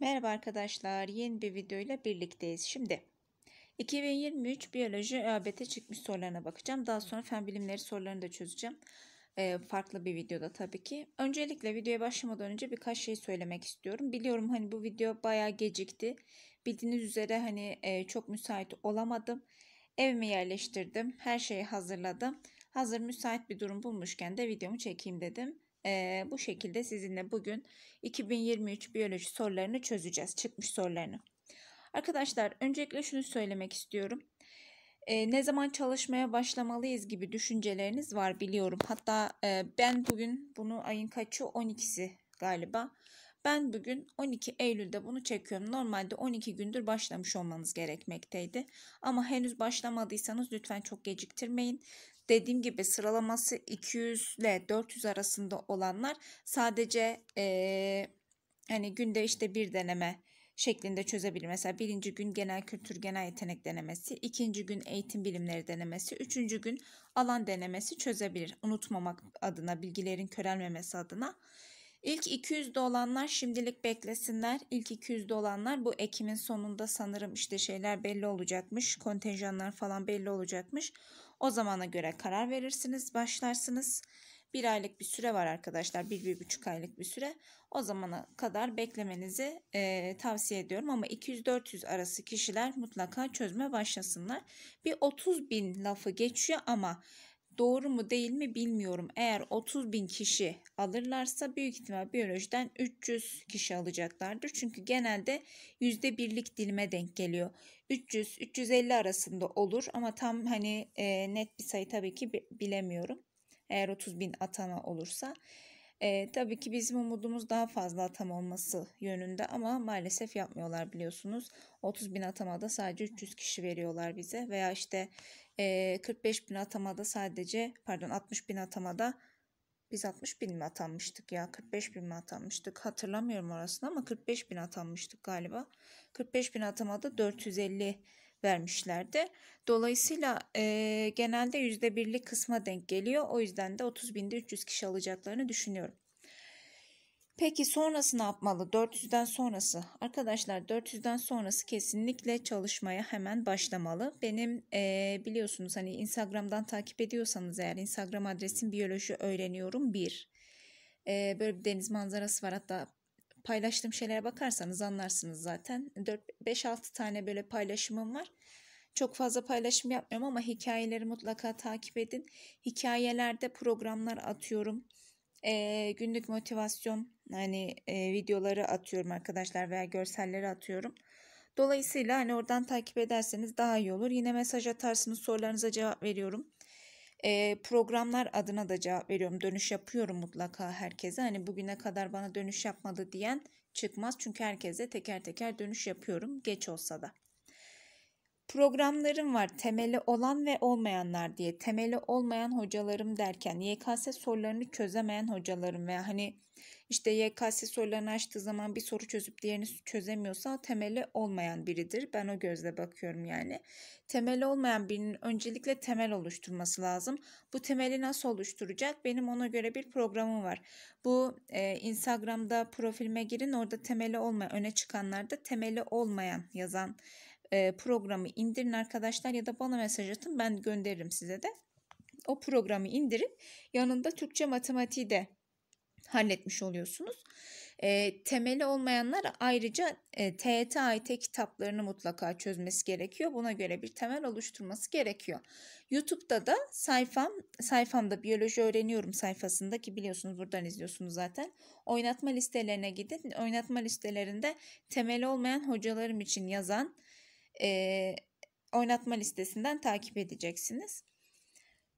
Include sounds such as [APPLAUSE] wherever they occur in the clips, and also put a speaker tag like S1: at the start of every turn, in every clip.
S1: Merhaba arkadaşlar, yeni bir videoyla birlikteyiz. Şimdi 2023 biyoloji ÖABT çıkmış sorularına bakacağım. Daha sonra fen bilimleri sorularını da çözeceğim. Ee, farklı bir videoda tabii ki. Öncelikle videoya başlamadan önce birkaç şey söylemek istiyorum. Biliyorum hani bu video bayağı gecikti. Bildiğiniz üzere hani e, çok müsait olamadım. Evime yerleştirdim, her şeyi hazırladım. Hazır müsait bir durum bulmuşken de videomu çekeyim dedim e, bu şekilde sizinle bugün 2023 biyoloji sorularını çözeceğiz. Çıkmış sorularını. Arkadaşlar öncelikle şunu söylemek istiyorum. E, ne zaman çalışmaya başlamalıyız gibi düşünceleriniz var biliyorum. Hatta e, ben bugün bunu ayın kaçı 12'si galiba. Ben bugün 12 Eylül'de bunu çekiyorum. Normalde 12 gündür başlamış olmanız gerekmekteydi. Ama henüz başlamadıysanız lütfen çok geciktirmeyin dediğim gibi sıralaması 200 ile 400 arasında olanlar sadece e, hani günde işte bir deneme şeklinde çözebilir. Mesela birinci gün genel kültür genel yetenek denemesi, ikinci gün eğitim bilimleri denemesi, üçüncü gün alan denemesi çözebilir. Unutmamak adına, bilgilerin körelmemesi adına. İlk 200'de olanlar şimdilik beklesinler. İlk 200'de olanlar bu Ekim'in sonunda sanırım işte şeyler belli olacakmış. Kontenjanlar falan belli olacakmış. O zamana göre karar verirsiniz, başlarsınız. Bir aylık bir süre var arkadaşlar. Bir, bir buçuk aylık bir süre. O zamana kadar beklemenizi e, tavsiye ediyorum. Ama 200-400 arası kişiler mutlaka çözme başlasınlar. Bir 30 bin lafı geçiyor ama doğru mu değil mi bilmiyorum. Eğer 30 bin kişi alırlarsa büyük ihtimal biyolojiden 300 kişi alacaklardır. Çünkü genelde %1'lik dilime denk geliyor. 300-350 arasında olur ama tam hani e, net bir sayı tabii ki bilemiyorum. Eğer 30 bin atama olursa. E, tabii ki bizim umudumuz daha fazla atama olması yönünde ama maalesef yapmıyorlar biliyorsunuz. 30 bin atamada sadece 300 kişi veriyorlar bize veya işte e, 45 bin atamada sadece pardon 60 bin atamada biz 60 bin mi atanmıştık ya? 45 bin mi atanmıştık? Hatırlamıyorum orasını ama 45 bin atanmıştık galiba. 45 bin atamada 450 vermişlerdi. Dolayısıyla e, genelde %1'lik kısma denk geliyor. O yüzden de 30 binde 300 kişi alacaklarını düşünüyorum. Peki sonrası ne yapmalı? 400'den sonrası. Arkadaşlar 400'den sonrası kesinlikle çalışmaya hemen başlamalı. Benim e, biliyorsunuz hani Instagram'dan takip ediyorsanız eğer Instagram adresim biyoloji öğreniyorum 1. E, böyle bir deniz manzarası var hatta paylaştığım şeylere bakarsanız anlarsınız zaten. 5-6 tane böyle paylaşımım var. Çok fazla paylaşım yapmıyorum ama hikayeleri mutlaka takip edin. Hikayelerde programlar atıyorum e, günlük motivasyon hani e, videoları atıyorum arkadaşlar veya görselleri atıyorum. Dolayısıyla hani oradan takip ederseniz daha iyi olur. Yine mesaj atarsınız sorularınıza cevap veriyorum. E, programlar adına da cevap veriyorum. Dönüş yapıyorum mutlaka herkese. Hani bugüne kadar bana dönüş yapmadı diyen çıkmaz. Çünkü herkese teker teker dönüş yapıyorum. Geç olsa da. Programlarım var temeli olan ve olmayanlar diye. Temeli olmayan hocalarım derken YKS sorularını çözemeyen hocalarım veya hani işte YKS sorularını açtığı zaman bir soru çözüp diğerini çözemiyorsa temeli olmayan biridir. Ben o gözle bakıyorum yani. Temeli olmayan birinin öncelikle temel oluşturması lazım. Bu temeli nasıl oluşturacak? Benim ona göre bir programım var. Bu e, Instagram'da profilime girin orada temeli olmayan, öne çıkanlarda temeli olmayan yazan e, programı indirin arkadaşlar ya da bana mesaj atın ben gönderirim size de. O programı indirip yanında Türkçe matematiği de halletmiş oluyorsunuz. E, temeli olmayanlar ayrıca e, TYT AYT kitaplarını mutlaka çözmesi gerekiyor. Buna göre bir temel oluşturması gerekiyor. YouTube'da da sayfam, sayfamda biyoloji öğreniyorum sayfasındaki biliyorsunuz buradan izliyorsunuz zaten. Oynatma listelerine gidin. Oynatma listelerinde temeli olmayan hocalarım için yazan e, oynatma listesinden takip edeceksiniz.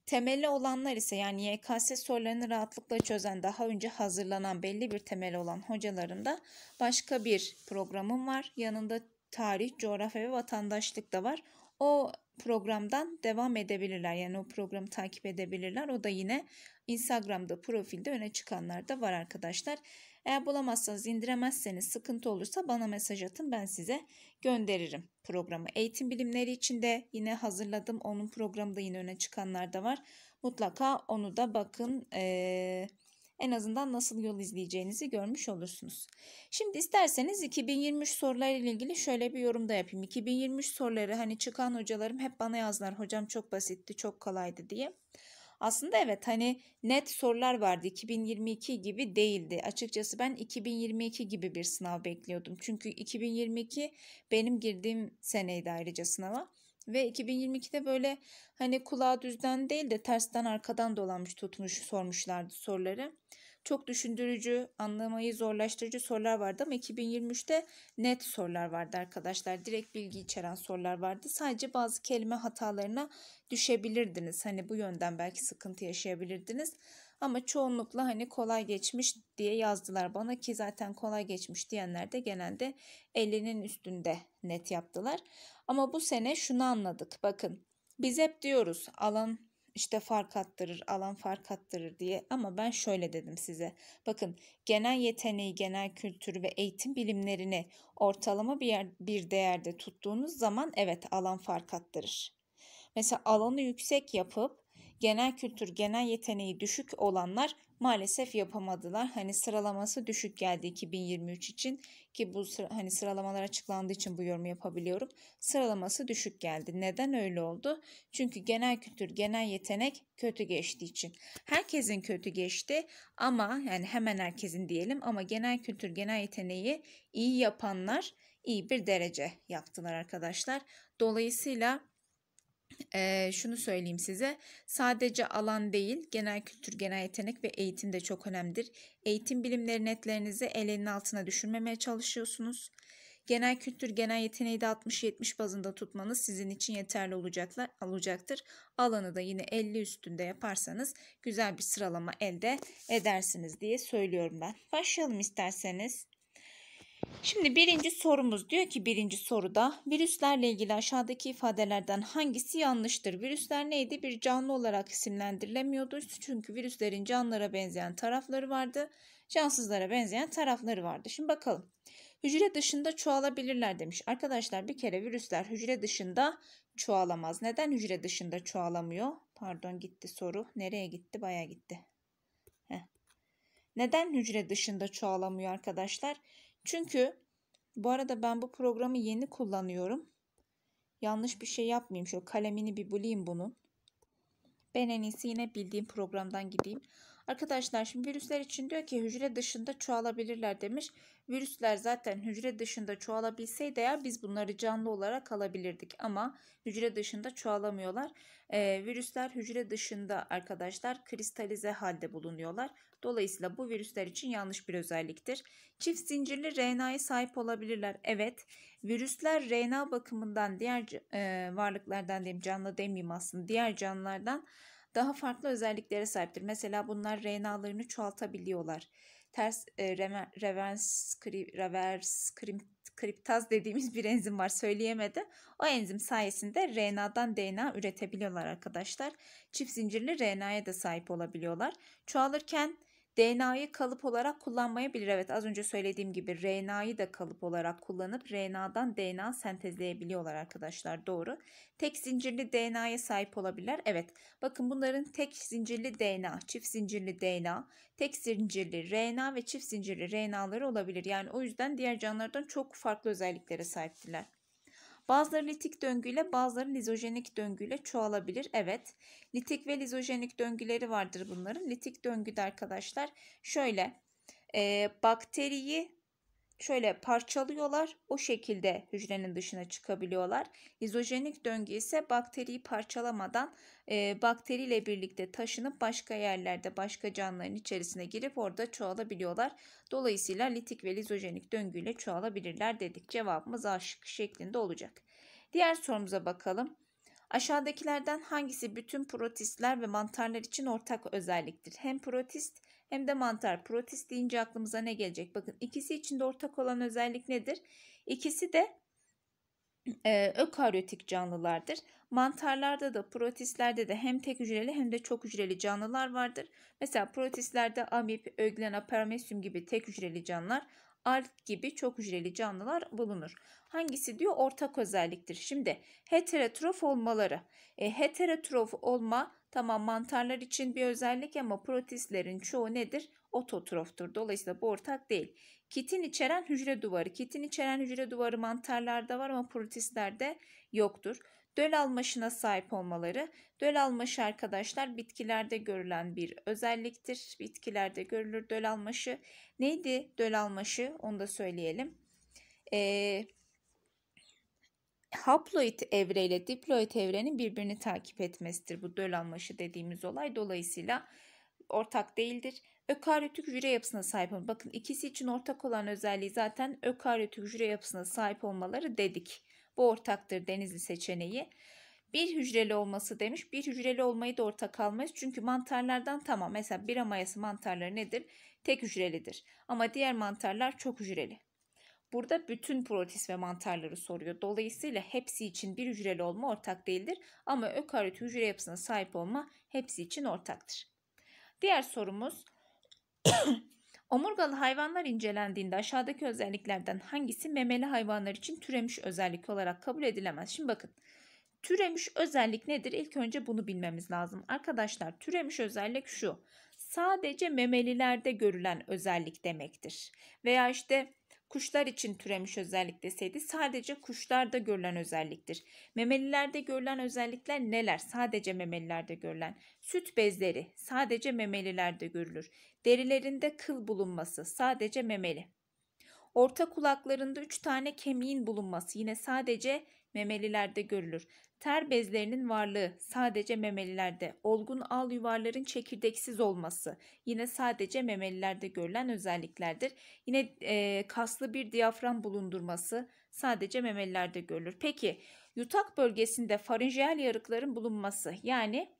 S1: Temeli olanlar ise yani YKS sorularını rahatlıkla çözen, daha önce hazırlanan belli bir temeli olan hocalarımda başka bir programım var. Yanında tarih, coğrafya ve vatandaşlık da var. O programdan devam edebilirler. Yani o programı takip edebilirler. O da yine Instagram'da profilde öne çıkanlar da var arkadaşlar. Eğer bulamazsanız indiremezseniz sıkıntı olursa bana mesaj atın ben size gönderirim programı. Eğitim bilimleri için de yine hazırladım. Onun programı da yine öne çıkanlar da var. Mutlaka onu da bakın. Ee, en azından nasıl yol izleyeceğinizi görmüş olursunuz. Şimdi isterseniz 2023 sorularıyla ilgili şöyle bir yorum da yapayım. 2023 soruları hani çıkan hocalarım hep bana yazlar. Hocam çok basitti, çok kolaydı diye. Aslında evet hani net sorular vardı 2022 gibi değildi. Açıkçası ben 2022 gibi bir sınav bekliyordum. Çünkü 2022 benim girdiğim seneydi ayrıca sınava. Ve 2022'de böyle hani kulağa düzden değil de tersten arkadan dolanmış tutmuş sormuşlardı soruları çok düşündürücü, anlamayı zorlaştırıcı sorular vardı ama 2023'te net sorular vardı arkadaşlar. Direkt bilgi içeren sorular vardı. Sadece bazı kelime hatalarına düşebilirdiniz. Hani bu yönden belki sıkıntı yaşayabilirdiniz. Ama çoğunlukla hani kolay geçmiş diye yazdılar bana ki zaten kolay geçmiş diyenler de genelde elinin üstünde net yaptılar. Ama bu sene şunu anladık bakın biz hep diyoruz alan işte fark attırır, alan fark attırır diye ama ben şöyle dedim size. Bakın genel yeteneği, genel kültürü ve eğitim bilimlerini ortalama bir, yer, bir değerde tuttuğunuz zaman evet alan fark attırır. Mesela alanı yüksek yapıp genel kültür, genel yeteneği düşük olanlar maalesef yapamadılar. Hani sıralaması düşük geldi 2023 için ki bu sıra, hani sıralamalar açıklandığı için bu yorumu yapabiliyorum. Sıralaması düşük geldi. Neden öyle oldu? Çünkü genel kültür, genel yetenek kötü geçtiği için. Herkesin kötü geçti ama yani hemen herkesin diyelim ama genel kültür, genel yeteneği iyi yapanlar iyi bir derece yaptılar arkadaşlar. Dolayısıyla e, şunu söyleyeyim size. Sadece alan değil, genel kültür, genel yetenek ve eğitim de çok önemlidir. Eğitim bilimleri netlerinizi elinin altına düşürmemeye çalışıyorsunuz. Genel kültür, genel yeteneği de 60-70 bazında tutmanız sizin için yeterli olacaklar, olacaktır. Alanı da yine 50 üstünde yaparsanız güzel bir sıralama elde edersiniz diye söylüyorum ben. Başlayalım isterseniz. Şimdi birinci sorumuz diyor ki birinci soruda virüslerle ilgili aşağıdaki ifadelerden hangisi yanlıştır? Virüsler neydi? Bir canlı olarak isimlendirilemiyordu. Çünkü virüslerin canlılara benzeyen tarafları vardı. Cansızlara benzeyen tarafları vardı. Şimdi bakalım. Hücre dışında çoğalabilirler demiş. Arkadaşlar bir kere virüsler hücre dışında çoğalamaz. Neden hücre dışında çoğalamıyor? Pardon gitti soru. Nereye gitti? Baya gitti. Heh. Neden hücre dışında çoğalamıyor arkadaşlar? Çünkü bu arada ben bu programı yeni kullanıyorum. Yanlış bir şey yapmayayım. Şöyle kalemini bir bulayım bunun. Ben en iyisi yine bildiğim programdan gideyim. Arkadaşlar şimdi virüsler için diyor ki hücre dışında çoğalabilirler demiş. Virüsler zaten hücre dışında çoğalabilseydi ya biz bunları canlı olarak alabilirdik ama hücre dışında çoğalamıyorlar. Ee, virüsler hücre dışında arkadaşlar kristalize halde bulunuyorlar. Dolayısıyla bu virüsler için yanlış bir özelliktir. Çift zincirli RNA'ya sahip olabilirler. Evet, virüsler RNA bakımından diğer e, varlıklardan diyeyim canlı demeyeyim aslında diğer canlılardan daha farklı özelliklere sahiptir. Mesela bunlar RNA'larını çoğaltabiliyorlar. Ters e, reverse, kri reverse kriptaz dediğimiz bir enzim var Söyleyemedim. O enzim sayesinde RNA'dan DNA üretebiliyorlar arkadaşlar. Çift zincirli RNA'ya da sahip olabiliyorlar. Çoğalırken DNA'yı kalıp olarak kullanmayabilir. Evet az önce söylediğim gibi RNA'yı da kalıp olarak kullanıp RNA'dan DNA sentezleyebiliyorlar arkadaşlar doğru. Tek zincirli DNA'ya sahip olabilirler. Evet bakın bunların tek zincirli DNA, çift zincirli DNA, tek zincirli RNA ve çift zincirli RNA'ları olabilir. Yani o yüzden diğer canlılardan çok farklı özelliklere sahiptiler. Bazıları litik döngüyle bazıları lizojenik döngüyle çoğalabilir. Evet litik ve lizojenik döngüleri vardır bunların. Litik döngüde arkadaşlar şöyle e, bakteriyi şöyle parçalıyorlar. O şekilde hücrenin dışına çıkabiliyorlar. İzojenik döngü ise bakteriyi parçalamadan e, bakteriyle birlikte taşınıp başka yerlerde başka canlıların içerisine girip orada çoğalabiliyorlar. Dolayısıyla litik ve lizojenik döngüyle çoğalabilirler dedik. Cevabımız A şeklinde olacak. Diğer sorumuza bakalım. Aşağıdakilerden hangisi bütün protistler ve mantarlar için ortak özelliktir? Hem protist hem de mantar. Protist deyince aklımıza ne gelecek? Bakın ikisi için de ortak olan özellik nedir? İkisi de e, ökaryotik canlılardır. Mantarlarda da protistlerde de hem tek hücreli hem de çok hücreli canlılar vardır. Mesela protistlerde amip, öglena, permesyum gibi tek hücreli canlılar, alg gibi çok hücreli canlılar bulunur. Hangisi diyor ortak özelliktir. Şimdi heterotrof olmaları. E, heterotrof olma Tamam mantarlar için bir özellik ama protistlerin çoğu nedir? Ototroftur. Dolayısıyla bu ortak değil. Kitin içeren hücre duvarı. Kitin içeren hücre duvarı mantarlarda var ama protistlerde yoktur. Döl almaşına sahip olmaları. Döl almaşı arkadaşlar bitkilerde görülen bir özelliktir. Bitkilerde görülür döl almaşı. Neydi döl almaşı? Onu da söyleyelim. Eee haploid evre ile diploid evrenin birbirini takip etmesidir bu döl anlaşı dediğimiz olay. Dolayısıyla ortak değildir. Ökaryotik hücre yapısına sahip olmalı. Bakın ikisi için ortak olan özelliği zaten ökaryotik hücre yapısına sahip olmaları dedik. Bu ortaktır denizli seçeneği. Bir hücreli olması demiş. Bir hücreli olmayı da ortak almayız. Çünkü mantarlardan tamam. Mesela bir amayası mantarları nedir? Tek hücrelidir. Ama diğer mantarlar çok hücreli. Burada bütün protist ve mantarları soruyor. Dolayısıyla hepsi için bir hücreli olma ortak değildir ama ökaryot hücre yapısına sahip olma hepsi için ortaktır. Diğer sorumuz [COUGHS] Omurgalı hayvanlar incelendiğinde aşağıdaki özelliklerden hangisi memeli hayvanlar için türemiş özellik olarak kabul edilemez? Şimdi bakın. Türemiş özellik nedir? İlk önce bunu bilmemiz lazım. Arkadaşlar türemiş özellik şu. Sadece memelilerde görülen özellik demektir. Veya işte kuşlar için türemiş özellik deseydi sadece kuşlarda görülen özelliktir. Memelilerde görülen özellikler neler? Sadece memelilerde görülen. Süt bezleri sadece memelilerde görülür. Derilerinde kıl bulunması sadece memeli. Orta kulaklarında 3 tane kemiğin bulunması yine sadece memelilerde görülür. Ter bezlerinin varlığı sadece memelilerde, olgun al yuvarların çekirdeksiz olması yine sadece memelilerde görülen özelliklerdir. Yine e, kaslı bir diyafram bulundurması sadece memelilerde görülür. Peki yutak bölgesinde farinjiyal yarıkların bulunması yani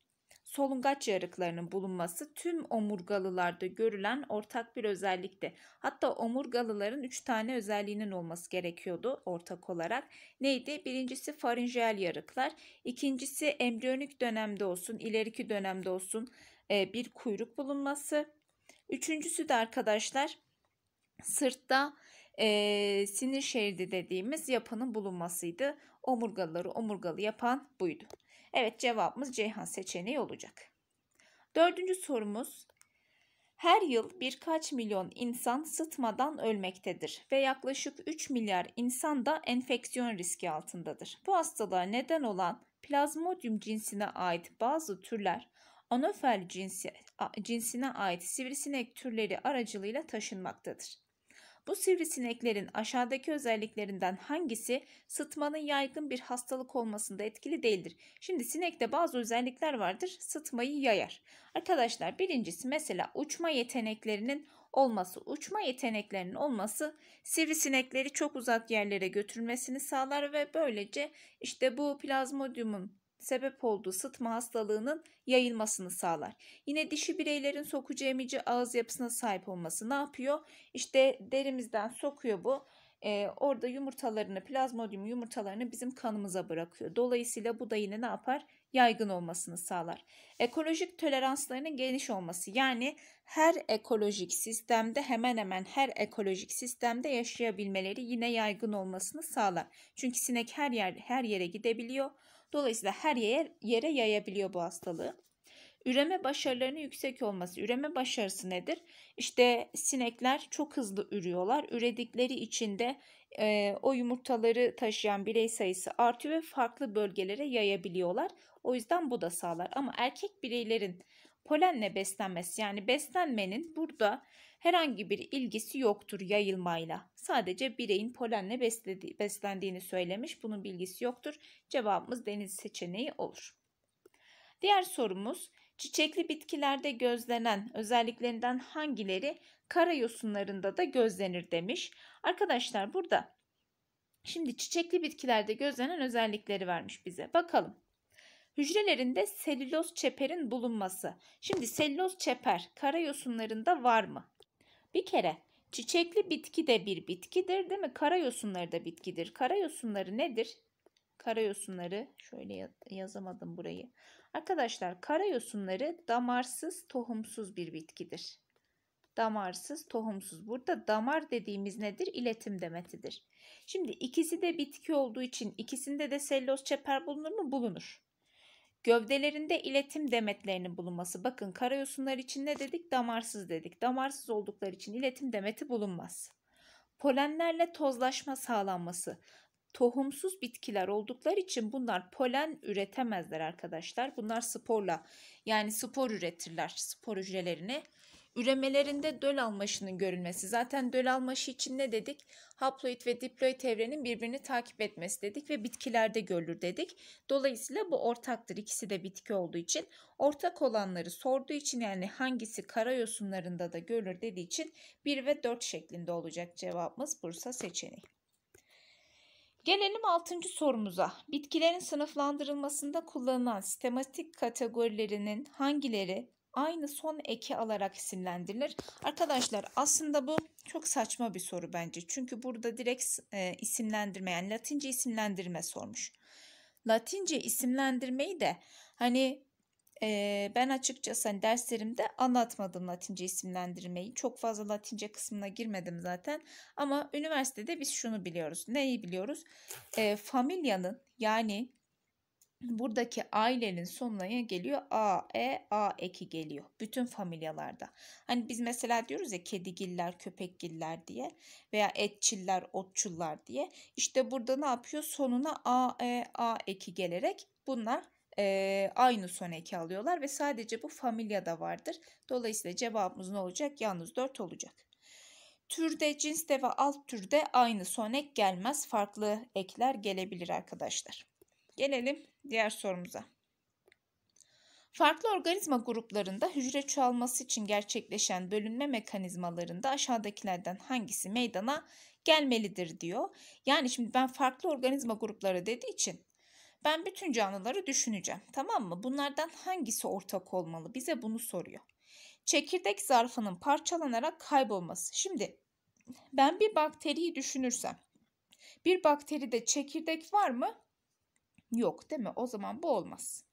S1: solungaç yarıklarının bulunması tüm omurgalılarda görülen ortak bir özellikti. Hatta omurgalıların 3 tane özelliğinin olması gerekiyordu ortak olarak. Neydi? Birincisi farinjel yarıklar, ikincisi embriyonik dönemde olsun, ileriki dönemde olsun e, bir kuyruk bulunması. Üçüncüsü de arkadaşlar sırtta e, sinir şeridi dediğimiz yapının bulunmasıydı. Omurgalıları omurgalı yapan buydu. Evet cevabımız Ceyhan seçeneği olacak. Dördüncü sorumuz. Her yıl birkaç milyon insan sıtmadan ölmektedir ve yaklaşık 3 milyar insan da enfeksiyon riski altındadır. Bu hastalığa neden olan plazmodium cinsine ait bazı türler anofel cinsi, cinsine ait sivrisinek türleri aracılığıyla taşınmaktadır. Bu sivrisineklerin aşağıdaki özelliklerinden hangisi sıtmanın yaygın bir hastalık olmasında etkili değildir? Şimdi sinekte bazı özellikler vardır. Sıtmayı yayar. Arkadaşlar birincisi mesela uçma yeteneklerinin olması, uçma yeteneklerinin olması sivrisinekleri çok uzak yerlere götürmesini sağlar ve böylece işte bu plazmodiumun sebep olduğu sıtma hastalığının yayılmasını sağlar. Yine dişi bireylerin sokucu emici ağız yapısına sahip olması ne yapıyor? İşte derimizden sokuyor bu. Ee, orada yumurtalarını, plazmodium yumurtalarını bizim kanımıza bırakıyor. Dolayısıyla bu da yine ne yapar? Yaygın olmasını sağlar. Ekolojik toleranslarının geniş olması yani her ekolojik sistemde hemen hemen her ekolojik sistemde yaşayabilmeleri yine yaygın olmasını sağlar. Çünkü sinek her yer her yere gidebiliyor Dolayısıyla her yere yere yayabiliyor bu hastalığı. Üreme başarılarının yüksek olması. Üreme başarısı nedir? İşte sinekler çok hızlı ürüyorlar. Üredikleri içinde e, o yumurtaları taşıyan birey sayısı artıyor ve farklı bölgelere yayabiliyorlar. O yüzden bu da sağlar. Ama erkek bireylerin polenle beslenmesi yani beslenmenin burada herhangi bir ilgisi yoktur yayılmayla. Sadece bireyin polenle besledi, beslendiğini söylemiş. Bunun bilgisi yoktur. Cevabımız deniz seçeneği olur. Diğer sorumuz çiçekli bitkilerde gözlenen özelliklerinden hangileri kara yosunlarında da gözlenir demiş. Arkadaşlar burada şimdi çiçekli bitkilerde gözlenen özellikleri vermiş bize. Bakalım. Hücrelerinde selüloz çeperin bulunması. Şimdi selüloz çeper karayosunlarında var mı? Bir kere çiçekli bitki de bir bitkidir değil mi? Karayosunları da bitkidir. Karayosunları nedir? Karayosunları şöyle yazamadım burayı. Arkadaşlar karayosunları damarsız tohumsuz bir bitkidir. Damarsız tohumsuz. Burada damar dediğimiz nedir? İletim demetidir. Şimdi ikisi de bitki olduğu için ikisinde de selloz çeper bulunur mu? Bulunur. Gövdelerinde iletim demetlerinin bulunması. Bakın karayosunlar için ne dedik? Damarsız dedik. Damarsız oldukları için iletim demeti bulunmaz. Polenlerle tozlaşma sağlanması. Tohumsuz bitkiler oldukları için bunlar polen üretemezler arkadaşlar. Bunlar sporla yani spor üretirler spor hücrelerini. Üremelerinde döl almaşının görülmesi. Zaten döl almaşı için ne dedik? Haploid ve diploid evrenin birbirini takip etmesi dedik ve bitkilerde görülür dedik. Dolayısıyla bu ortaktır. İkisi de bitki olduğu için. Ortak olanları sorduğu için yani hangisi karayosunlarında da görülür dediği için 1 ve 4 şeklinde olacak cevabımız Bursa seçeneği. Gelelim 6. sorumuza. Bitkilerin sınıflandırılmasında kullanılan sistematik kategorilerinin hangileri aynı son eki alarak isimlendirilir. Arkadaşlar aslında bu çok saçma bir soru bence. Çünkü burada direkt e, isimlendirme yani Latince isimlendirme sormuş. Latince isimlendirmeyi de hani e, ben açıkçası hani derslerimde anlatmadım Latince isimlendirmeyi. Çok fazla Latince kısmına girmedim zaten. Ama üniversitede biz şunu biliyoruz. Neyi biliyoruz? E, familyanın yani buradaki ailenin sonuna geliyor a e a eki geliyor bütün familyalarda. Hani biz mesela diyoruz ya kedigiller, köpekgiller diye veya etçiller, otçullar diye. işte burada ne yapıyor? Sonuna a e a eki gelerek bunlar e, aynı son eki alıyorlar ve sadece bu familyada vardır. Dolayısıyla cevabımız ne olacak? Yalnız 4 olacak. Türde, cinste ve alt türde aynı son ek gelmez. Farklı ekler gelebilir arkadaşlar. Gelelim Diğer sorumuza. Farklı organizma gruplarında hücre çoğalması için gerçekleşen bölünme mekanizmalarında aşağıdakilerden hangisi meydana gelmelidir diyor. Yani şimdi ben farklı organizma grupları dediği için ben bütün canlıları düşüneceğim. Tamam mı? Bunlardan hangisi ortak olmalı? Bize bunu soruyor. Çekirdek zarfının parçalanarak kaybolması. Şimdi ben bir bakteriyi düşünürsem bir bakteride çekirdek var mı? Yok değil mi? O zaman bu olmaz.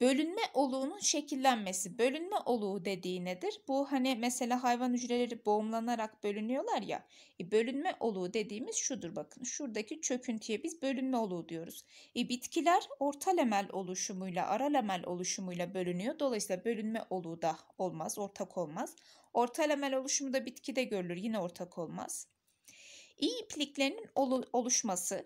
S1: Bölünme oluğunun şekillenmesi. Bölünme oluğu dediği nedir? Bu hani mesela hayvan hücreleri boğumlanarak bölünüyorlar ya. E bölünme oluğu dediğimiz şudur bakın. Şuradaki çöküntüye biz bölünme oluğu diyoruz. E bitkiler orta lemel oluşumuyla, ara lemel oluşumuyla bölünüyor. Dolayısıyla bölünme oluğu da olmaz, ortak olmaz. Orta lemel oluşumu da bitkide görülür, yine ortak olmaz. İyi ipliklerinin oluşması,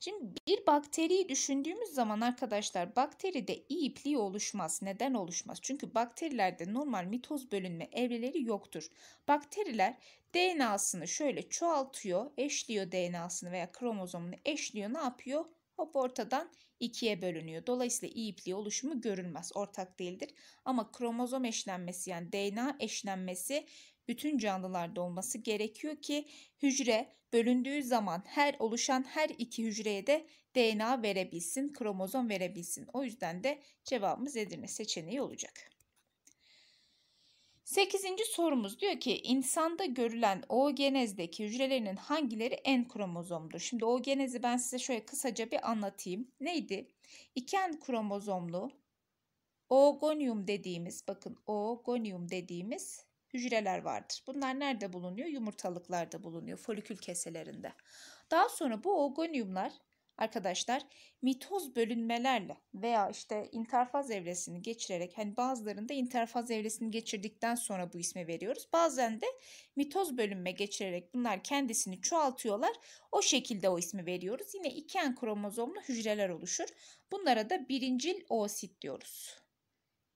S1: Şimdi bir bakteriyi düşündüğümüz zaman arkadaşlar bakteride iyi ipliği oluşmaz. Neden oluşmaz? Çünkü bakterilerde normal mitoz bölünme evreleri yoktur. Bakteriler DNA'sını şöyle çoğaltıyor, eşliyor DNA'sını veya kromozomunu eşliyor. Ne yapıyor? Hop ortadan ikiye bölünüyor. Dolayısıyla iyi ipliği oluşumu görülmez. Ortak değildir. Ama kromozom eşlenmesi yani DNA eşlenmesi bütün canlılarda olması gerekiyor ki hücre bölündüğü zaman her oluşan her iki hücreye de DNA verebilsin, kromozom verebilsin. O yüzden de cevabımız Edirne seçeneği olacak. 8. sorumuz diyor ki insanda görülen o genezdeki hücrelerinin hangileri en kromozomdur? Şimdi o genezi ben size şöyle kısaca bir anlatayım. Neydi? İki n kromozomlu oogonium dediğimiz bakın oogonium dediğimiz hücreler vardır. Bunlar nerede bulunuyor? Yumurtalıklarda bulunuyor, folikül keselerinde. Daha sonra bu ogoniumlar arkadaşlar mitoz bölünmelerle veya işte interfaz evresini geçirerek hani bazılarında interfaz evresini geçirdikten sonra bu ismi veriyoruz. Bazen de mitoz bölünme geçirerek bunlar kendisini çoğaltıyorlar. O şekilde o ismi veriyoruz. Yine iki kromozomlu hücreler oluşur. Bunlara da birincil oosit diyoruz.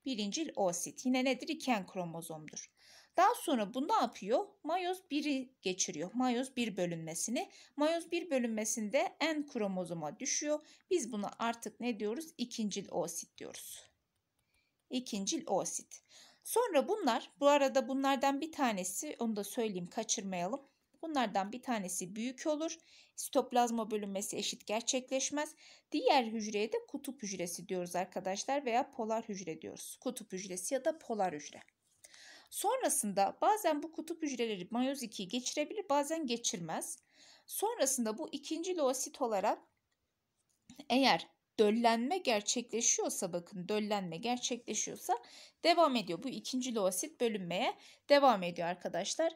S1: Birincil oosit. Yine nedir? İken kromozomdur. Daha sonra bu ne yapıyor? Mayoz 1'i geçiriyor. Mayoz 1 bölünmesini. Mayoz 1 bölünmesinde en kromozoma düşüyor. Biz buna artık ne diyoruz? İkincil oosit diyoruz. İkincil oosit. Sonra bunlar, bu arada bunlardan bir tanesi, onu da söyleyeyim kaçırmayalım. Bunlardan bir tanesi büyük olur. Sitoplazma bölünmesi eşit gerçekleşmez. Diğer hücreye de kutup hücresi diyoruz arkadaşlar veya polar hücre diyoruz. Kutup hücresi ya da polar hücre. Sonrasında bazen bu kutup hücreleri mayoz 2'yi geçirebilir bazen geçirmez. Sonrasında bu ikinci loasit olarak eğer döllenme gerçekleşiyorsa bakın döllenme gerçekleşiyorsa devam ediyor. Bu ikinci loasit bölünmeye devam ediyor arkadaşlar.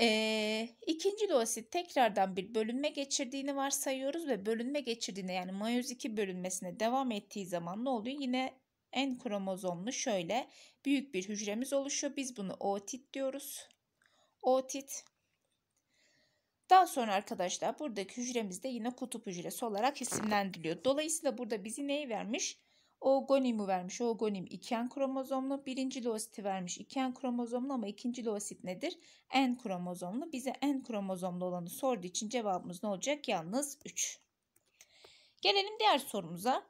S1: Ee, ikinci loasit tekrardan bir bölünme geçirdiğini varsayıyoruz ve bölünme geçirdiğinde yani mayoz 2 bölünmesine devam ettiği zaman ne oluyor? Yine en kromozomlu şöyle büyük bir hücremiz oluşuyor. Biz bunu ootit diyoruz. Ootit. Daha sonra arkadaşlar buradaki hücremiz de yine kutup hücresi olarak isimlendiriliyor. Dolayısıyla burada bizi neyi vermiş? O vermiş. Ogonim gonim iken kromozomlu. Birinci loositi vermiş iken kromozomlu ama ikinci loosit nedir? En kromozomlu. Bize en kromozomlu olanı sorduğu için cevabımız ne olacak? Yalnız 3. Gelelim diğer sorumuza.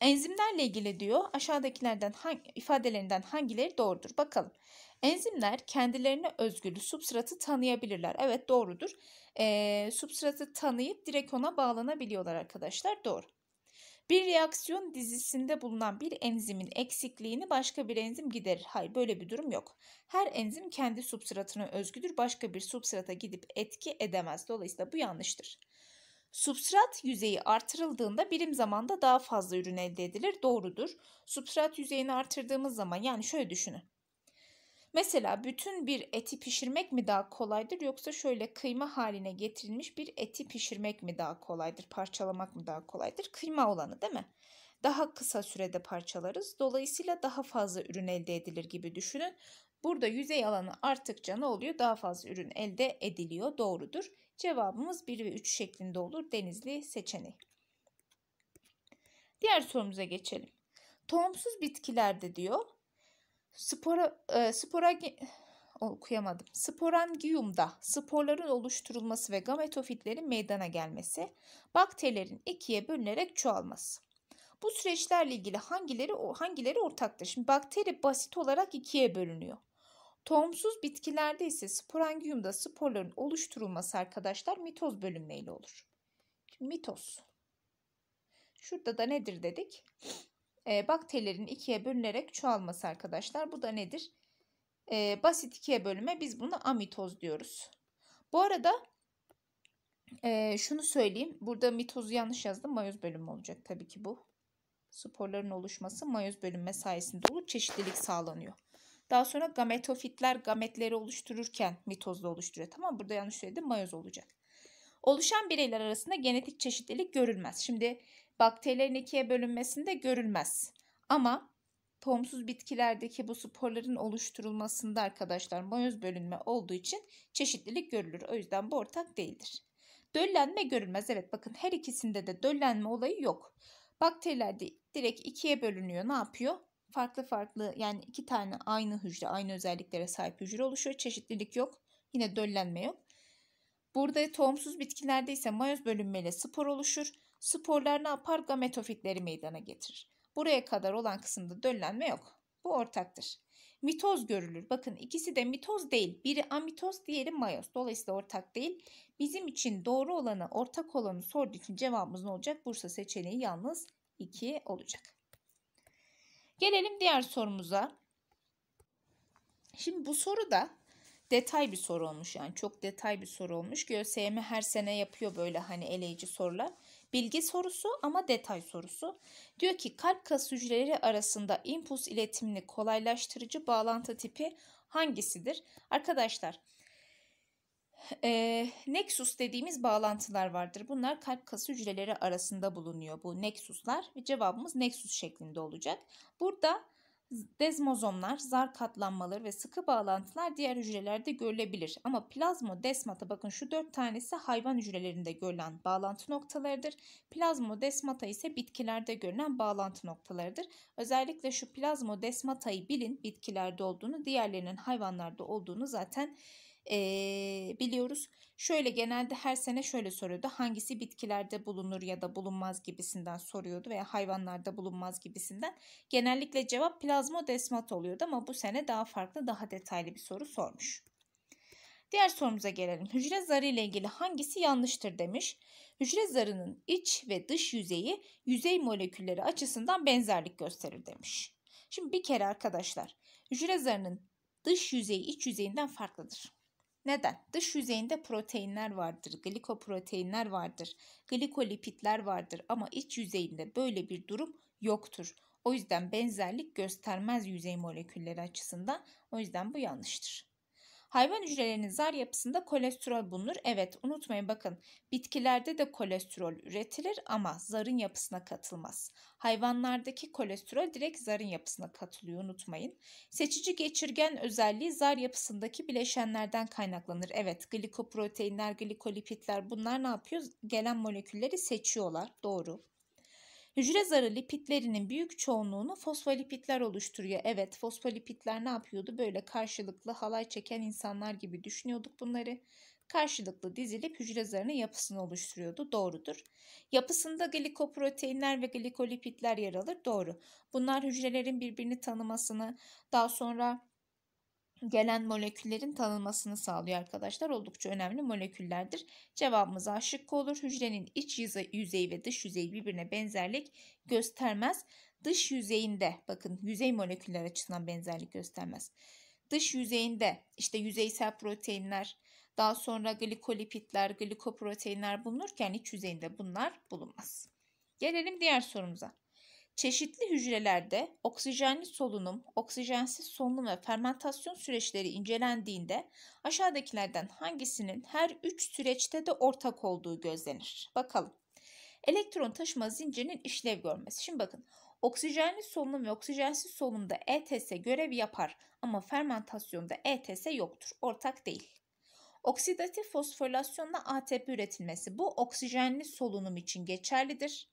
S1: Enzimlerle ilgili diyor aşağıdakilerden hangi, ifadelerinden hangileri doğrudur bakalım. Enzimler kendilerine özgülü substratı tanıyabilirler. Evet doğrudur. Ee, substratı tanıyıp direkt ona bağlanabiliyorlar arkadaşlar. Doğru. Bir reaksiyon dizisinde bulunan bir enzimin eksikliğini başka bir enzim giderir. Hayır böyle bir durum yok. Her enzim kendi substratına özgüdür. Başka bir substrata gidip etki edemez. Dolayısıyla bu yanlıştır. Substrat yüzeyi artırıldığında birim zamanda daha fazla ürün elde edilir. Doğrudur. Substrat yüzeyini artırdığımız zaman yani şöyle düşünün. Mesela bütün bir eti pişirmek mi daha kolaydır yoksa şöyle kıyma haline getirilmiş bir eti pişirmek mi daha kolaydır, parçalamak mı daha kolaydır? Kıyma olanı değil mi? Daha kısa sürede parçalarız. Dolayısıyla daha fazla ürün elde edilir gibi düşünün. Burada yüzey alanı arttıkça ne oluyor? Daha fazla ürün elde ediliyor. Doğrudur. Cevabımız 1 ve 3 şeklinde olur denizli seçeneği. Diğer sorumuza geçelim. Tohumsuz bitkilerde diyor spora, e, spora okuyamadım. Sporangium'da sporların oluşturulması ve gametofitlerin meydana gelmesi, bakterilerin ikiye bölünerek çoğalması. Bu süreçlerle ilgili hangileri hangileri ortaktır? Şimdi bakteri basit olarak ikiye bölünüyor. Tohumsuz bitkilerde ise sporangiumda sporların oluşturulması arkadaşlar mitoz bölünmeyle olur. mitoz. Şurada da nedir dedik? E, bakterilerin ikiye bölünerek çoğalması arkadaşlar. Bu da nedir? E, basit ikiye bölüme biz bunu amitoz diyoruz. Bu arada e, şunu söyleyeyim. Burada mitozu yanlış yazdım. Mayoz bölümü olacak tabii ki bu. Sporların oluşması mayoz bölünme sayesinde olur. Çeşitlilik sağlanıyor. Daha sonra gametofitler gametleri oluştururken mitozla oluşturuyor. Tamam burada yanlış söyledim mayoz olacak. Oluşan bireyler arasında genetik çeşitlilik görülmez. Şimdi bakterilerin ikiye bölünmesinde görülmez. Ama tohumsuz bitkilerdeki bu sporların oluşturulmasında arkadaşlar mayoz bölünme olduğu için çeşitlilik görülür. O yüzden bu ortak değildir. Döllenme görülmez. Evet bakın her ikisinde de döllenme olayı yok. Bakteriler direkt ikiye bölünüyor. Ne yapıyor? farklı farklı yani iki tane aynı hücre, aynı özelliklere sahip hücre oluşuyor. Çeşitlilik yok. Yine döllenme yok. Burada tohumsuz bitkilerde ise mayoz bölünmeyle spor oluşur. Sporlar ne yapar? Gametofitleri meydana getirir. Buraya kadar olan kısımda döllenme yok. Bu ortaktır. Mitoz görülür. Bakın ikisi de mitoz değil. Biri amitoz, diğeri mayoz. Dolayısıyla ortak değil. Bizim için doğru olanı, ortak olanı sorduğu için cevabımız ne olacak? Bursa seçeneği yalnız 2 olacak. Gelelim diğer sorumuza. Şimdi bu soru da detay bir soru olmuş yani çok detay bir soru olmuş. GÖSYM her sene yapıyor böyle hani eleyici sorular. Bilgi sorusu ama detay sorusu. Diyor ki kalp kas hücreleri arasında impuls iletimini kolaylaştırıcı bağlantı tipi hangisidir? Arkadaşlar e, nexus dediğimiz bağlantılar vardır. Bunlar kalp kas hücreleri arasında bulunuyor bu nexuslar ve cevabımız nexus şeklinde olacak. Burada Desmozomlar, zar katlanmaları ve sıkı bağlantılar diğer hücrelerde görülebilir. Ama plazmo-desmata, bakın şu dört tanesi hayvan hücrelerinde görülen bağlantı noktalarıdır. Plazmo-desmata ise bitkilerde görülen bağlantı noktalarıdır. Özellikle şu plazmo-desmatayı bilin bitkilerde olduğunu, diğerlerinin hayvanlarda olduğunu zaten ee, biliyoruz. Şöyle genelde her sene şöyle soruyordu. Hangisi bitkilerde bulunur ya da bulunmaz gibisinden soruyordu veya hayvanlarda bulunmaz gibisinden. Genellikle cevap plazmodesmat oluyordu ama bu sene daha farklı, daha detaylı bir soru sormuş. Diğer sorumuza gelelim. Hücre zarı ile ilgili hangisi yanlıştır demiş. Hücre zarının iç ve dış yüzeyi yüzey molekülleri açısından benzerlik gösterir demiş. Şimdi bir kere arkadaşlar hücre zarının dış yüzeyi iç yüzeyinden farklıdır. Neden? Dış yüzeyinde proteinler vardır, glikoproteinler vardır, glikolipitler vardır ama iç yüzeyinde böyle bir durum yoktur. O yüzden benzerlik göstermez yüzey molekülleri açısından. O yüzden bu yanlıştır. Hayvan hücrelerinin zar yapısında kolesterol bulunur. Evet unutmayın bakın bitkilerde de kolesterol üretilir ama zarın yapısına katılmaz. Hayvanlardaki kolesterol direkt zarın yapısına katılıyor unutmayın. Seçici geçirgen özelliği zar yapısındaki bileşenlerden kaynaklanır. Evet glikoproteinler, glikolipitler bunlar ne yapıyor? Gelen molekülleri seçiyorlar. Doğru. Hücre zarı lipitlerinin büyük çoğunluğunu fosfolipitler oluşturuyor. Evet fosfolipitler ne yapıyordu? Böyle karşılıklı halay çeken insanlar gibi düşünüyorduk bunları. Karşılıklı dizilip hücre zarının yapısını oluşturuyordu. Doğrudur. Yapısında glikoproteinler ve glikolipitler yer alır. Doğru. Bunlar hücrelerin birbirini tanımasını, daha sonra gelen moleküllerin tanınmasını sağlıyor arkadaşlar. Oldukça önemli moleküllerdir. Cevabımız A şıkkı olur. Hücrenin iç yüzeyi ve dış yüzeyi birbirine benzerlik göstermez. Dış yüzeyinde bakın yüzey moleküller açısından benzerlik göstermez. Dış yüzeyinde işte yüzeysel proteinler, daha sonra glikolipitler, glikoproteinler bulunurken iç yüzeyinde bunlar bulunmaz. Gelelim diğer sorumuza. Çeşitli hücrelerde oksijenli solunum, oksijensiz solunum ve fermentasyon süreçleri incelendiğinde aşağıdakilerden hangisinin her üç süreçte de ortak olduğu gözlenir. Bakalım. Elektron taşıma zincirinin işlev görmesi. Şimdi bakın oksijenli solunum ve oksijensiz solunumda ETS görev yapar ama fermentasyonda ETS yoktur. Ortak değil. Oksidatif fosforilasyonla ATP üretilmesi bu oksijenli solunum için geçerlidir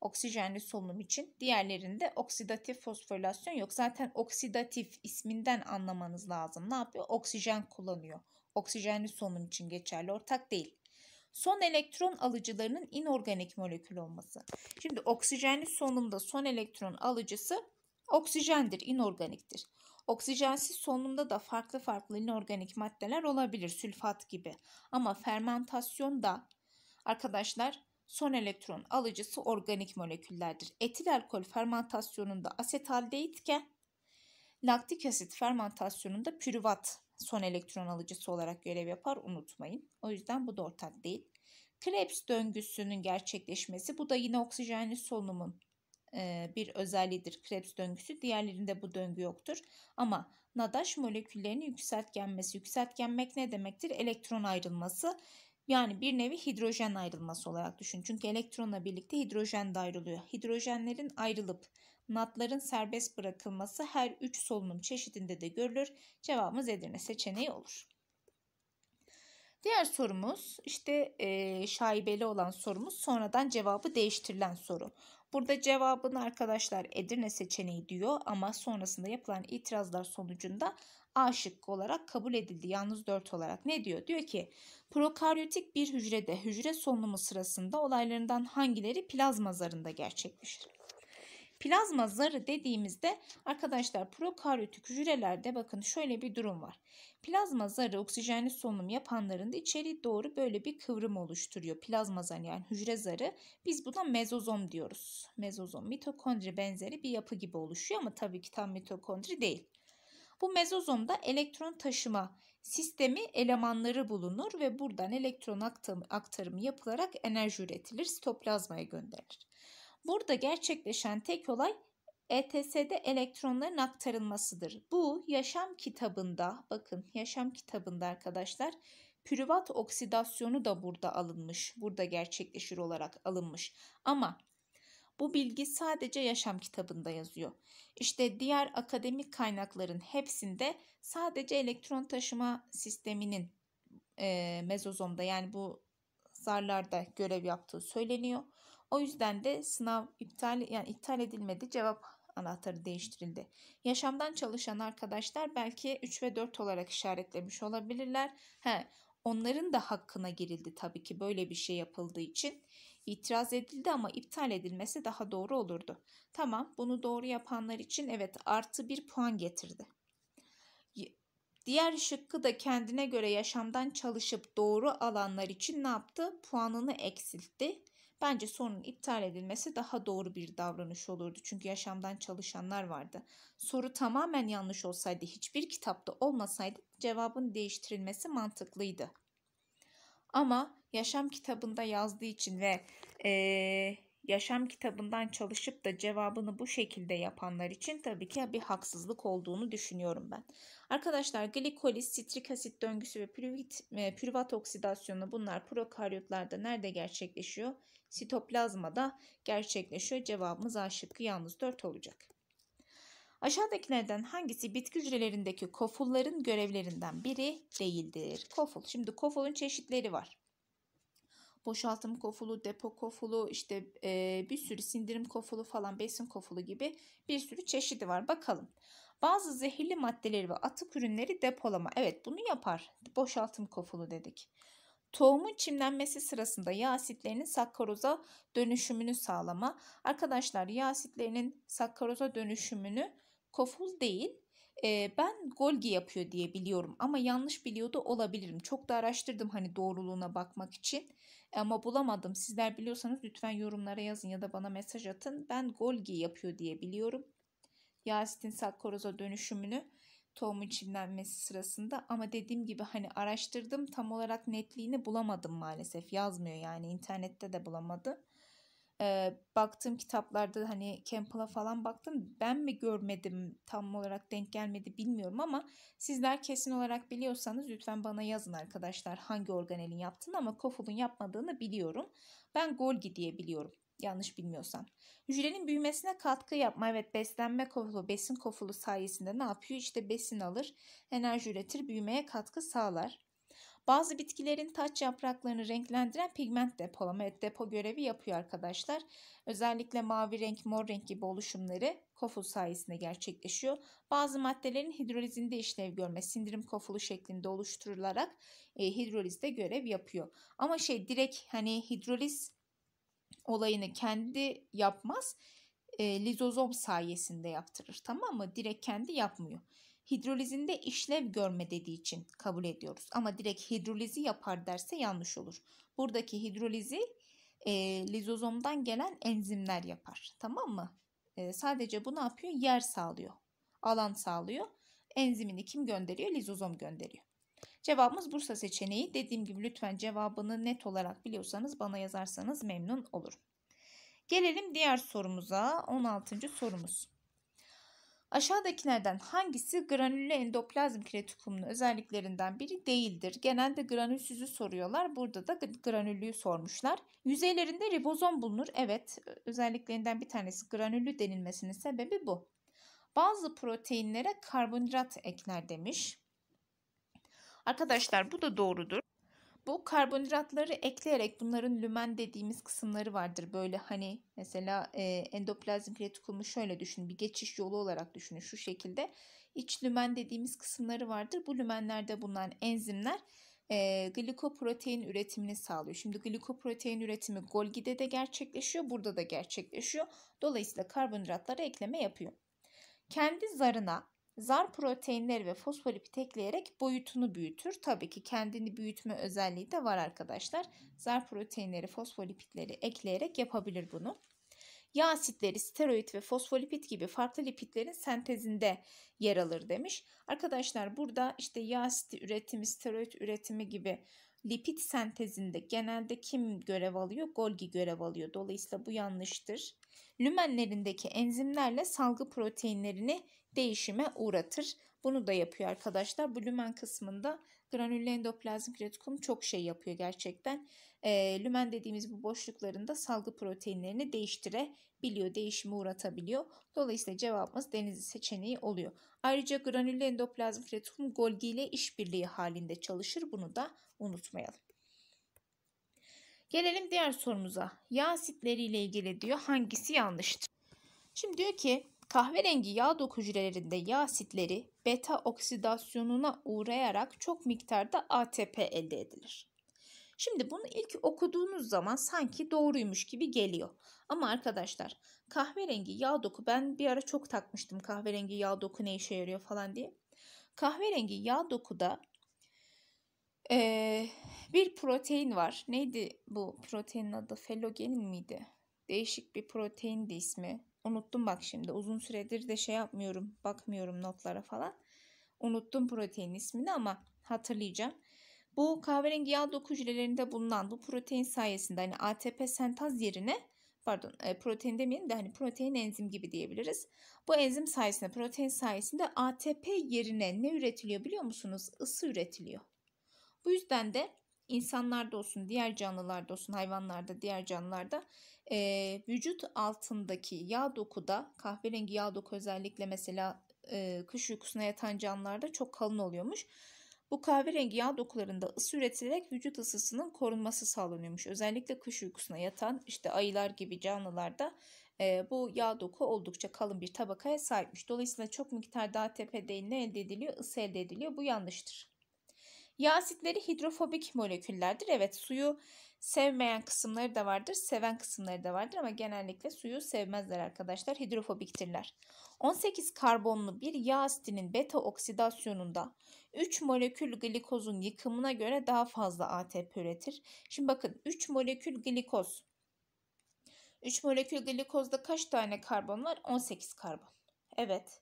S1: oksijenli solunum için. Diğerlerinde oksidatif fosforilasyon yok. Zaten oksidatif isminden anlamanız lazım. Ne yapıyor? Oksijen kullanıyor. Oksijenli solunum için geçerli ortak değil. Son elektron alıcılarının inorganik molekül olması. Şimdi oksijenli solunumda son elektron alıcısı oksijendir, inorganiktir. Oksijensiz solunumda da farklı farklı inorganik maddeler olabilir, sülfat gibi. Ama fermentasyonda arkadaşlar Son elektron alıcısı organik moleküllerdir. Etil alkol fermentasyonunda asetaldehit iken laktik asit fermentasyonunda pürüvat son elektron alıcısı olarak görev yapar unutmayın. O yüzden bu da ortak değil. Krebs döngüsünün gerçekleşmesi bu da yine oksijenli solunumun e, bir özelliğidir Krebs döngüsü. Diğerlerinde bu döngü yoktur. Ama nadaş moleküllerinin yükseltgenmesi. Yükseltgenmek ne demektir? Elektron ayrılması yani bir nevi hidrojen ayrılması olarak düşün. Çünkü elektronla birlikte hidrojen de ayrılıyor. Hidrojenlerin ayrılıp natların serbest bırakılması her 3 solunum çeşidinde de görülür. Cevabımız Edirne seçeneği olur. Diğer sorumuz işte e, şaibeli olan sorumuz sonradan cevabı değiştirilen soru. Burada cevabını arkadaşlar Edirne seçeneği diyor ama sonrasında yapılan itirazlar sonucunda A şıkkı olarak kabul edildi. Yalnız 4 olarak ne diyor? Diyor ki prokaryotik bir hücrede hücre solunumu sırasında olaylarından hangileri plazma zarında gerçekleşir? Plazma zarı dediğimizde arkadaşlar prokaryotik hücrelerde bakın şöyle bir durum var. Plazma zarı oksijenli solunum yapanların da içeri doğru böyle bir kıvrım oluşturuyor. Plazma zarı yani hücre zarı biz buna mezozom diyoruz. Mezozom mitokondri benzeri bir yapı gibi oluşuyor ama tabii ki tam mitokondri değil. Bu mezozomda elektron taşıma sistemi elemanları bulunur ve buradan elektron aktarımı yapılarak enerji üretilir, sitoplazmaya gönderilir. Burada gerçekleşen tek olay ETS'de elektronların aktarılmasıdır. Bu yaşam kitabında, bakın yaşam kitabında arkadaşlar pürüvat oksidasyonu da burada alınmış. Burada gerçekleşir olarak alınmış. Ama bu bilgi sadece yaşam kitabında yazıyor. İşte diğer akademik kaynakların hepsinde sadece elektron taşıma sisteminin e, mezozomda yani bu zarlarda görev yaptığı söyleniyor. O yüzden de sınav iptal yani iptal edilmedi. Cevap anahtarı değiştirildi. Yaşamdan çalışan arkadaşlar belki 3 ve 4 olarak işaretlemiş olabilirler. He, onların da hakkına girildi tabii ki böyle bir şey yapıldığı için. İtiraz edildi ama iptal edilmesi daha doğru olurdu. Tamam bunu doğru yapanlar için evet artı bir puan getirdi. Diğer şıkkı da kendine göre yaşamdan çalışıp doğru alanlar için ne yaptı? Puanını eksiltti. Bence sorunun iptal edilmesi daha doğru bir davranış olurdu. Çünkü yaşamdan çalışanlar vardı. Soru tamamen yanlış olsaydı, hiçbir kitapta olmasaydı cevabın değiştirilmesi mantıklıydı. Ama yaşam kitabında yazdığı için ve e, yaşam kitabından çalışıp da cevabını bu şekilde yapanlar için tabii ki bir haksızlık olduğunu düşünüyorum ben. Arkadaşlar glikoliz, sitrik asit döngüsü ve pürüvit, e, pürüvat oksidasyonu bunlar prokaryotlarda nerede gerçekleşiyor? Sitoplazmada gerçekleşiyor. Cevabımız A şıkkı yalnız 4 olacak. Aşağıdakilerden hangisi bitki hücrelerindeki kofulların görevlerinden biri değildir? Koful. Şimdi kofulun çeşitleri var. Boşaltım kofulu, depo kofulu, işte e, bir sürü sindirim kofulu falan, besin kofulu gibi bir sürü çeşidi var. Bakalım. Bazı zehirli maddeleri ve atık ürünleri depolama. Evet bunu yapar. Boşaltım kofulu dedik. Tohumun çimlenmesi sırasında yağ asitlerinin sakkaroza dönüşümünü sağlama. Arkadaşlar yağ asitlerinin sakkaroza dönüşümünü Koful değil. E, ben Golgi yapıyor diye biliyorum ama yanlış biliyordu olabilirim. Çok da araştırdım hani doğruluğuna bakmak için ama bulamadım. Sizler biliyorsanız lütfen yorumlara yazın ya da bana mesaj atın. Ben Golgi yapıyor diye biliyorum. Yasit'in sakoroza dönüşümünü tohumun çimlenmesi sırasında ama dediğim gibi hani araştırdım tam olarak netliğini bulamadım maalesef yazmıyor yani internette de bulamadım e, baktığım kitaplarda hani Campbell'a falan baktım. Ben mi görmedim tam olarak denk gelmedi bilmiyorum ama sizler kesin olarak biliyorsanız lütfen bana yazın arkadaşlar hangi organelin yaptığını ama kofulun yapmadığını biliyorum. Ben Golgi diye biliyorum yanlış bilmiyorsam. Hücrenin büyümesine katkı yapma evet beslenme kofulu, besin kofulu sayesinde ne yapıyor? İşte besin alır, enerji üretir, büyümeye katkı sağlar. Bazı bitkilerin taç yapraklarını renklendiren pigment depolama et depo görevi yapıyor arkadaşlar. Özellikle mavi renk, mor renk gibi oluşumları koful sayesinde gerçekleşiyor. Bazı maddelerin hidrolizinde işlev görme, sindirim kofulu şeklinde oluşturularak e, hidrolizde görev yapıyor. Ama şey direkt hani hidroliz olayını kendi yapmaz, e, lizozom sayesinde yaptırır tamam mı? Direkt kendi yapmıyor hidrolizinde işlev görme dediği için kabul ediyoruz. Ama direkt hidrolizi yapar derse yanlış olur. Buradaki hidrolizi e, lizozomdan gelen enzimler yapar. Tamam mı? E, sadece bu ne yapıyor? Yer sağlıyor. Alan sağlıyor. Enzimini kim gönderiyor? Lizozom gönderiyor. Cevabımız Bursa seçeneği. Dediğim gibi lütfen cevabını net olarak biliyorsanız bana yazarsanız memnun olurum. Gelelim diğer sorumuza. 16. sorumuz. Aşağıdakilerden hangisi granüllü endoplazm kiretikumlu özelliklerinden biri değildir? Genelde granülsüzü soruyorlar. Burada da granüllüyü sormuşlar. Yüzeylerinde ribozom bulunur. Evet özelliklerinden bir tanesi granüllü denilmesinin sebebi bu. Bazı proteinlere karbonhidrat ekler demiş. Arkadaşlar bu da doğrudur. Bu karbonhidratları ekleyerek bunların lümen dediğimiz kısımları vardır. Böyle hani mesela e, endoplazm retikulumu şöyle düşün. Bir geçiş yolu olarak düşünün şu şekilde. İç lümen dediğimiz kısımları vardır. Bu lümenlerde bulunan enzimler e, glikoprotein üretimini sağlıyor. Şimdi glikoprotein üretimi Golgi'de de gerçekleşiyor, burada da gerçekleşiyor. Dolayısıyla karbonhidratları ekleme yapıyor. Kendi zarına zar proteinleri ve fosfolipit ekleyerek boyutunu büyütür. Tabii ki kendini büyütme özelliği de var arkadaşlar. Zar proteinleri, fosfolipitleri ekleyerek yapabilir bunu. Yağ asitleri, steroid ve fosfolipit gibi farklı lipitlerin sentezinde yer alır demiş. Arkadaşlar burada işte yağ asiti üretimi, steroid üretimi gibi lipid sentezinde genelde kim görev alıyor? Golgi görev alıyor. Dolayısıyla bu yanlıştır. Lümenlerindeki enzimlerle salgı proteinlerini değişime uğratır. Bunu da yapıyor arkadaşlar. Bu lümen kısmında granüllü endoplazmik retikulum çok şey yapıyor gerçekten. E, lümen dediğimiz bu boşluklarında salgı proteinlerini değiştirebiliyor, değişime uğratabiliyor. Dolayısıyla cevabımız denizi seçeneği oluyor. Ayrıca granüllü endoplazmik retikulum Golgi ile işbirliği halinde çalışır. Bunu da unutmayalım. Gelelim diğer sorumuza. Yağ ile ilgili diyor hangisi yanlıştır? Şimdi diyor ki Kahverengi yağ doku yağ asitleri beta oksidasyonuna uğrayarak çok miktarda ATP elde edilir. Şimdi bunu ilk okuduğunuz zaman sanki doğruymuş gibi geliyor. Ama arkadaşlar kahverengi yağ doku ben bir ara çok takmıştım kahverengi yağ doku ne işe yarıyor falan diye. Kahverengi yağ dokuda ee, bir protein var. Neydi bu proteinin adı? Felogenin miydi? Değişik bir proteindi ismi. Unuttum bak şimdi. Uzun süredir de şey yapmıyorum. Bakmıyorum notlara falan. Unuttum protein ismini ama hatırlayacağım. Bu kahverengi yağ doku hücrelerinde bulunan bu protein sayesinde hani ATP sentaz yerine pardon e, protein demeyelim de hani protein enzim gibi diyebiliriz. Bu enzim sayesinde protein sayesinde ATP yerine ne üretiliyor biliyor musunuz? Isı üretiliyor. Bu yüzden de insanlarda olsun, diğer canlılarda olsun, hayvanlarda, diğer canlılarda e, vücut altındaki yağ dokuda kahverengi yağ doku özellikle mesela e, kış uykusuna yatan canlılarda çok kalın oluyormuş. Bu kahverengi yağ dokularında ısı üretilerek vücut ısısının korunması sağlanıyormuş. Özellikle kış uykusuna yatan işte ayılar gibi canlılarda e, bu yağ doku oldukça kalın bir tabakaya sahipmiş. Dolayısıyla çok miktarda ATP değine elde ediliyor, ısı elde ediliyor. Bu yanlıştır. Yağ asitleri hidrofobik moleküllerdir. Evet suyu Sevmeyen kısımları da vardır, seven kısımları da vardır ama genellikle suyu sevmezler arkadaşlar. Hidrofobiktirler. 18 karbonlu bir yağ asitinin beta oksidasyonunda 3 molekül glikozun yıkımına göre daha fazla ATP üretir. Şimdi bakın 3 molekül glikoz. 3 molekül glikozda kaç tane karbon var? 18 karbon. Evet.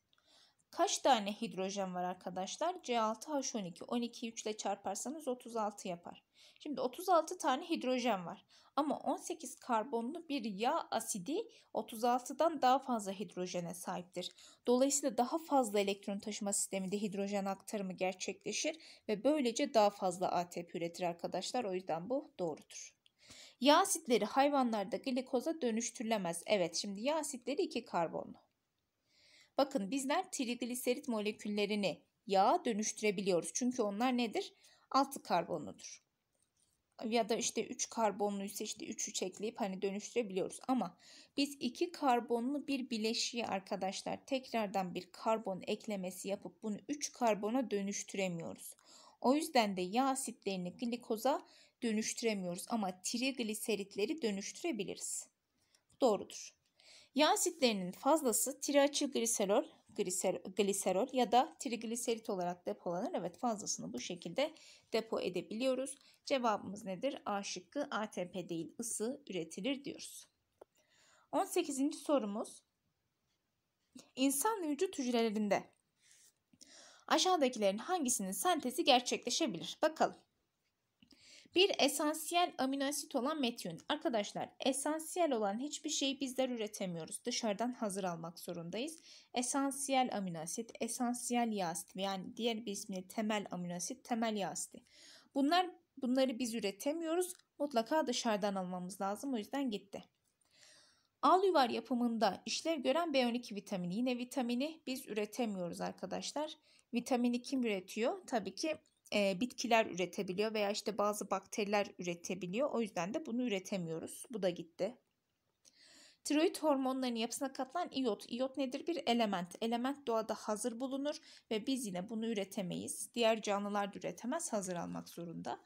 S1: Kaç tane hidrojen var arkadaşlar? C6H12. 12 3 ile çarparsanız 36 yapar. Şimdi 36 tane hidrojen var. Ama 18 karbonlu bir yağ asidi 36'dan daha fazla hidrojene sahiptir. Dolayısıyla daha fazla elektron taşıma sisteminde hidrojen aktarımı gerçekleşir ve böylece daha fazla ATP üretir arkadaşlar. O yüzden bu doğrudur. Yağ asitleri hayvanlarda glikoza dönüştürülemez. Evet şimdi yağ asitleri 2 karbonlu. Bakın bizler trigliserit moleküllerini yağa dönüştürebiliyoruz. Çünkü onlar nedir? Altı karbonludur ya da işte 3 karbonluysa işte 3'ü çekleyip hani dönüştürebiliyoruz. Ama biz 2 karbonlu bir bileşiği arkadaşlar tekrardan bir karbon eklemesi yapıp bunu 3 karbona dönüştüremiyoruz. O yüzden de yağ asitlerini glikoza dönüştüremiyoruz ama trigliseritleri dönüştürebiliriz. Doğrudur. Yağ asitlerinin fazlası triaçilgliserol gliser, gliserol ya da trigliserit olarak depolanır. Evet fazlasını bu şekilde depo edebiliyoruz. Cevabımız nedir? A şıkkı ATP değil ısı üretilir diyoruz. 18. sorumuz. İnsan vücut hücrelerinde aşağıdakilerin hangisinin sentezi gerçekleşebilir? Bakalım. Bir esansiyel aminoasit olan metion. Arkadaşlar esansiyel olan hiçbir şeyi bizler üretemiyoruz. Dışarıdan hazır almak zorundayız. Esansiyel aminoasit, esansiyel yağ asidi yani diğer bir ismiyle temel aminoasit, temel yağ asidi. Bunlar bunları biz üretemiyoruz. Mutlaka dışarıdan almamız lazım. O yüzden gitti. Alüvar yapımında işlev gören B12 vitamini. Yine vitamini biz üretemiyoruz arkadaşlar. Vitamini kim üretiyor? Tabii ki e, bitkiler üretebiliyor veya işte bazı bakteriler üretebiliyor. O yüzden de bunu üretemiyoruz. Bu da gitti. Tiroid hormonlarının yapısına katılan iot. İyot nedir? Bir element. Element doğada hazır bulunur ve biz yine bunu üretemeyiz. Diğer canlılar da üretemez, hazır almak zorunda.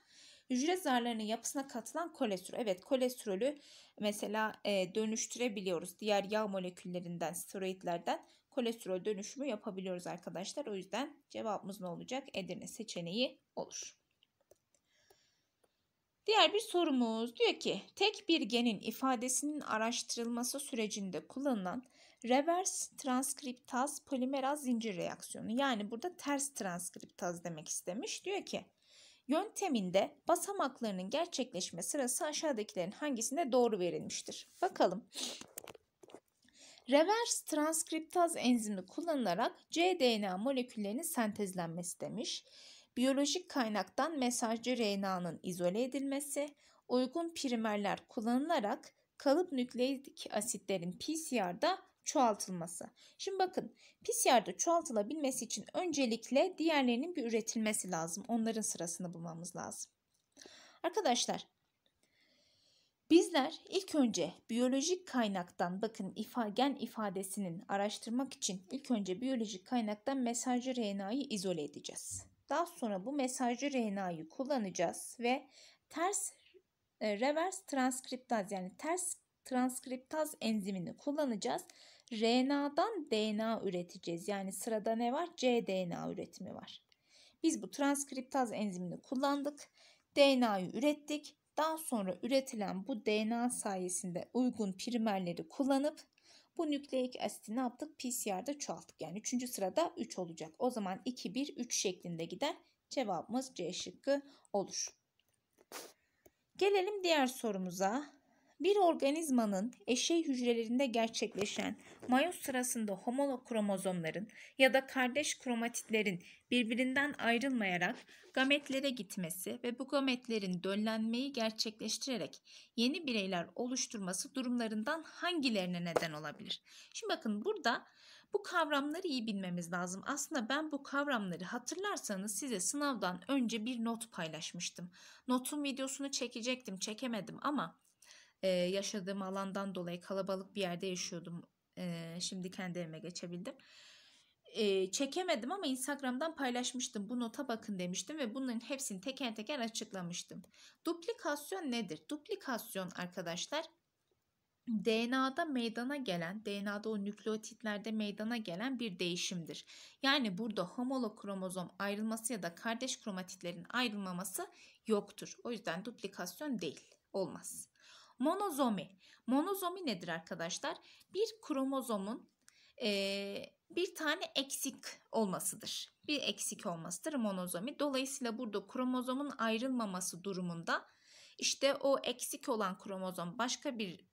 S1: Hücre zarlarının yapısına katılan kolesterol. Evet kolesterolü mesela e, dönüştürebiliyoruz. Diğer yağ moleküllerinden, steroidlerden kolesterol dönüşümü yapabiliyoruz arkadaşlar. O yüzden cevabımız ne olacak? Edirne seçeneği olur. Diğer bir sorumuz diyor ki tek bir genin ifadesinin araştırılması sürecinde kullanılan reverse transkriptaz polimeraz zincir reaksiyonu yani burada ters transkriptaz demek istemiş. Diyor ki yönteminde basamaklarının gerçekleşme sırası aşağıdakilerin hangisinde doğru verilmiştir? Bakalım Reverse transkriptaz enzimi kullanılarak cDNA moleküllerinin sentezlenmesi demiş. Biyolojik kaynaktan mesajcı RNA'nın izole edilmesi, uygun primerler kullanılarak kalıp nükleik asitlerin PCR'da çoğaltılması. Şimdi bakın PCR'da çoğaltılabilmesi için öncelikle diğerlerinin bir üretilmesi lazım. Onların sırasını bulmamız lazım. Arkadaşlar Bizler ilk önce biyolojik kaynaktan bakın ifa, gen ifadesinin araştırmak için ilk önce biyolojik kaynaktan mesajcı RNA'yı izole edeceğiz. Daha sonra bu mesajcı RNA'yı kullanacağız ve ters e, reverse transkriptaz yani ters transkriptaz enzimini kullanacağız. RNA'dan DNA üreteceğiz. Yani sırada ne var? cDNA üretimi var. Biz bu transkriptaz enzimini kullandık. DNA'yı ürettik daha sonra üretilen bu DNA sayesinde uygun primerleri kullanıp bu nükleik asiti ne yaptık? PCR'da çoğalttık. Yani 3. sırada 3 olacak. O zaman 2, 1, 3 şeklinde gider. Cevabımız C şıkkı olur. Gelelim diğer sorumuza. Bir organizmanın eşey hücrelerinde gerçekleşen mayoz sırasında homolog kromozomların ya da kardeş kromatitlerin birbirinden ayrılmayarak gametlere gitmesi ve bu gametlerin döllenmeyi gerçekleştirerek yeni bireyler oluşturması durumlarından hangilerine neden olabilir? Şimdi bakın burada bu kavramları iyi bilmemiz lazım. Aslında ben bu kavramları hatırlarsanız size sınavdan önce bir not paylaşmıştım. Notun videosunu çekecektim, çekemedim ama e, yaşadığım alandan dolayı kalabalık bir yerde yaşıyordum. E, şimdi kendi evime geçebildim. E, çekemedim ama Instagram'dan paylaşmıştım. Bu nota bakın demiştim ve bunların hepsini teker teker açıklamıştım. Duplikasyon nedir? Duplikasyon arkadaşlar DNA'da meydana gelen, DNA'da o nükleotitlerde meydana gelen bir değişimdir. Yani burada homolog kromozom ayrılması ya da kardeş kromatitlerin ayrılmaması yoktur. O yüzden duplikasyon değil, olmaz. Monozomi. Monozomi nedir arkadaşlar? Bir kromozomun e, bir tane eksik olmasıdır. Bir eksik olmasıdır monozomi. Dolayısıyla burada kromozomun ayrılmaması durumunda işte o eksik olan kromozom başka bir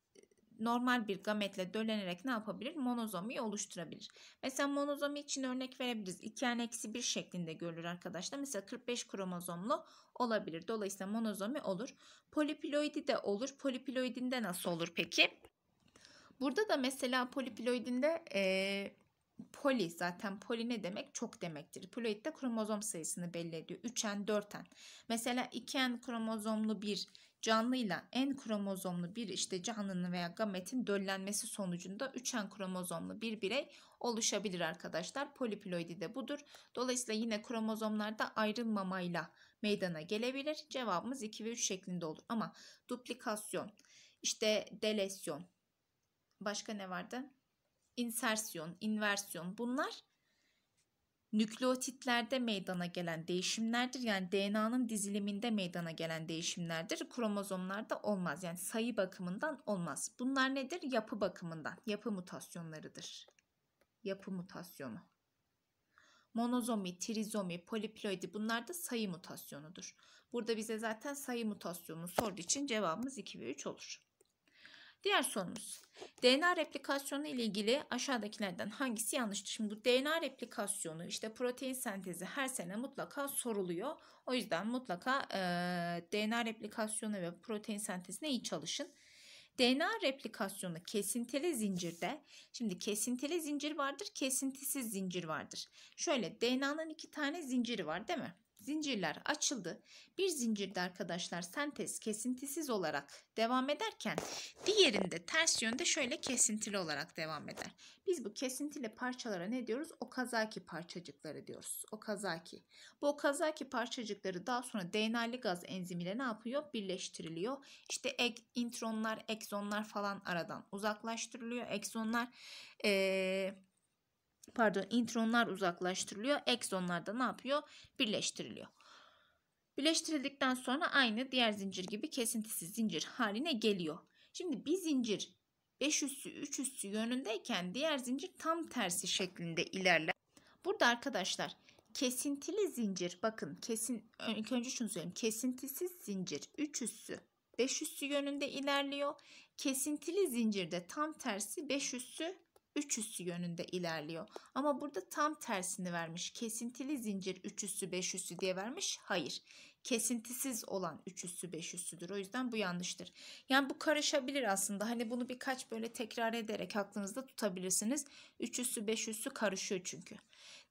S1: normal bir gametle dölenerek ne yapabilir? Monozomiyi oluşturabilir. Mesela monozomi için örnek verebiliriz. 2n eksi 1 şeklinde görülür arkadaşlar. Mesela 45 kromozomlu olabilir. Dolayısıyla monozomi olur. Poliploidi de olur. Poliploidinde nasıl olur peki? Burada da mesela poliploidinde e, poli zaten poli ne demek? Çok demektir. Ploid de kromozom sayısını belli ediyor. 3n 4n. Mesela 2n kromozomlu bir canlıyla en kromozomlu bir işte canlının veya gametin döllenmesi sonucunda üçen kromozomlu bir birey oluşabilir arkadaşlar. Poliploidi de budur. Dolayısıyla yine kromozomlarda ayrılmamayla meydana gelebilir. Cevabımız 2 ve 3 şeklinde olur. Ama duplikasyon, işte delesyon, başka ne vardı? İnsersiyon, inversiyon bunlar nükleotitlerde meydana gelen değişimlerdir. Yani DNA'nın diziliminde meydana gelen değişimlerdir. Kromozomlarda olmaz. Yani sayı bakımından olmaz. Bunlar nedir? Yapı bakımından. Yapı mutasyonlarıdır. Yapı mutasyonu. Monozomi, trizomi, poliploidi bunlar da sayı mutasyonudur. Burada bize zaten sayı mutasyonu sorduğu için cevabımız 2 ve 3 olur. Diğer sorumuz. DNA replikasyonu ile ilgili aşağıdakilerden hangisi yanlıştır? Şimdi bu DNA replikasyonu işte protein sentezi her sene mutlaka soruluyor. O yüzden mutlaka e, DNA replikasyonu ve protein sentezine iyi çalışın. DNA replikasyonu kesintili zincirde, şimdi kesintili zincir vardır, kesintisiz zincir vardır. Şöyle DNA'nın iki tane zinciri var değil mi? zincirler açıldı. Bir zincirde arkadaşlar sentez kesintisiz olarak devam ederken diğerinde ters yönde şöyle kesintili olarak devam eder. Biz bu kesintili parçalara ne diyoruz? Okazaki parçacıkları diyoruz. Okazaki. Bu okazaki parçacıkları daha sonra DNA'lı gaz enzimiyle ne yapıyor? Birleştiriliyor. İşte ek, intronlar, eksonlar falan aradan uzaklaştırılıyor. Eksonlar ee, pardon intronlar uzaklaştırılıyor. Eksonlar da ne yapıyor? Birleştiriliyor. Birleştirildikten sonra aynı diğer zincir gibi kesintisiz zincir haline geliyor. Şimdi bir zincir 5 üssü 3 üssü yönündeyken diğer zincir tam tersi şeklinde ilerler. Burada arkadaşlar kesintili zincir bakın kesin ilk önce şunu söyleyeyim kesintisiz zincir 3 üssü 5 üssü yönünde ilerliyor. Kesintili zincirde tam tersi 5 üssü 3 üssü yönünde ilerliyor. Ama burada tam tersini vermiş. Kesintili zincir 3 üssü 5 üssü diye vermiş. Hayır. Kesintisiz olan 3 üssü 5 üssüdür. O yüzden bu yanlıştır. Yani bu karışabilir aslında. Hani bunu birkaç böyle tekrar ederek aklınızda tutabilirsiniz. 3 üssü 5 üssü karışıyor çünkü.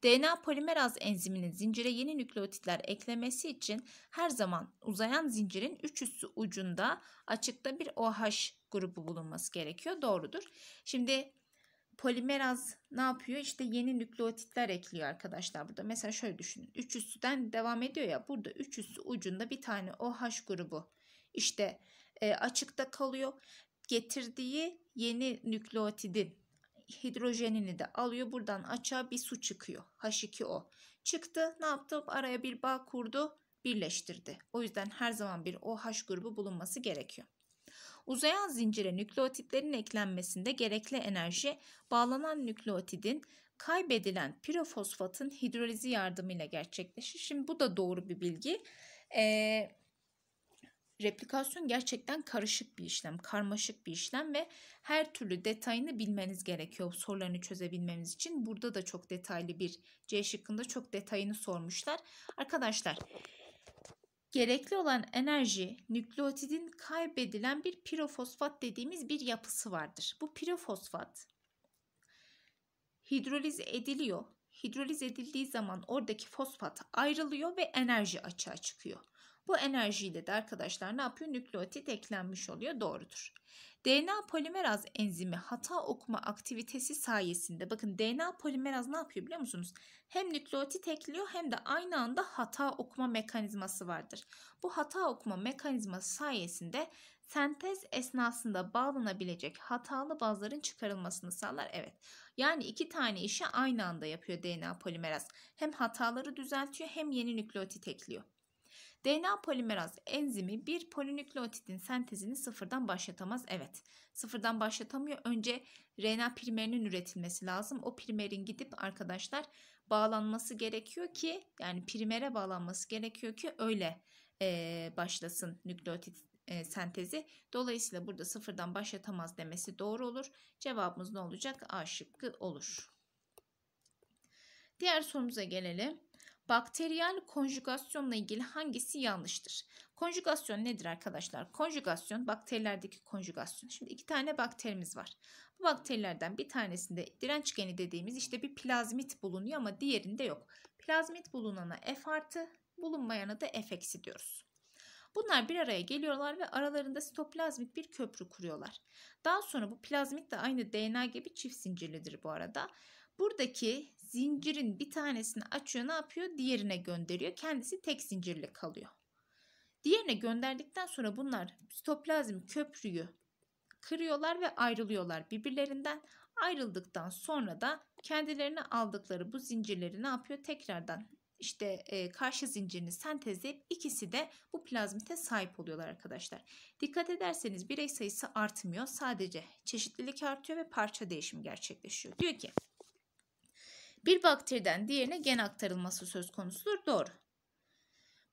S1: DNA polimeraz enziminin zincire yeni nükleotitler eklemesi için her zaman uzayan zincirin 3 üssü ucunda açıkta bir OH grubu bulunması gerekiyor. Doğrudur. Şimdi polimeraz ne yapıyor? İşte yeni nükleotitler ekliyor arkadaşlar burada. Mesela şöyle düşünün. 3 üstüden devam ediyor ya. Burada 3 üstü ucunda bir tane OH grubu işte e, açıkta kalıyor. Getirdiği yeni nükleotidin hidrojenini de alıyor. Buradan açığa bir su çıkıyor. H2O. Çıktı. Ne yaptı? Araya bir bağ kurdu. Birleştirdi. O yüzden her zaman bir OH grubu bulunması gerekiyor. Uzayan zincire nükleotitlerin eklenmesinde gerekli enerji bağlanan nükleotidin kaybedilen pirofosfatın hidrolizi yardımıyla gerçekleşir. Şimdi bu da doğru bir bilgi. Ee, replikasyon gerçekten karışık bir işlem, karmaşık bir işlem ve her türlü detayını bilmeniz gerekiyor sorularını çözebilmemiz için. Burada da çok detaylı bir C şıkkında çok detayını sormuşlar. Arkadaşlar Gerekli olan enerji nükleotidin kaybedilen bir pirofosfat dediğimiz bir yapısı vardır. Bu pirofosfat hidrolize ediliyor. Hidrolize edildiği zaman oradaki fosfat ayrılıyor ve enerji açığa çıkıyor. Bu enerjiyle de arkadaşlar ne yapıyor? Nükleotit eklenmiş oluyor. Doğrudur. DNA polimeraz enzimi hata okuma aktivitesi sayesinde bakın DNA polimeraz ne yapıyor biliyor musunuz? Hem nükleotit ekliyor hem de aynı anda hata okuma mekanizması vardır. Bu hata okuma mekanizması sayesinde sentez esnasında bağlanabilecek hatalı bazların çıkarılmasını sağlar. Evet. Yani iki tane işi aynı anda yapıyor DNA polimeraz. Hem hataları düzeltiyor hem yeni nükleotit ekliyor. DNA polimeraz enzimi bir polinükleotidin sentezini sıfırdan başlatamaz. Evet sıfırdan başlatamıyor. Önce RNA primerinin üretilmesi lazım. O primerin gidip arkadaşlar bağlanması gerekiyor ki yani primere bağlanması gerekiyor ki öyle e, başlasın nükleotit e, sentezi. Dolayısıyla burada sıfırdan başlatamaz demesi doğru olur. Cevabımız ne olacak? A şıkkı olur. Diğer sorumuza gelelim. Bakteriyel konjugasyonla ilgili hangisi yanlıştır? Konjugasyon nedir arkadaşlar? Konjugasyon bakterilerdeki konjugasyon. Şimdi iki tane bakterimiz var. Bu bakterilerden bir tanesinde direnç geni dediğimiz işte bir plazmit bulunuyor ama diğerinde yok. Plazmit bulunana F artı, bulunmayana da F eksi diyoruz. Bunlar bir araya geliyorlar ve aralarında sitoplazmik bir köprü kuruyorlar. Daha sonra bu plazmit de aynı DNA gibi çift zincirlidir bu arada. Buradaki zincirin bir tanesini açıyor ne yapıyor? Diğerine gönderiyor. Kendisi tek zincirli kalıyor. Diğerine gönderdikten sonra bunlar sitoplazm köprüyü kırıyorlar ve ayrılıyorlar birbirlerinden. Ayrıldıktan sonra da kendilerine aldıkları bu zincirleri ne yapıyor? Tekrardan işte e, karşı zincirini sentezleyip ikisi de bu plazmite sahip oluyorlar arkadaşlar. Dikkat ederseniz birey sayısı artmıyor. Sadece çeşitlilik artıyor ve parça değişimi gerçekleşiyor. Diyor ki bir bakteriden diğerine gen aktarılması söz konusudur. Doğru.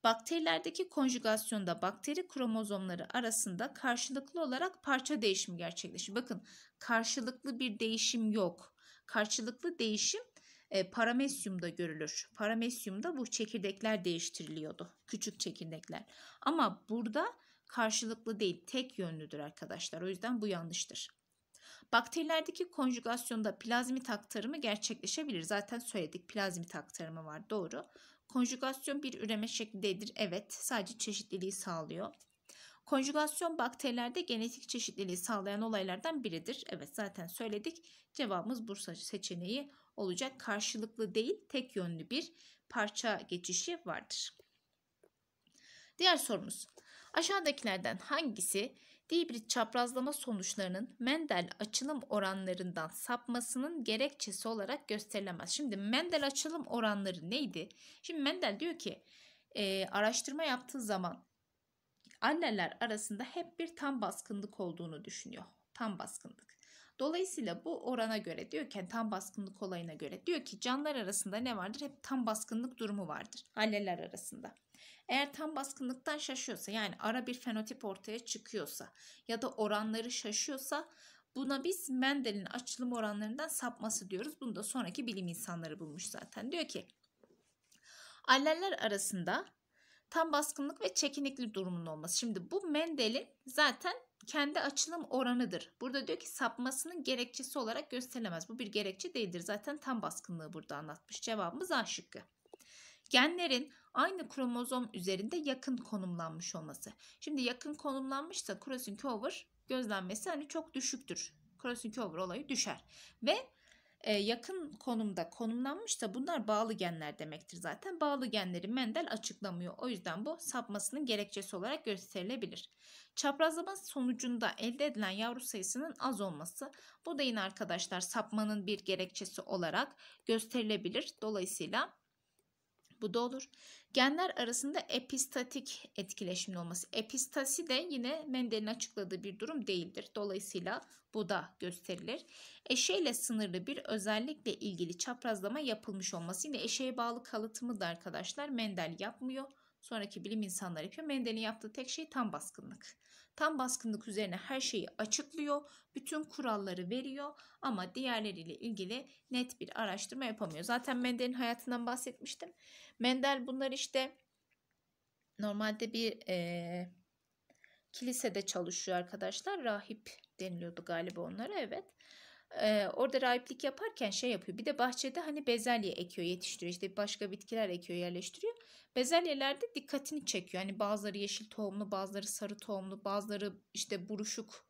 S1: Bakterilerdeki konjugasyonda bakteri kromozomları arasında karşılıklı olarak parça değişimi gerçekleşir. Bakın karşılıklı bir değişim yok. Karşılıklı değişim e, paramesyumda görülür. Paramesyumda bu çekirdekler değiştiriliyordu. Küçük çekirdekler. Ama burada karşılıklı değil tek yönlüdür arkadaşlar. O yüzden bu yanlıştır. Bakterilerdeki konjugasyonda plazmit aktarımı gerçekleşebilir. Zaten söyledik plazmit aktarımı var doğru. Konjugasyon bir üreme şeklidir. Evet sadece çeşitliliği sağlıyor. Konjugasyon bakterilerde genetik çeşitliliği sağlayan olaylardan biridir. Evet zaten söyledik. Cevabımız Bursa seçeneği olacak. Karşılıklı değil tek yönlü bir parça geçişi vardır. Diğer sorumuz. Aşağıdakilerden hangisi ciddi bir çaprazlama sonuçlarının Mendel açılım oranlarından sapmasının gerekçesi olarak gösterilemez. Şimdi Mendel açılım oranları neydi? Şimdi Mendel diyor ki e, araştırma yaptığı zaman anneler arasında hep bir tam baskınlık olduğunu düşünüyor. Tam baskınlık. Dolayısıyla bu orana göre diyorken tam baskınlık olayına göre diyor ki canlar arasında ne vardır? Hep tam baskınlık durumu vardır anneler arasında. Eğer tam baskınlıktan şaşıyorsa yani ara bir fenotip ortaya çıkıyorsa ya da oranları şaşıyorsa buna biz Mendel'in açılım oranlarından sapması diyoruz. Bunu da sonraki bilim insanları bulmuş zaten. Diyor ki Alleller arasında tam baskınlık ve çekinikli durumun olması. Şimdi bu Mendel'in zaten kendi açılım oranıdır. Burada diyor ki sapmasının gerekçesi olarak gösterilemez. Bu bir gerekçe değildir. Zaten tam baskınlığı burada anlatmış. Cevabımız A şıkkı. Genlerin aynı kromozom üzerinde yakın konumlanmış olması. Şimdi yakın konumlanmışsa crossing over gözlenmesi hani çok düşüktür. Crossing over olayı düşer. Ve e, yakın konumda konumlanmışsa bunlar bağlı genler demektir zaten. Bağlı genleri Mendel açıklamıyor. O yüzden bu sapmasının gerekçesi olarak gösterilebilir. Çaprazlama sonucunda elde edilen yavru sayısının az olması bu da yine arkadaşlar sapmanın bir gerekçesi olarak gösterilebilir. Dolayısıyla bu da olur. Genler arasında epistatik etkileşimli olması. Epistasi de yine Mendel'in açıkladığı bir durum değildir. Dolayısıyla bu da gösterilir. Eşeyle sınırlı bir özellikle ilgili çaprazlama yapılmış olması. Yine eşeğe bağlı kalıtımı da arkadaşlar Mendel yapmıyor. Sonraki bilim insanları yapıyor. Mendel'in yaptığı tek şey tam baskınlık. Tam baskınlık üzerine her şeyi açıklıyor, bütün kuralları veriyor ama diğerleriyle ilgili net bir araştırma yapamıyor. Zaten Mendel'in hayatından bahsetmiştim. Mendel bunlar işte normalde bir e, kilisede çalışıyor arkadaşlar. Rahip deniliyordu galiba onlara evet. E, orada rahiplik yaparken şey yapıyor. Bir de bahçede hani bezelye ekiyor, yetiştiriyor. İşte başka bitkiler ekiyor, yerleştiriyor. Bezelyelerde dikkatini çekiyor. Yani bazıları yeşil tohumlu, bazıları sarı tohumlu, bazıları işte buruşuk,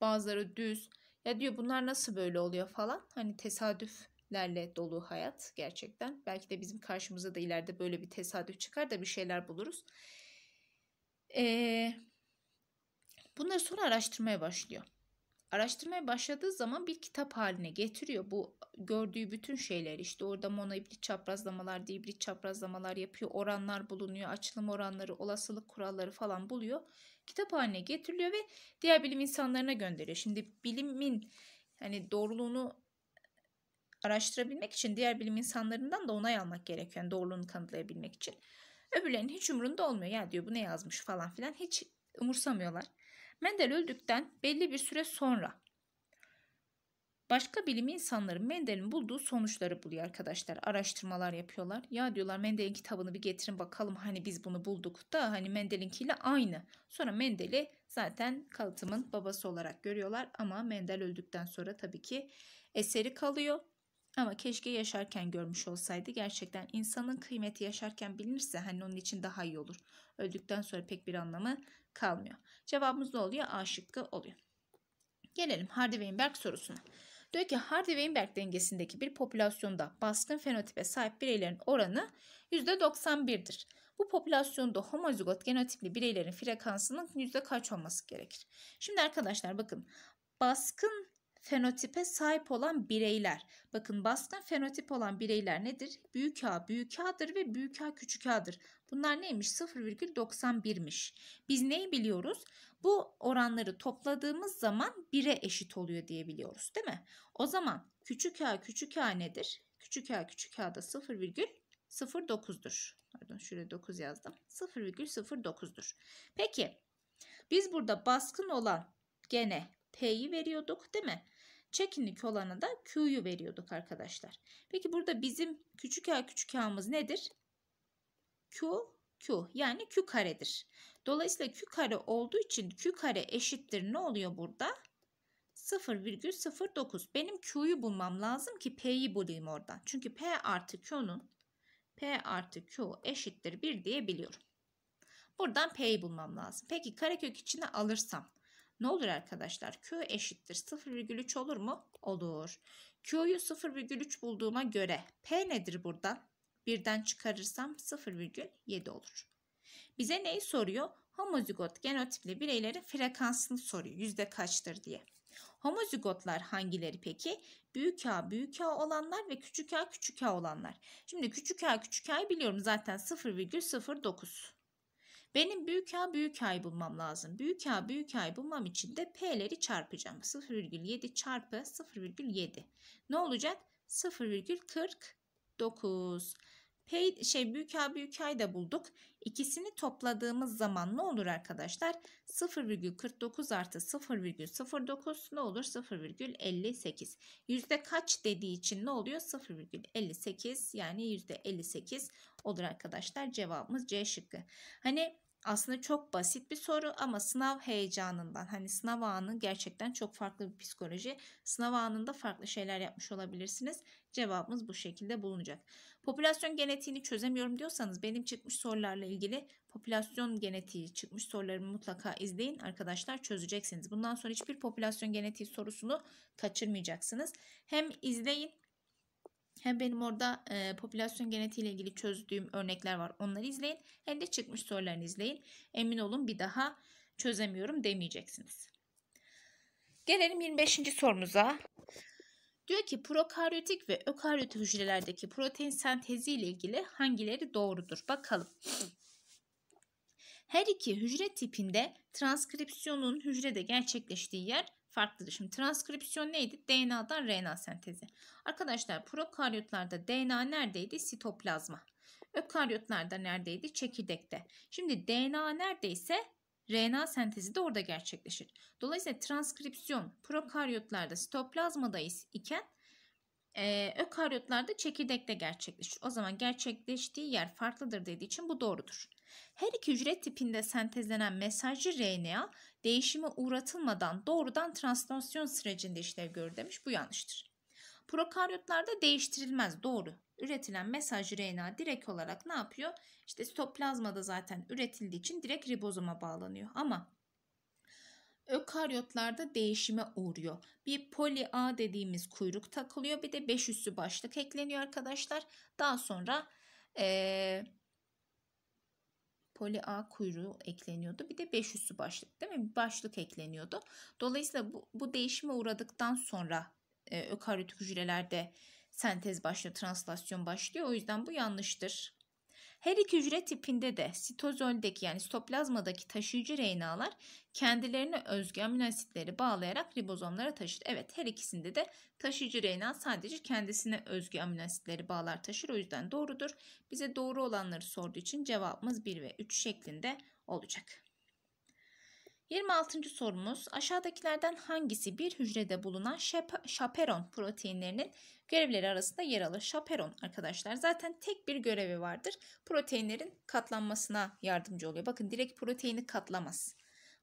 S1: bazıları düz. Ya diyor bunlar nasıl böyle oluyor falan. Hani tesadüflerle dolu hayat gerçekten. Belki de bizim karşımıza da ileride böyle bir tesadüf çıkar da bir şeyler buluruz. Ee, bunları sonra araştırmaya başlıyor araştırmaya başladığı zaman bir kitap haline getiriyor. Bu gördüğü bütün şeyler işte orada monoibrit çaprazlamalar, dibrit çaprazlamalar yapıyor. Oranlar bulunuyor, açılım oranları, olasılık kuralları falan buluyor. Kitap haline getiriliyor ve diğer bilim insanlarına gönderiyor. Şimdi bilimin hani doğruluğunu araştırabilmek için diğer bilim insanlarından da onay almak gerekiyor. Yani doğruluğunu kanıtlayabilmek için. Öbürlerinin hiç umurunda olmuyor. Ya diyor bu ne yazmış falan filan hiç umursamıyorlar. Mendel öldükten belli bir süre sonra başka bilim insanları Mendel'in bulduğu sonuçları buluyor arkadaşlar. Araştırmalar yapıyorlar. Ya diyorlar Mendel'in kitabını bir getirin bakalım hani biz bunu bulduk da hani Mendel'inkiyle aynı. Sonra Mendel'i zaten kalıtımın babası olarak görüyorlar ama Mendel öldükten sonra tabii ki eseri kalıyor. Ama keşke yaşarken görmüş olsaydı gerçekten insanın kıymeti yaşarken bilinirse hani onun için daha iyi olur. Öldükten sonra pek bir anlamı kalmıyor. Cevabımız da oluyor A şıkkı oluyor. Gelelim Hardy-Weinberg sorusuna. Diyor ki Hardy-Weinberg dengesindeki bir popülasyonda baskın fenotipe sahip bireylerin oranı %91'dir. Bu popülasyonda homozigot genotipli bireylerin frekansının yüzde kaç olması gerekir? Şimdi arkadaşlar bakın baskın fenotipe sahip olan bireyler. Bakın baskın fenotip olan bireyler nedir? Büyük A büyük A'dır ve büyük A küçük A'dır. Bunlar neymiş? 0,91'miş. Biz neyi biliyoruz? Bu oranları topladığımız zaman 1'e eşit oluyor diye biliyoruz değil mi? O zaman küçük a küçük a nedir? Küçük a küçük a da 0,09'dur. Pardon şuraya 9 yazdım. 0,09'dur. Peki biz burada baskın olan gene P'yi veriyorduk değil mi? Çekinlik olanı da Q'yu veriyorduk arkadaşlar. Peki burada bizim küçük a küçük a'mız nedir? Q Q yani Q karedir. Dolayısıyla Q kare olduğu için Q kare eşittir ne oluyor burada? 0,09. Benim Q'yu bulmam lazım ki P'yi bulayım oradan. Çünkü P artı Q'nun P artı Q eşittir 1 diyebiliyorum. Buradan P'yi bulmam lazım. Peki karekök içine alırsam ne olur arkadaşlar? Q eşittir 0,3 olur mu? Olur. Q'yu 0,3 bulduğuma göre P nedir burada? birden çıkarırsam 0,7 olur. Bize neyi soruyor? Homozigot genotipli bireylerin frekansını soruyor. Yüzde kaçtır diye. Homozigotlar hangileri peki? Büyük A büyük A olanlar ve küçük A küçük A olanlar. Şimdi küçük A küçük A'yı biliyorum zaten 0,09. Benim büyük A büyük A'yı bulmam lazım. Büyük A büyük A'yı bulmam için de P'leri çarpacağım. 0,7 çarpı 0,7. Ne olacak? 0,49. Pay, şey büyük A büyük A'yı da bulduk. İkisini topladığımız zaman ne olur arkadaşlar? 0,49 artı 0,09 ne olur? 0,58. Yüzde kaç dediği için ne oluyor? 0,58 yani yüzde %58 olur arkadaşlar. Cevabımız C şıkkı. Hani aslında çok basit bir soru ama sınav heyecanından hani sınav anı gerçekten çok farklı bir psikoloji. Sınav anında farklı şeyler yapmış olabilirsiniz. Cevabımız bu şekilde bulunacak. Popülasyon genetiğini çözemiyorum diyorsanız benim çıkmış sorularla ilgili popülasyon genetiği çıkmış sorularımı mutlaka izleyin arkadaşlar çözeceksiniz. Bundan sonra hiçbir popülasyon genetiği sorusunu kaçırmayacaksınız. Hem izleyin hem benim orada e, popülasyon genetiği ile ilgili çözdüğüm örnekler var onları izleyin. Hem de çıkmış sorularını izleyin. Emin olun bir daha çözemiyorum demeyeceksiniz. Gelelim 25. sorumuza. Diyor ki prokaryotik ve ökaryot hücrelerdeki protein sentezi ile ilgili hangileri doğrudur? Bakalım. Her iki hücre tipinde transkripsiyonun hücrede gerçekleştiği yer farklıdır. Şimdi transkripsiyon neydi? DNA'dan RNA sentezi. Arkadaşlar prokaryotlarda DNA neredeydi? Sitoplazma. Ökaryotlarda neredeydi? Çekirdekte. Şimdi DNA neredeyse RNA sentezi de orada gerçekleşir. Dolayısıyla transkripsiyon prokaryotlarda sitoplazmada iken e, ökaryotlarda çekirdekte gerçekleşir. O zaman gerçekleştiği yer farklıdır dediği için bu doğrudur. Her iki hücre tipinde sentezlenen mesajcı RNA değişimi uğratılmadan doğrudan translasyon sürecinde işlev görür demiş. Bu yanlıştır. Prokaryotlarda değiştirilmez doğru. Üretilen mesaj RNA direkt olarak ne yapıyor? İşte sitoplazmada zaten üretildiği için direkt ribozoma bağlanıyor. Ama ökaryotlarda değişime uğruyor. Bir poli A dediğimiz kuyruk takılıyor. Bir de 5 üssü başlık ekleniyor arkadaşlar. Daha sonra ee, poli A kuyruğu ekleniyordu. Bir de 5 üssü başlık değil mi? Başlık ekleniyordu. Dolayısıyla bu, bu değişime uğradıktan sonra e, ökaryot hücrelerde sentez başlıyor, translasyon başlıyor. O yüzden bu yanlıştır. Her iki hücre tipinde de sitozoldeki yani sitoplazmadaki taşıyıcı RNA'lar kendilerine özgü amino asitleri bağlayarak ribozomlara taşır. Evet her ikisinde de taşıyıcı RNA sadece kendisine özgü amino asitleri bağlar taşır. O yüzden doğrudur. Bize doğru olanları sorduğu için cevabımız 1 ve 3 şeklinde olacak. 26. sorumuz aşağıdakilerden hangisi bir hücrede bulunan şaperon proteinlerinin görevleri arasında yer alır? Şaperon arkadaşlar zaten tek bir görevi vardır. Proteinlerin katlanmasına yardımcı oluyor. Bakın direkt proteini katlamaz.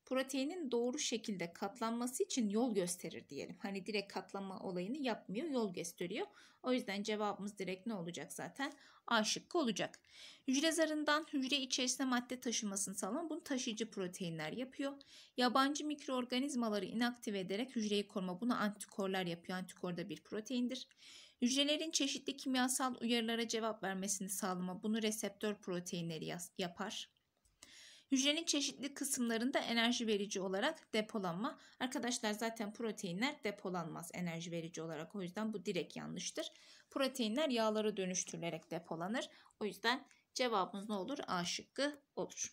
S1: Proteinin doğru şekilde katlanması için yol gösterir diyelim. Hani direkt katlama olayını yapmıyor, yol gösteriyor. O yüzden cevabımız direkt ne olacak zaten? A şıkkı olacak. Hücre zarından hücre içerisine madde taşımasını sağlayan bunu taşıyıcı proteinler yapıyor. Yabancı mikroorganizmaları inaktive ederek hücreyi koruma bunu antikorlar yapıyor. Antikor da bir proteindir. Hücrelerin çeşitli kimyasal uyarılara cevap vermesini sağlama bunu reseptör proteinleri yapar. Hücrenin çeşitli kısımlarında enerji verici olarak depolanma. Arkadaşlar zaten proteinler depolanmaz enerji verici olarak. O yüzden bu direkt yanlıştır. Proteinler yağlara dönüştürülerek depolanır. O yüzden cevabımız ne olur? A şıkkı olur.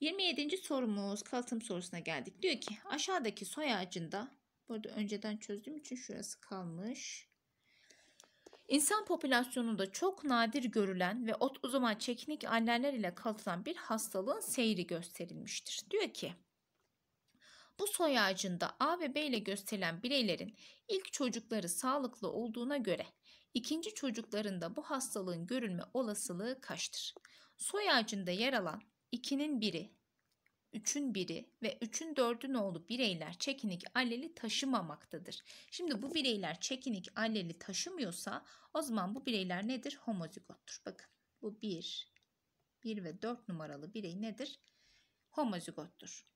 S1: 27. sorumuz kalıtım sorusuna geldik. Diyor ki aşağıdaki soy ağacında burada önceden çözdüğüm için şurası kalmış. İnsan popülasyonunda çok nadir görülen ve o zaman çekinik anneler ile katılan bir hastalığın seyri gösterilmiştir. Diyor ki bu soy ağacında A ve B ile gösterilen bireylerin ilk çocukları sağlıklı olduğuna göre ikinci çocuklarında bu hastalığın görülme olasılığı kaçtır? Soy ağacında yer alan 2'nin biri Üçün biri ve üçün 4'ün oğlu bireyler çekinik alleli taşımamaktadır. Şimdi bu bireyler çekinik alleli taşımıyorsa o zaman bu bireyler nedir? Homozigottur. Bakın bu 1, 1 ve 4 numaralı birey nedir? Homozigottur.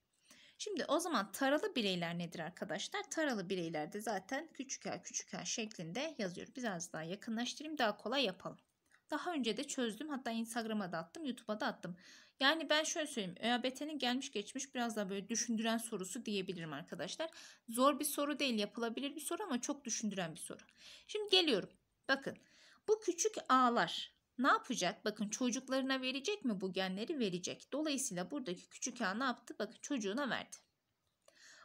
S1: Şimdi o zaman taralı bireyler nedir arkadaşlar? Taralı bireylerde zaten küçük a küçük a şeklinde yazıyor. Biraz daha yakınlaştırayım daha kolay yapalım. Daha önce de çözdüm. Hatta Instagram'a da attım. YouTube'a da attım. Yani ben şöyle söyleyeyim. ÖABT'nin gelmiş geçmiş biraz da böyle düşündüren sorusu diyebilirim arkadaşlar. Zor bir soru değil. Yapılabilir bir soru ama çok düşündüren bir soru. Şimdi geliyorum. Bakın. Bu küçük ağlar ne yapacak? Bakın çocuklarına verecek mi bu genleri? Verecek. Dolayısıyla buradaki küçük ağ ne yaptı? Bakın çocuğuna verdi.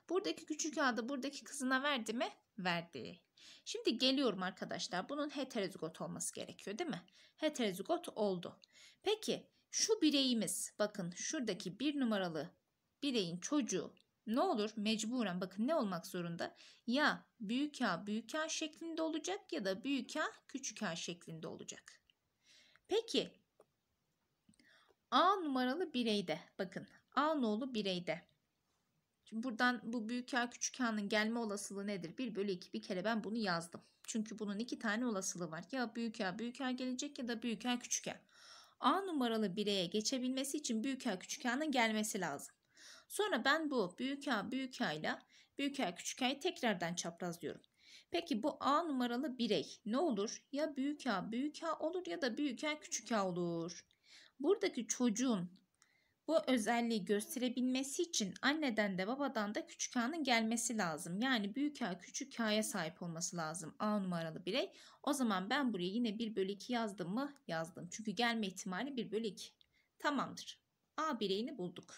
S1: Buradaki küçük ağ da buradaki kızına verdi mi? Verdi. Şimdi geliyorum arkadaşlar. Bunun heterozigot olması gerekiyor değil mi? Heterozigot oldu. Peki şu bireyimiz bakın şuradaki bir numaralı bireyin çocuğu ne olur? Mecburen bakın ne olmak zorunda? Ya büyük A büyük A şeklinde olacak ya da büyük A küçük A şeklinde olacak. Peki A numaralı bireyde bakın A nolu bireyde Şimdi buradan bu büyük A küçük A'nın gelme olasılığı nedir? 1 bölü 2 bir kere ben bunu yazdım. Çünkü bunun iki tane olasılığı var. Ya büyük A büyük A gelecek ya da büyük A küçük A. A numaralı bireye geçebilmesi için büyük A küçük A'nın gelmesi lazım. Sonra ben bu büyük A büyük A ile büyük A küçük A'yı tekrardan çaprazlıyorum. Peki bu A numaralı birey ne olur? Ya büyük A büyük A olur ya da büyük A küçük A olur. Buradaki çocuğun bu özelliği gösterebilmesi için anneden de babadan da küçük A'nın gelmesi lazım. Yani büyük A küçük A'ya sahip olması lazım A numaralı birey. O zaman ben buraya yine 1 bölü 2 yazdım mı? Yazdım. Çünkü gelme ihtimali 1 bölü 2. Tamamdır. A bireyini bulduk.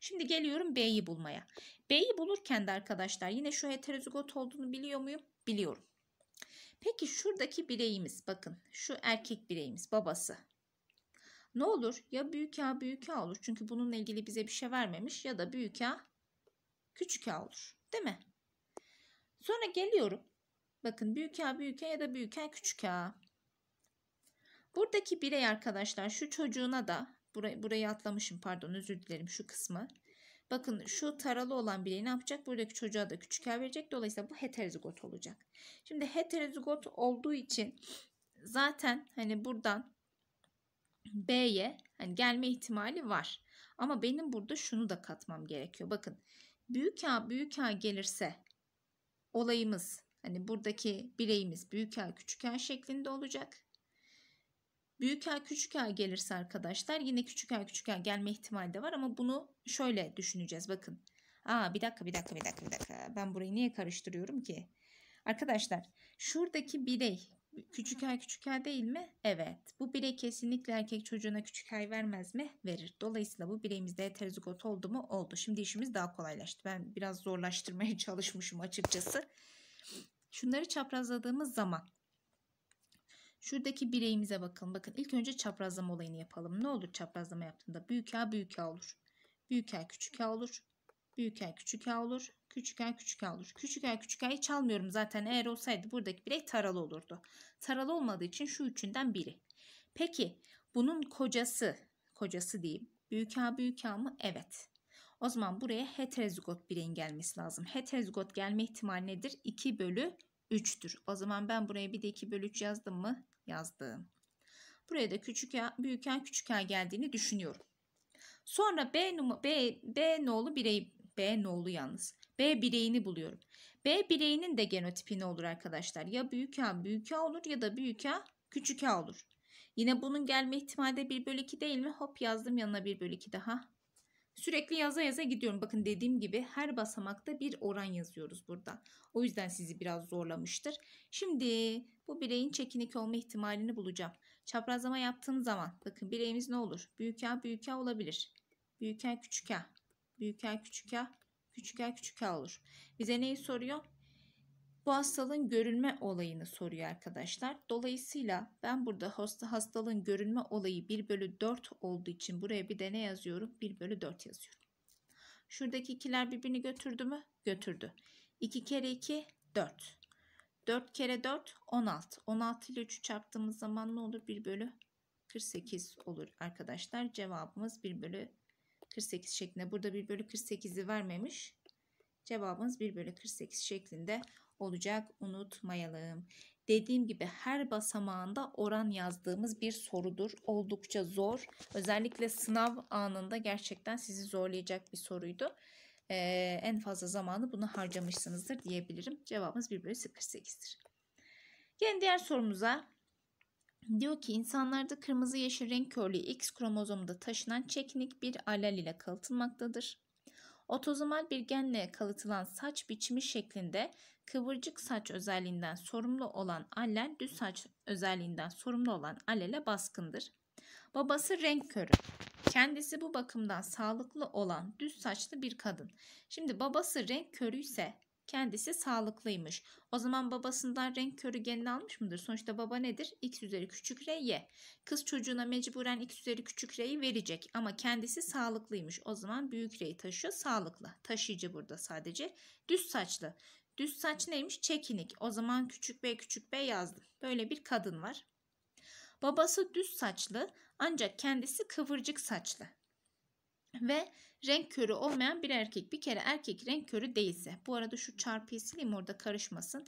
S1: Şimdi geliyorum B'yi bulmaya. B'yi bulurken de arkadaşlar yine şu heterozigot olduğunu biliyor muyum? Biliyorum. Peki şuradaki bireyimiz bakın şu erkek bireyimiz babası ne olur? Ya büyük A büyük A olur. Çünkü bununla ilgili bize bir şey vermemiş. Ya da büyük A küçük A olur. Değil mi? Sonra geliyorum. Bakın büyük A büyük A ya da büyük A küçük A. Buradaki birey arkadaşlar şu çocuğuna da burayı, burayı atlamışım pardon özür dilerim şu kısmı. Bakın şu taralı olan bireyi ne yapacak? Buradaki çocuğa da küçük A verecek. Dolayısıyla bu heterozigot olacak. Şimdi heterozigot olduğu için zaten hani buradan B'ye hani gelme ihtimali var. Ama benim burada şunu da katmam gerekiyor. Bakın büyük A büyük A gelirse olayımız hani buradaki bireyimiz büyük A küçük A şeklinde olacak. Büyük A küçük A gelirse arkadaşlar yine küçük A küçük A gelme ihtimali de var ama bunu şöyle düşüneceğiz bakın. Aa bir dakika bir dakika bir dakika bir dakika ben burayı niye karıştırıyorum ki? Arkadaşlar şuradaki birey Küçük ay küçük ay değil mi? Evet. Bu birey kesinlikle erkek çocuğuna küçük ay vermez mi? Verir. Dolayısıyla bu bireyimizde heterozigot oldu mu? Oldu. Şimdi işimiz daha kolaylaştı. Ben biraz zorlaştırmaya [LAUGHS] çalışmışım açıkçası. Şunları çaprazladığımız zaman Şuradaki bireyimize bakalım. Bakın ilk önce çaprazlama olayını yapalım. Ne olur çaprazlama yaptığında? Büyük A büyük A olur. Büyük A küçük A olur. Büyük A küçük A olur. Küçük el küçük el olur. Küçük el küçük el'i çalmıyorum zaten eğer olsaydı buradaki bilek taralı olurdu. Taralı olmadığı için şu üçünden biri. Peki bunun kocası, kocası diyeyim. Büyük A büyük A mı? Evet. O zaman buraya heterozigot bireyin gelmesi lazım. Heterozigot gelme ihtimali nedir? 2 bölü 3'tür. O zaman ben buraya bir de 2 bölü 3 yazdım mı? Yazdım. Buraya da küçük A, büyük A, küçük A geldiğini düşünüyorum. Sonra B, B, B nolu bireyi, B nolu yalnız. B bireyini buluyorum. B bireyinin de genotipi ne olur arkadaşlar? Ya büyük A büyük A olur ya da büyük A küçük A olur. Yine bunun gelme ihtimali de 1 bölü 2 değil mi? Hop yazdım yanına 1 bölü 2 daha. Sürekli yaza yaza gidiyorum. Bakın dediğim gibi her basamakta bir oran yazıyoruz burada. O yüzden sizi biraz zorlamıştır. Şimdi bu bireyin çekinik olma ihtimalini bulacağım. Çaprazlama yaptığım zaman bakın bireyimiz ne olur? Büyük A büyük A olabilir. Büyük A küçük A. Büyük A küçük A Küçük A küçük olur. Bize neyi soruyor? Bu hastalığın görünme olayını soruyor arkadaşlar. Dolayısıyla ben burada hasta hastalığın görünme olayı 1 bölü 4 olduğu için buraya bir de ne yazıyorum? 1 bölü 4 yazıyorum. Şuradaki ikiler birbirini götürdü mü? Götürdü. 2 kere 2 4. 4 kere 4 16. 16 ile 3'ü çarptığımız zaman ne olur? 1 bölü 48 olur arkadaşlar. Cevabımız 1 bölü 48 şeklinde. Burada 1 bölü 48'i vermemiş. Cevabımız 1 bölü 48 şeklinde olacak. Unutmayalım. Dediğim gibi her basamağında oran yazdığımız bir sorudur. Oldukça zor. Özellikle sınav anında gerçekten sizi zorlayacak bir soruydu. Ee, en fazla zamanı bunu harcamışsınızdır diyebilirim. Cevabımız 1 bölü 48'dir. Gelin diğer sorumuza Diyor ki insanlarda kırmızı yeşil renk körlüğü X kromozomunda taşınan çeknik bir alel ile kalıtılmaktadır. Otozomal bir genle kalıtılan saç biçimi şeklinde kıvırcık saç özelliğinden sorumlu olan allel düz saç özelliğinden sorumlu olan allele baskındır. Babası renk körü. Kendisi bu bakımdan sağlıklı olan düz saçlı bir kadın. Şimdi babası renk körüyse kendisi sağlıklıymış. O zaman babasından renk körü genini almış mıdır? Sonuçta baba nedir? X üzeri küçük R, Y. Kız çocuğuna mecburen X üzeri küçük R'yi verecek ama kendisi sağlıklıymış. O zaman büyük R'yi taşıyor sağlıklı. Taşıyıcı burada sadece. Düz saçlı. Düz saç neymiş? Çekinik. O zaman küçük B küçük B yazdım. Böyle bir kadın var. Babası düz saçlı ancak kendisi kıvırcık saçlı. Ve renk körü olmayan bir erkek. Bir kere erkek renk körü değilse. Bu arada şu çarpıyı sileyim orada karışmasın.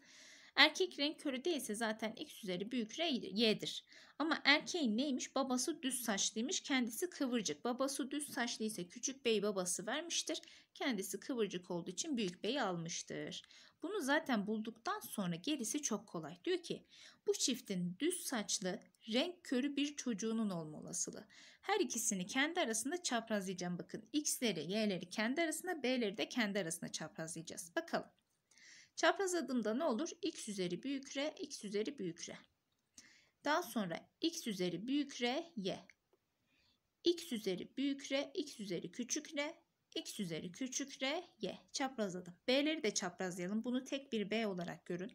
S1: Erkek renk körü değilse zaten x üzeri büyük R y'dir. Ama erkeğin neymiş? Babası düz saçlıymış. Kendisi kıvırcık. Babası düz saçlıysa küçük bey babası vermiştir. Kendisi kıvırcık olduğu için büyük bey almıştır. Bunu zaten bulduktan sonra gerisi çok kolay. Diyor ki bu çiftin düz saçlı renk körü bir çocuğunun olma olasılığı. Her ikisini kendi arasında çaprazlayacağım. Bakın x'leri y'leri kendi arasında b'leri de kendi arasında çaprazlayacağız. Bakalım. Çaprazladığımda ne olur? x üzeri büyük r x üzeri büyük r. Daha sonra x üzeri büyük r y. x üzeri büyük r x üzeri küçük r x üzeri küçük r y çaprazladım. B'leri de çaprazlayalım. Bunu tek bir B olarak görün.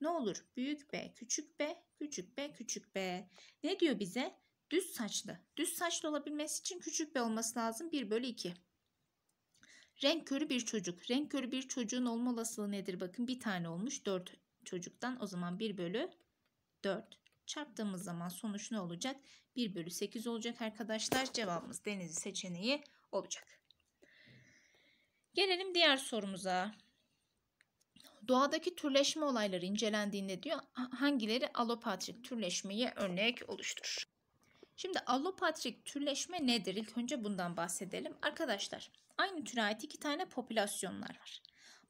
S1: Ne olur? Büyük B, küçük B, küçük B, küçük B. Ne diyor bize? Düz saçlı. Düz saçlı olabilmesi için küçük B olması lazım. 1 bölü 2. Renk körü bir çocuk. Renk körü bir çocuğun olma olasılığı nedir? Bakın bir tane olmuş 4 çocuktan. O zaman 1 bölü 4. Çarptığımız zaman sonuç ne olacak? 1 bölü 8 olacak arkadaşlar. Cevabımız denizi seçeneği olacak. Gelelim diğer sorumuza. Doğadaki türleşme olayları incelendiğinde diyor hangileri alopatrik türleşmeyi örnek oluşturur? Şimdi allopatrik türleşme nedir? İlk önce bundan bahsedelim. Arkadaşlar aynı türe ait iki tane popülasyonlar var.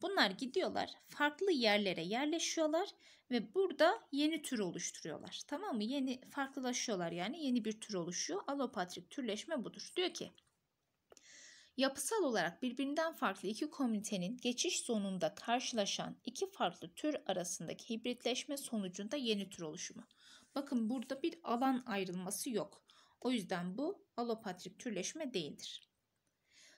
S1: Bunlar gidiyorlar farklı yerlere yerleşiyorlar ve burada yeni tür oluşturuyorlar. Tamam mı? Yeni farklılaşıyorlar yani yeni bir tür oluşuyor. Allopatrik türleşme budur. Diyor ki Yapısal olarak birbirinden farklı iki komünitenin geçiş sonunda karşılaşan iki farklı tür arasındaki hibritleşme sonucunda yeni tür oluşumu. Bakın burada bir alan ayrılması yok. O yüzden bu alopatrik türleşme değildir.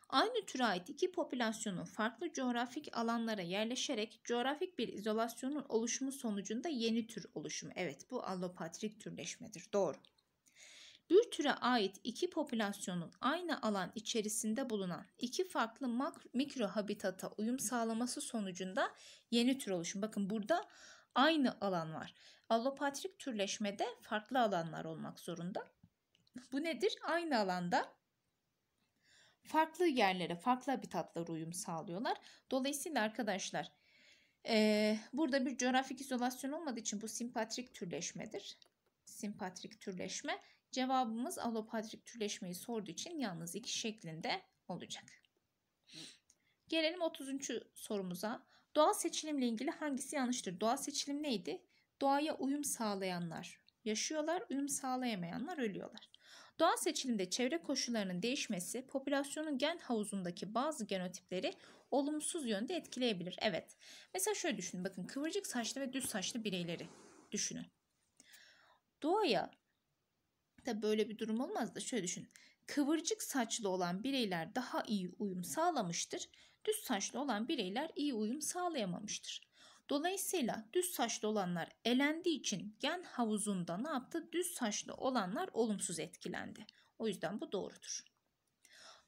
S1: Aynı türe ait iki popülasyonun farklı coğrafik alanlara yerleşerek coğrafik bir izolasyonun oluşumu sonucunda yeni tür oluşumu. Evet bu allopatrik türleşmedir. Doğru. Bir türe ait iki popülasyonun aynı alan içerisinde bulunan iki farklı makro, mikro habitata uyum sağlaması sonucunda yeni tür oluşum. Bakın burada aynı alan var. Allopatrik türleşmede farklı alanlar olmak zorunda. Bu nedir? Aynı alanda farklı yerlere, farklı habitatlara uyum sağlıyorlar. Dolayısıyla arkadaşlar ee, burada bir coğrafik izolasyon olmadığı için bu simpatrik türleşmedir. Simpatrik türleşme Cevabımız alopatrik türleşmeyi sorduğu için yalnız iki şeklinde olacak. Gelelim 30. sorumuza. Doğal seçilimle ilgili hangisi yanlıştır? Doğal seçilim neydi? Doğaya uyum sağlayanlar yaşıyorlar, uyum sağlayamayanlar ölüyorlar. Doğal seçilimde çevre koşullarının değişmesi popülasyonun gen havuzundaki bazı genotipleri olumsuz yönde etkileyebilir. Evet. Mesela şöyle düşünün. Bakın kıvırcık saçlı ve düz saçlı bireyleri düşünün. Doğaya Tabi böyle bir durum olmaz da şöyle düşün. Kıvırcık saçlı olan bireyler daha iyi uyum sağlamıştır. Düz saçlı olan bireyler iyi uyum sağlayamamıştır. Dolayısıyla düz saçlı olanlar elendiği için gen havuzunda ne yaptı? Düz saçlı olanlar olumsuz etkilendi. O yüzden bu doğrudur.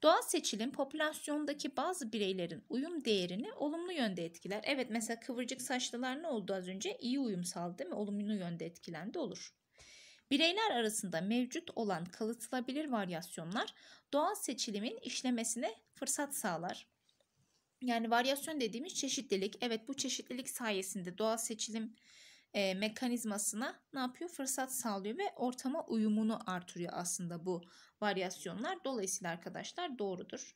S1: Doğal seçilim popülasyondaki bazı bireylerin uyum değerini olumlu yönde etkiler. Evet mesela kıvırcık saçlılar ne oldu az önce? İyi uyum sağladı değil mi? Olumlu yönde etkilendi olur. Bireyler arasında mevcut olan kalıtılabilir varyasyonlar doğal seçilimin işlemesine fırsat sağlar. Yani varyasyon dediğimiz çeşitlilik. Evet bu çeşitlilik sayesinde doğal seçilim e, mekanizmasına ne yapıyor? Fırsat sağlıyor ve ortama uyumunu artırıyor aslında bu varyasyonlar. Dolayısıyla arkadaşlar doğrudur.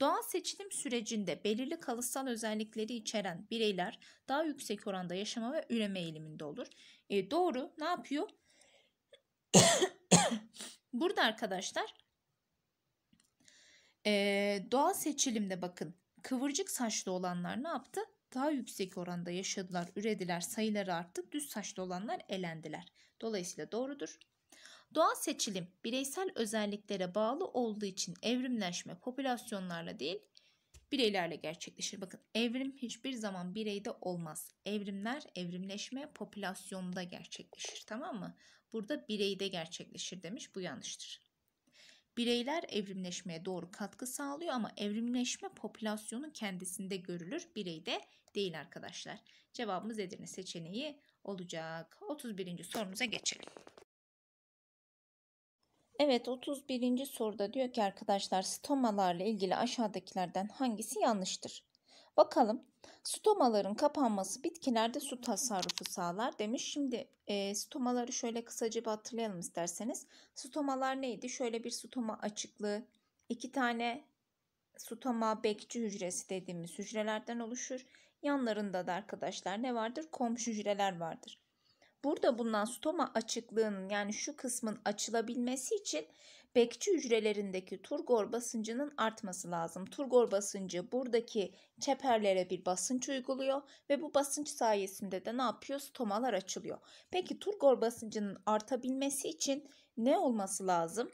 S1: Doğal seçilim sürecinde belirli kalıtsal özellikleri içeren bireyler daha yüksek oranda yaşama ve üreme eğiliminde olur. E, doğru ne yapıyor? [COUGHS] Burada arkadaşlar doğal seçilimde bakın kıvırcık saçlı olanlar ne yaptı? Daha yüksek oranda yaşadılar, ürediler, sayıları arttı. Düz saçlı olanlar elendiler. Dolayısıyla doğrudur. Doğal seçilim bireysel özelliklere bağlı olduğu için evrimleşme popülasyonlarla değil bireylerle gerçekleşir. Bakın evrim hiçbir zaman bireyde olmaz. Evrimler, evrimleşme popülasyonda gerçekleşir tamam mı? Burada bireyde gerçekleşir demiş bu yanlıştır. Bireyler evrimleşmeye doğru katkı sağlıyor ama evrimleşme popülasyonun kendisinde görülür. Bireyde değil arkadaşlar. Cevabımız Edirne seçeneği olacak. 31. sorumuza geçelim. Evet 31. soruda diyor ki arkadaşlar stomalarla ilgili aşağıdakilerden hangisi yanlıştır? Bakalım stomaların kapanması bitkilerde su tasarrufu sağlar demiş. Şimdi e, stomaları şöyle kısaca bir hatırlayalım isterseniz. Stomalar neydi? Şöyle bir stoma açıklığı, iki tane stoma bekçi hücresi dediğimiz hücrelerden oluşur. Yanlarında da arkadaşlar ne vardır? Komşu hücreler vardır. Burada bulunan stoma açıklığının yani şu kısmın açılabilmesi için bekçi hücrelerindeki turgor basıncının artması lazım. Turgor basıncı buradaki çeperlere bir basınç uyguluyor ve bu basınç sayesinde de ne yapıyor? Stomalar açılıyor. Peki turgor basıncının artabilmesi için ne olması lazım?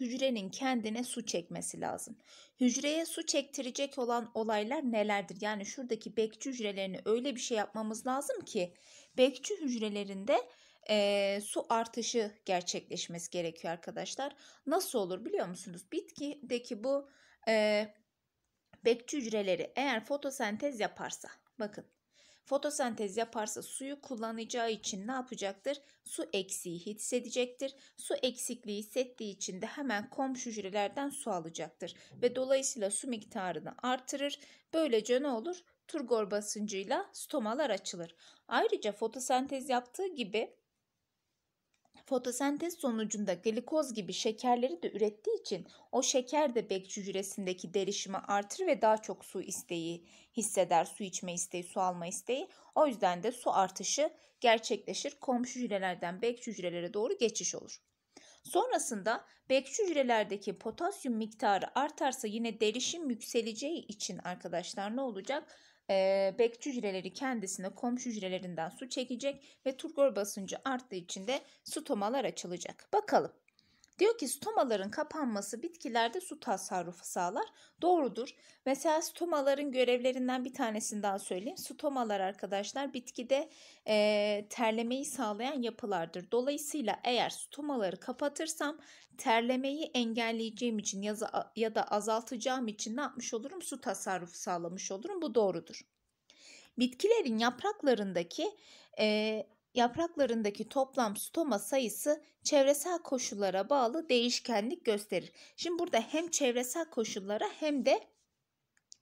S1: hücrenin kendine su çekmesi lazım. Hücreye su çektirecek olan olaylar nelerdir? Yani şuradaki bekçi hücrelerini öyle bir şey yapmamız lazım ki bekçi hücrelerinde e, su artışı gerçekleşmesi gerekiyor arkadaşlar. Nasıl olur biliyor musunuz? Bitkideki bu e, bekçi hücreleri eğer fotosentez yaparsa bakın Fotosentez yaparsa suyu kullanacağı için ne yapacaktır? Su eksiği hissedecektir. Su eksikliği hissettiği için de hemen komşu hücrelerden su alacaktır ve dolayısıyla su miktarını artırır. Böylece ne olur? turgor basıncıyla stomalar açılır. Ayrıca fotosentez yaptığı gibi fotosentez sonucunda glikoz gibi şekerleri de ürettiği için o şeker de bekçi hücresindeki derişimi artır ve daha çok su isteği hisseder. Su içme isteği, su alma isteği. O yüzden de su artışı gerçekleşir. Komşu hücrelerden bekçi hücrelere doğru geçiş olur. Sonrasında bekçi hücrelerdeki potasyum miktarı artarsa yine derişim yükseleceği için arkadaşlar ne olacak? e, bekçi hücreleri kendisine komşu hücrelerinden su çekecek ve turgor basıncı arttığı için de stomalar açılacak. Bakalım Diyor ki stomaların kapanması bitkilerde su tasarrufu sağlar. Doğrudur. Mesela stomaların görevlerinden bir tanesini daha söyleyeyim. Stomalar arkadaşlar bitkide e, terlemeyi sağlayan yapılardır. Dolayısıyla eğer stomaları kapatırsam terlemeyi engelleyeceğim için ya, ya da azaltacağım için ne yapmış olurum? Su tasarrufu sağlamış olurum. Bu doğrudur. Bitkilerin yapraklarındaki e, yapraklarındaki toplam stoma sayısı çevresel koşullara bağlı değişkenlik gösterir. Şimdi burada hem çevresel koşullara hem de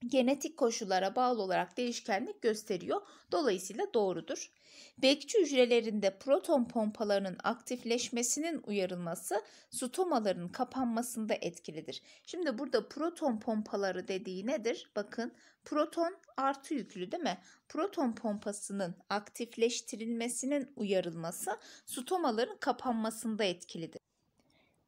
S1: genetik koşullara bağlı olarak değişkenlik gösteriyor. Dolayısıyla doğrudur. Bekçi hücrelerinde proton pompalarının aktifleşmesinin uyarılması stomaların kapanmasında etkilidir. Şimdi burada proton pompaları dediği nedir? Bakın proton artı yüklü değil mi? Proton pompasının aktifleştirilmesinin uyarılması stomaların kapanmasında etkilidir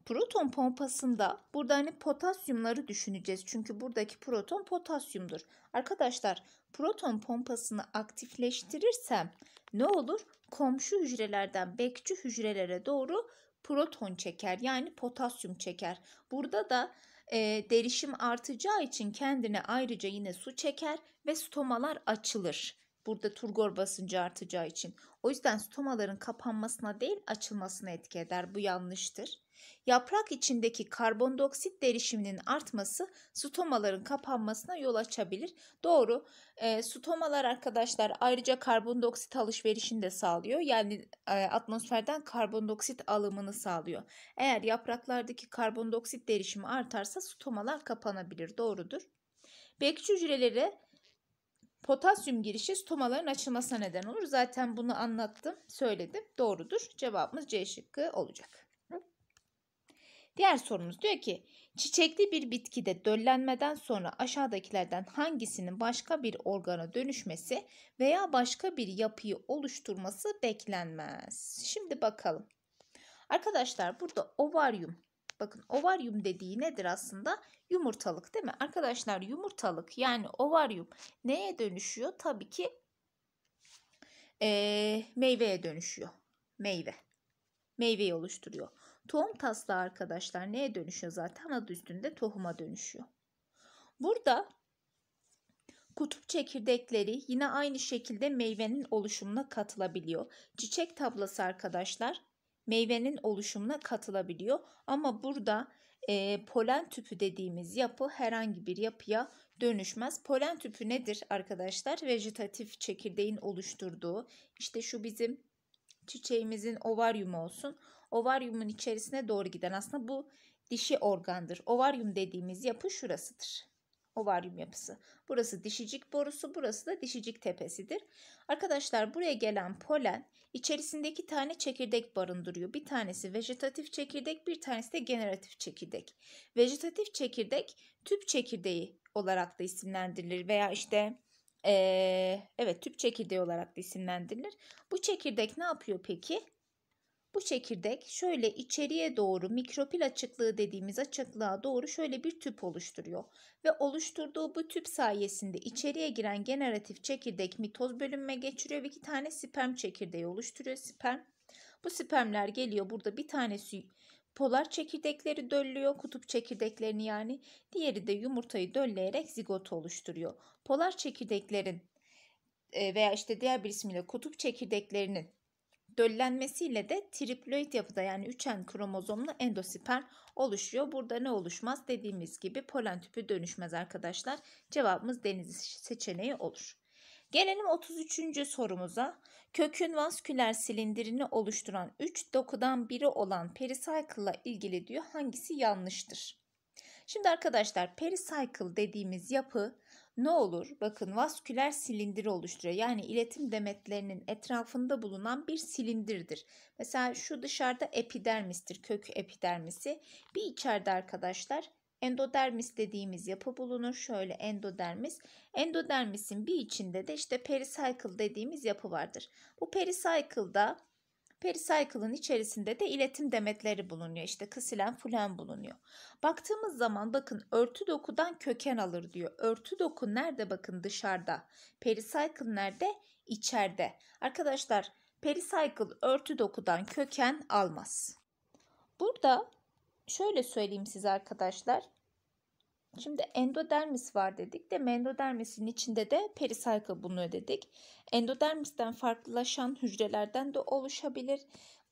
S1: proton pompasında burada hani potasyumları düşüneceğiz. Çünkü buradaki proton potasyumdur. Arkadaşlar proton pompasını aktifleştirirsem ne olur? Komşu hücrelerden bekçi hücrelere doğru proton çeker yani potasyum çeker. Burada da e, derişim artacağı için kendine ayrıca yine su çeker ve stomalar açılır. Burada turgor basıncı artacağı için. O yüzden stomaların kapanmasına değil açılmasına etki eder. Bu yanlıştır. Yaprak içindeki karbondioksit derişiminin artması stomaların kapanmasına yol açabilir. Doğru. E, stomalar arkadaşlar ayrıca karbondioksit alışverişini de sağlıyor. Yani e, atmosferden karbondioksit alımını sağlıyor. Eğer yapraklardaki karbondioksit derişimi artarsa stomalar kapanabilir. Doğrudur. Bekçi hücreleri Potasyum girişi stomaların açılmasına neden olur. Zaten bunu anlattım, söyledim. Doğrudur. Cevabımız C şıkkı olacak. Diğer sorumuz diyor ki çiçekli bir bitkide döllenmeden sonra aşağıdakilerden hangisinin başka bir organa dönüşmesi veya başka bir yapıyı oluşturması beklenmez. Şimdi bakalım. Arkadaşlar burada ovaryum Bakın ovaryum dediği nedir aslında? Yumurtalık değil mi? Arkadaşlar yumurtalık yani ovaryum neye dönüşüyor? Tabii ki ee, meyveye dönüşüyor. Meyve. Meyveyi oluşturuyor. Tohum taslağı arkadaşlar neye dönüşüyor zaten? Adı üstünde tohuma dönüşüyor. Burada kutup çekirdekleri yine aynı şekilde meyvenin oluşumuna katılabiliyor. Çiçek tablası arkadaşlar meyvenin oluşumuna katılabiliyor. Ama burada e, polen tüpü dediğimiz yapı herhangi bir yapıya dönüşmez. Polen tüpü nedir arkadaşlar? Vejetatif çekirdeğin oluşturduğu işte şu bizim çiçeğimizin ovaryumu olsun. Ovaryumun içerisine doğru giden aslında bu dişi organdır. Ovaryum dediğimiz yapı şurasıdır ovaryum yapısı. Burası dişicik borusu, burası da dişicik tepesidir. Arkadaşlar buraya gelen polen içerisindeki tane çekirdek barındırıyor. Bir tanesi vejetatif çekirdek, bir tanesi de generatif çekirdek. Vejetatif çekirdek tüp çekirdeği olarak da isimlendirilir veya işte ee, evet tüp çekirdeği olarak da isimlendirilir. Bu çekirdek ne yapıyor peki? Bu çekirdek şöyle içeriye doğru mikropil açıklığı dediğimiz açıklığa doğru şöyle bir tüp oluşturuyor. Ve oluşturduğu bu tüp sayesinde içeriye giren generatif çekirdek mitoz bölünme geçiriyor ve iki tane sperm çekirdeği oluşturuyor sperm. Bu spermler geliyor burada bir tanesi polar çekirdekleri döllüyor kutup çekirdeklerini yani diğeri de yumurtayı dölleyerek zigot oluşturuyor. Polar çekirdeklerin e, veya işte diğer bir ismiyle kutup çekirdeklerinin döllenmesiyle de triploid yapıda yani üçen kromozomlu endosperm oluşuyor. Burada ne oluşmaz? Dediğimiz gibi polen tüpü dönüşmez arkadaşlar. Cevabımız deniz seçeneği olur. Gelelim 33. sorumuza. Kökün vasküler silindirini oluşturan 3 dokudan biri olan pericycle ile ilgili diyor hangisi yanlıştır? Şimdi arkadaşlar pericycle dediğimiz yapı ne olur? Bakın vasküler silindir oluşturuyor. Yani iletim demetlerinin etrafında bulunan bir silindirdir. Mesela şu dışarıda epidermistir, kök epidermisi. Bir içeride arkadaşlar endodermis dediğimiz yapı bulunur. Şöyle endodermis. Endodermisin bir içinde de işte pericycle dediğimiz yapı vardır. Bu pericycle'da Pericycle'ın içerisinde de iletim demetleri bulunuyor. İşte kasilen fulen bulunuyor. Baktığımız zaman bakın örtü dokudan köken alır diyor. Örtü doku nerede bakın dışarıda. Pericycle nerede? İçeride. Arkadaşlar pericycle örtü dokudan köken almaz. Burada şöyle söyleyeyim size arkadaşlar. Şimdi endodermis var dedik de endodermisin içinde de perisalka bulunuyor dedik. Endodermisten farklılaşan hücrelerden de oluşabilir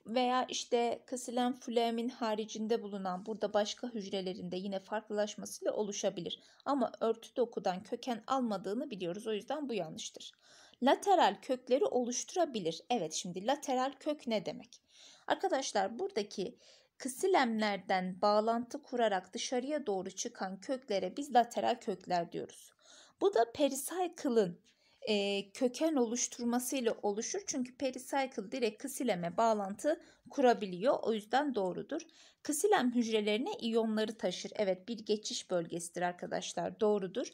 S1: veya işte kasilen flamin haricinde bulunan burada başka hücrelerinde yine farklılaşmasıyla oluşabilir. Ama örtü dokudan köken almadığını biliyoruz o yüzden bu yanlıştır. Lateral kökleri oluşturabilir. Evet şimdi lateral kök ne demek? Arkadaşlar buradaki kısilemlerden bağlantı kurarak dışarıya doğru çıkan köklere biz lateral kökler diyoruz. Bu da pericycle'ın e, köken oluşturmasıyla oluşur. Çünkü pericycle direkt kısileme bağlantı kurabiliyor. O yüzden doğrudur. Kısilem hücrelerine iyonları taşır. Evet bir geçiş bölgesidir arkadaşlar doğrudur.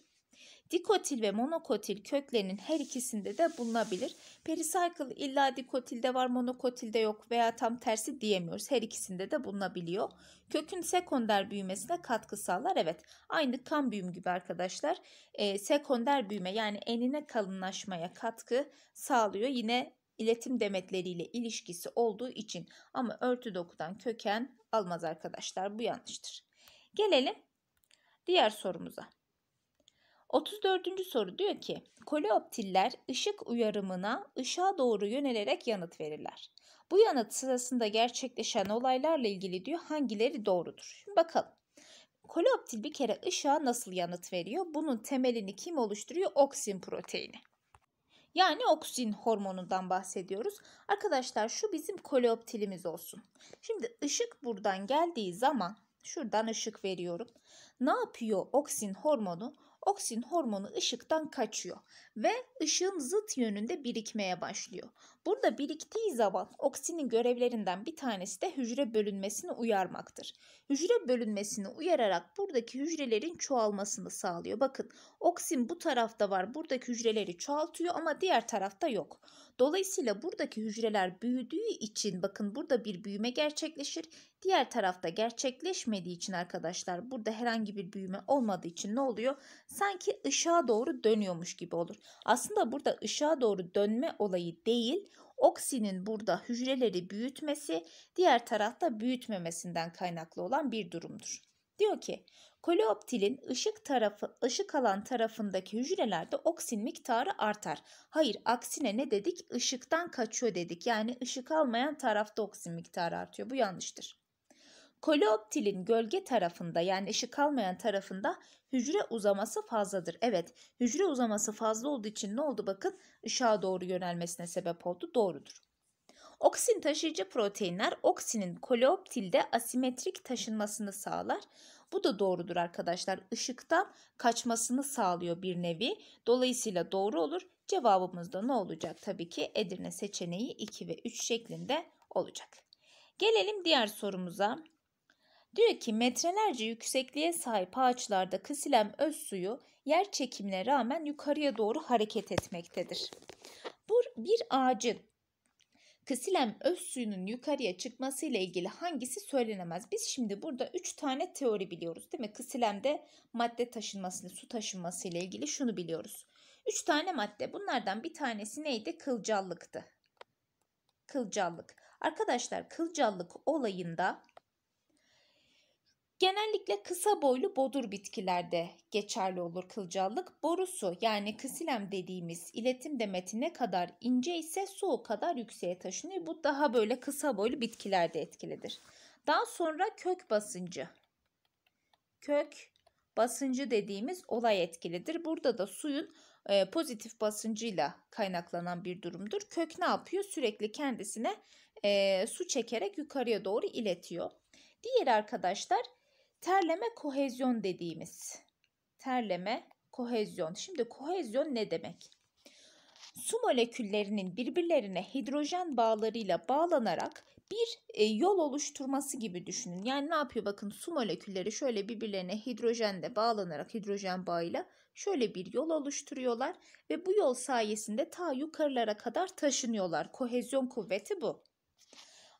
S1: Dikotil ve monokotil köklerinin her ikisinde de bulunabilir. Pericycle illa dikotilde var monokotilde yok veya tam tersi diyemiyoruz. Her ikisinde de bulunabiliyor. Kökün sekonder büyümesine katkı sağlar. Evet aynı kan büyüm gibi arkadaşlar. E, sekonder büyüme yani enine kalınlaşmaya katkı sağlıyor. Yine iletim demetleriyle ilişkisi olduğu için ama örtü dokudan köken almaz arkadaşlar. Bu yanlıştır. Gelelim diğer sorumuza. 34. soru diyor ki koleoptiller ışık uyarımına ışığa doğru yönelerek yanıt verirler. Bu yanıt sırasında gerçekleşen olaylarla ilgili diyor hangileri doğrudur? Şimdi bakalım. Koleoptil bir kere ışığa nasıl yanıt veriyor? Bunun temelini kim oluşturuyor? Oksin proteini. Yani oksin hormonundan bahsediyoruz. Arkadaşlar şu bizim koleoptilimiz olsun. Şimdi ışık buradan geldiği zaman şuradan ışık veriyorum. Ne yapıyor oksin hormonu? Oksin hormonu ışıktan kaçıyor ve ışığın zıt yönünde birikmeye başlıyor. Burada biriktiği zaman oksinin görevlerinden bir tanesi de hücre bölünmesini uyarmaktır. Hücre bölünmesini uyararak buradaki hücrelerin çoğalmasını sağlıyor. Bakın oksin bu tarafta var buradaki hücreleri çoğaltıyor ama diğer tarafta yok. Dolayısıyla buradaki hücreler büyüdüğü için bakın burada bir büyüme gerçekleşir. Diğer tarafta gerçekleşmediği için arkadaşlar burada herhangi bir büyüme olmadığı için ne oluyor? Sanki ışığa doğru dönüyormuş gibi olur. Aslında burada ışığa doğru dönme olayı değil oksinin burada hücreleri büyütmesi diğer tarafta büyütmemesinden kaynaklı olan bir durumdur. Diyor ki koleoptilin ışık tarafı ışık alan tarafındaki hücrelerde oksin miktarı artar. Hayır aksine ne dedik? Işıktan kaçıyor dedik. Yani ışık almayan tarafta oksin miktarı artıyor. Bu yanlıştır. Koleoptilin gölge tarafında yani ışık kalmayan tarafında hücre uzaması fazladır. Evet hücre uzaması fazla olduğu için ne oldu bakın ışığa doğru yönelmesine sebep oldu doğrudur. Oksin taşıyıcı proteinler oksinin koleoptilde asimetrik taşınmasını sağlar. Bu da doğrudur arkadaşlar. Işıktan kaçmasını sağlıyor bir nevi. Dolayısıyla doğru olur. Cevabımız da ne olacak? Tabii ki Edirne seçeneği 2 ve 3 şeklinde olacak. Gelelim diğer sorumuza. Diyor ki metrelerce yüksekliğe sahip ağaçlarda kısilem öz suyu yer çekimine rağmen yukarıya doğru hareket etmektedir. Bu bir ağacın kısilem öz suyunun yukarıya çıkması ile ilgili hangisi söylenemez? Biz şimdi burada 3 tane teori biliyoruz değil mi? Kısilemde madde taşınmasını, su taşınması ile ilgili şunu biliyoruz. 3 tane madde. Bunlardan bir tanesi neydi? Kılcallıktı. Kılcallık. Arkadaşlar kılcallık olayında Genellikle kısa boylu bodur bitkilerde geçerli olur kılcallık. Borusu yani ksilem dediğimiz iletim ne kadar ince ise su kadar yükseğe taşınıyor. Bu daha böyle kısa boylu bitkilerde etkilidir. Daha sonra kök basıncı. Kök basıncı dediğimiz olay etkilidir. Burada da suyun e, pozitif basıncıyla kaynaklanan bir durumdur. Kök ne yapıyor? Sürekli kendisine e, su çekerek yukarıya doğru iletiyor. Diğer arkadaşlar Terleme kohezyon dediğimiz. Terleme kohezyon. Şimdi kohezyon ne demek? Su moleküllerinin birbirlerine hidrojen bağlarıyla bağlanarak bir e, yol oluşturması gibi düşünün. Yani ne yapıyor bakın su molekülleri şöyle birbirlerine hidrojenle bağlanarak hidrojen bağıyla şöyle bir yol oluşturuyorlar ve bu yol sayesinde ta yukarılara kadar taşınıyorlar. Kohezyon kuvveti bu.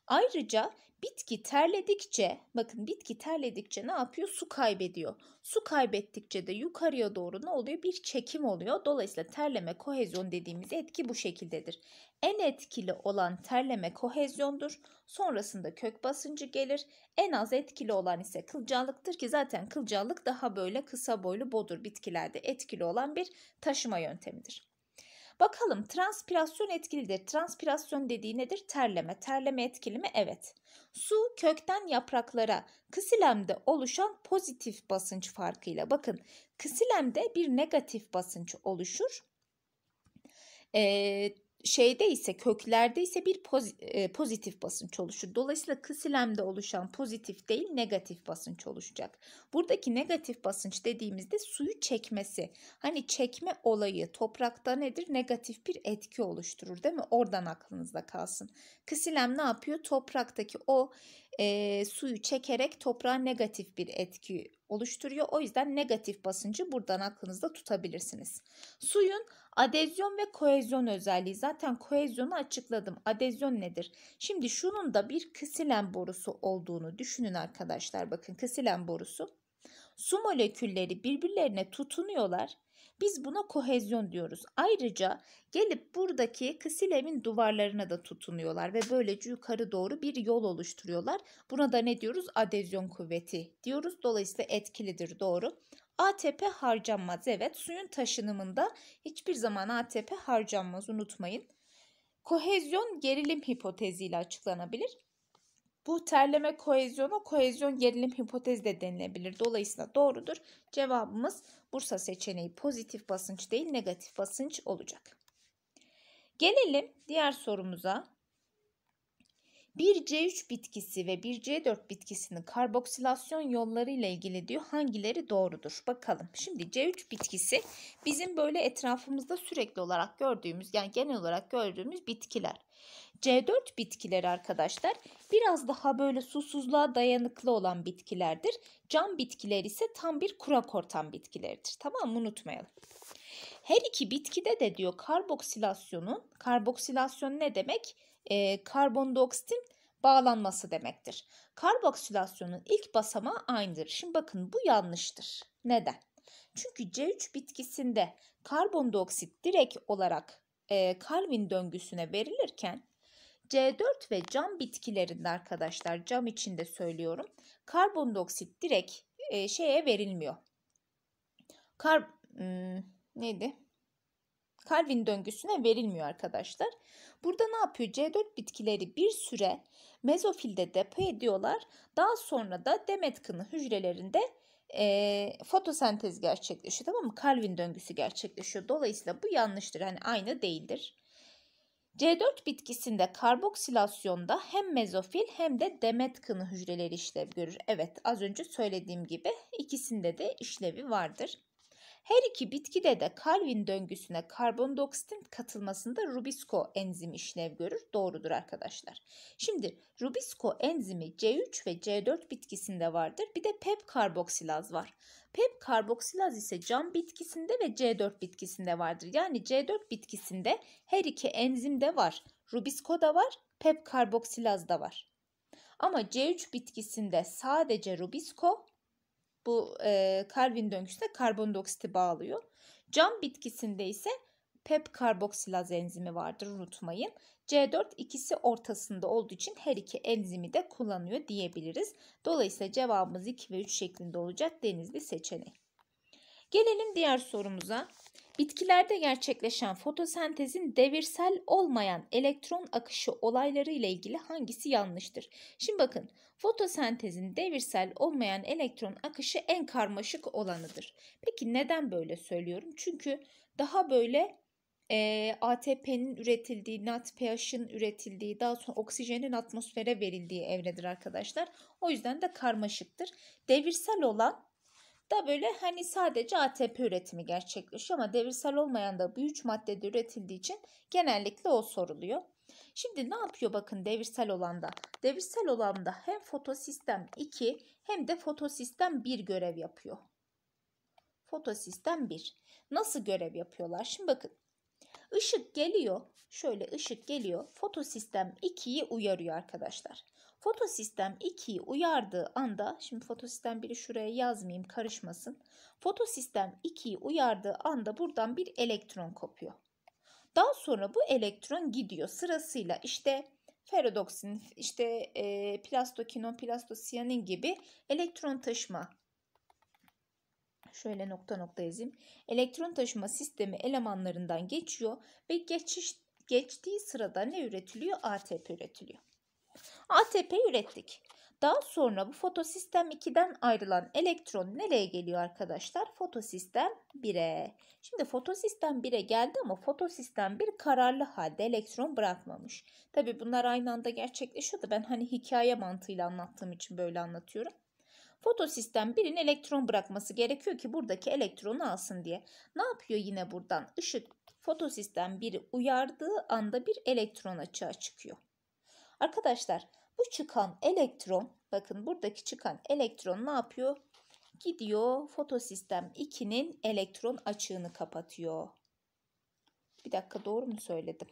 S1: Ayrıca bitki terledikçe bakın bitki terledikçe ne yapıyor? Su kaybediyor. Su kaybettikçe de yukarıya doğru ne oluyor? Bir çekim oluyor. Dolayısıyla terleme kohezyon dediğimiz etki bu şekildedir. En etkili olan terleme kohezyondur. Sonrasında kök basıncı gelir. En az etkili olan ise kılcallıktır ki zaten kılcallık daha böyle kısa boylu bodur bitkilerde etkili olan bir taşıma yöntemidir. Bakalım transpirasyon etkilidir. Transpirasyon dediği nedir? Terleme. Terleme etkili mi? Evet. Su kökten yapraklara kısilemde oluşan pozitif basınç farkıyla. Bakın kısilemde bir negatif basınç oluşur. Ee, şeyde ise köklerde ise bir poz, e, pozitif basınç oluşur. Dolayısıyla kısilemde oluşan pozitif değil negatif basınç oluşacak. Buradaki negatif basınç dediğimizde suyu çekmesi. Hani çekme olayı toprakta nedir? Negatif bir etki oluşturur değil mi? Oradan aklınızda kalsın. Kısilem ne yapıyor? Topraktaki o e, suyu çekerek toprağa negatif bir etki oluşturuyor. O yüzden negatif basıncı buradan aklınızda tutabilirsiniz. Suyun adezyon ve koezyon özelliği. Zaten koezyonu açıkladım. Adezyon nedir? Şimdi şunun da bir kısilen borusu olduğunu düşünün arkadaşlar. Bakın kısilen borusu. Su molekülleri birbirlerine tutunuyorlar biz buna kohezyon diyoruz. Ayrıca gelip buradaki kısilemin duvarlarına da tutunuyorlar ve böylece yukarı doğru bir yol oluşturuyorlar. Buna da ne diyoruz? Adezyon kuvveti diyoruz. Dolayısıyla etkilidir doğru. ATP harcanmaz. Evet suyun taşınımında hiçbir zaman ATP harcanmaz unutmayın. Kohezyon gerilim hipoteziyle açıklanabilir. Bu terleme kohezyonu kohezyon gerilim hipotezi de denilebilir. Dolayısıyla doğrudur. Cevabımız Bursa seçeneği pozitif basınç değil negatif basınç olacak. Gelelim diğer sorumuza. Bir C3 bitkisi ve bir C4 bitkisinin karboksilasyon yolları ile ilgili diyor hangileri doğrudur? Bakalım. Şimdi C3 bitkisi bizim böyle etrafımızda sürekli olarak gördüğümüz yani genel olarak gördüğümüz bitkiler. C4 bitkileri arkadaşlar biraz daha böyle susuzluğa dayanıklı olan bitkilerdir. Cam bitkiler ise tam bir kurak ortam bitkileridir. Tamam mı? Unutmayalım. Her iki bitkide de diyor karboksilasyonun, karboksilasyon ne demek? E, karbondioksitin bağlanması demektir. Karboksilasyonun ilk basamağı aynıdır. Şimdi bakın bu yanlıştır. Neden? Çünkü C3 bitkisinde karbondioksit direkt olarak e, Calvin döngüsüne verilirken C4 ve cam bitkilerinde arkadaşlar cam içinde söylüyorum. Karbondioksit direkt e, şeye verilmiyor. Kar hmm, neydi? Calvin döngüsüne verilmiyor arkadaşlar. Burada ne yapıyor? C4 bitkileri bir süre mezofilde depo ediyorlar. Daha sonra da demet kını hücrelerinde e, fotosentez gerçekleşiyor tamam mı? Calvin döngüsü gerçekleşiyor. Dolayısıyla bu yanlıştır. hani aynı değildir. C4 bitkisinde karboksilasyonda hem mezofil hem de demet kını hücreleri işlev görür. Evet az önce söylediğim gibi ikisinde de işlevi vardır. Her iki bitkide de Calvin döngüsüne karbondioksitin katılmasında Rubisco enzimi işlev görür. Doğrudur arkadaşlar. Şimdi Rubisco enzimi C3 ve C4 bitkisinde vardır. Bir de PEP e karboksilaz var. PEP e karboksilaz ise cam bitkisinde ve C4 bitkisinde vardır. Yani C4 bitkisinde her iki enzim de var. Rubisco da var, PEP e karboksilaz da var. Ama C3 bitkisinde sadece Rubisco, bu e, Calvin döngüsüne karbondoksiti bağlıyor. Cam bitkisinde ise PEP karboksilaz enzimi vardır unutmayın. C4 ikisi ortasında olduğu için her iki enzimi de kullanıyor diyebiliriz. Dolayısıyla cevabımız 2 ve 3 şeklinde olacak denizli seçeneği. Gelelim diğer sorumuza. Bitkilerde gerçekleşen fotosentezin devirsel olmayan elektron akışı olayları ile ilgili hangisi yanlıştır? Şimdi bakın fotosentezin devirsel olmayan elektron akışı en karmaşık olanıdır. Peki neden böyle söylüyorum? Çünkü daha böyle e, ATP'nin üretildiği, NADPH'in üretildiği, daha sonra oksijenin atmosfere verildiği evredir arkadaşlar. O yüzden de karmaşıktır. Devirsel olan da böyle hani sadece ATP üretimi gerçekleşiyor ama devrimsel olmayan da bu üç maddede üretildiği için genellikle o soruluyor. Şimdi ne yapıyor bakın devirsel olanda? Devirsel olanda hem fotosistem 2 hem de fotosistem 1 görev yapıyor. Fotosistem 1. Nasıl görev yapıyorlar? Şimdi bakın Işık geliyor. Şöyle ışık geliyor. Fotosistem 2'yi uyarıyor arkadaşlar. Fotosistem 2'yi uyardığı anda, şimdi fotosistem 1'i şuraya yazmayayım karışmasın. Fotosistem 2'yi uyardığı anda buradan bir elektron kopuyor. Daha sonra bu elektron gidiyor sırasıyla işte ferodoksin, işte e, plastokinin, plastosiyanin gibi elektron taşıma şöyle nokta nokta yazayım. Elektron taşıma sistemi elemanlarından geçiyor ve geçiş, geçtiği sırada ne üretiliyor? ATP üretiliyor. ATP ürettik. Daha sonra bu fotosistem 2'den ayrılan elektron nereye geliyor arkadaşlar? Fotosistem 1'e. Şimdi fotosistem 1'e geldi ama fotosistem 1 kararlı halde elektron bırakmamış. Tabi bunlar aynı anda gerçekleşiyor da ben hani hikaye mantığıyla anlattığım için böyle anlatıyorum. Fotosistem birinin elektron bırakması gerekiyor ki buradaki elektronu alsın diye. Ne yapıyor yine buradan? Işık fotosistem biri uyardığı anda bir elektron açığa çıkıyor. Arkadaşlar bu çıkan elektron bakın buradaki çıkan elektron ne yapıyor? Gidiyor fotosistem 2'nin elektron açığını kapatıyor. Bir dakika doğru mu söyledim?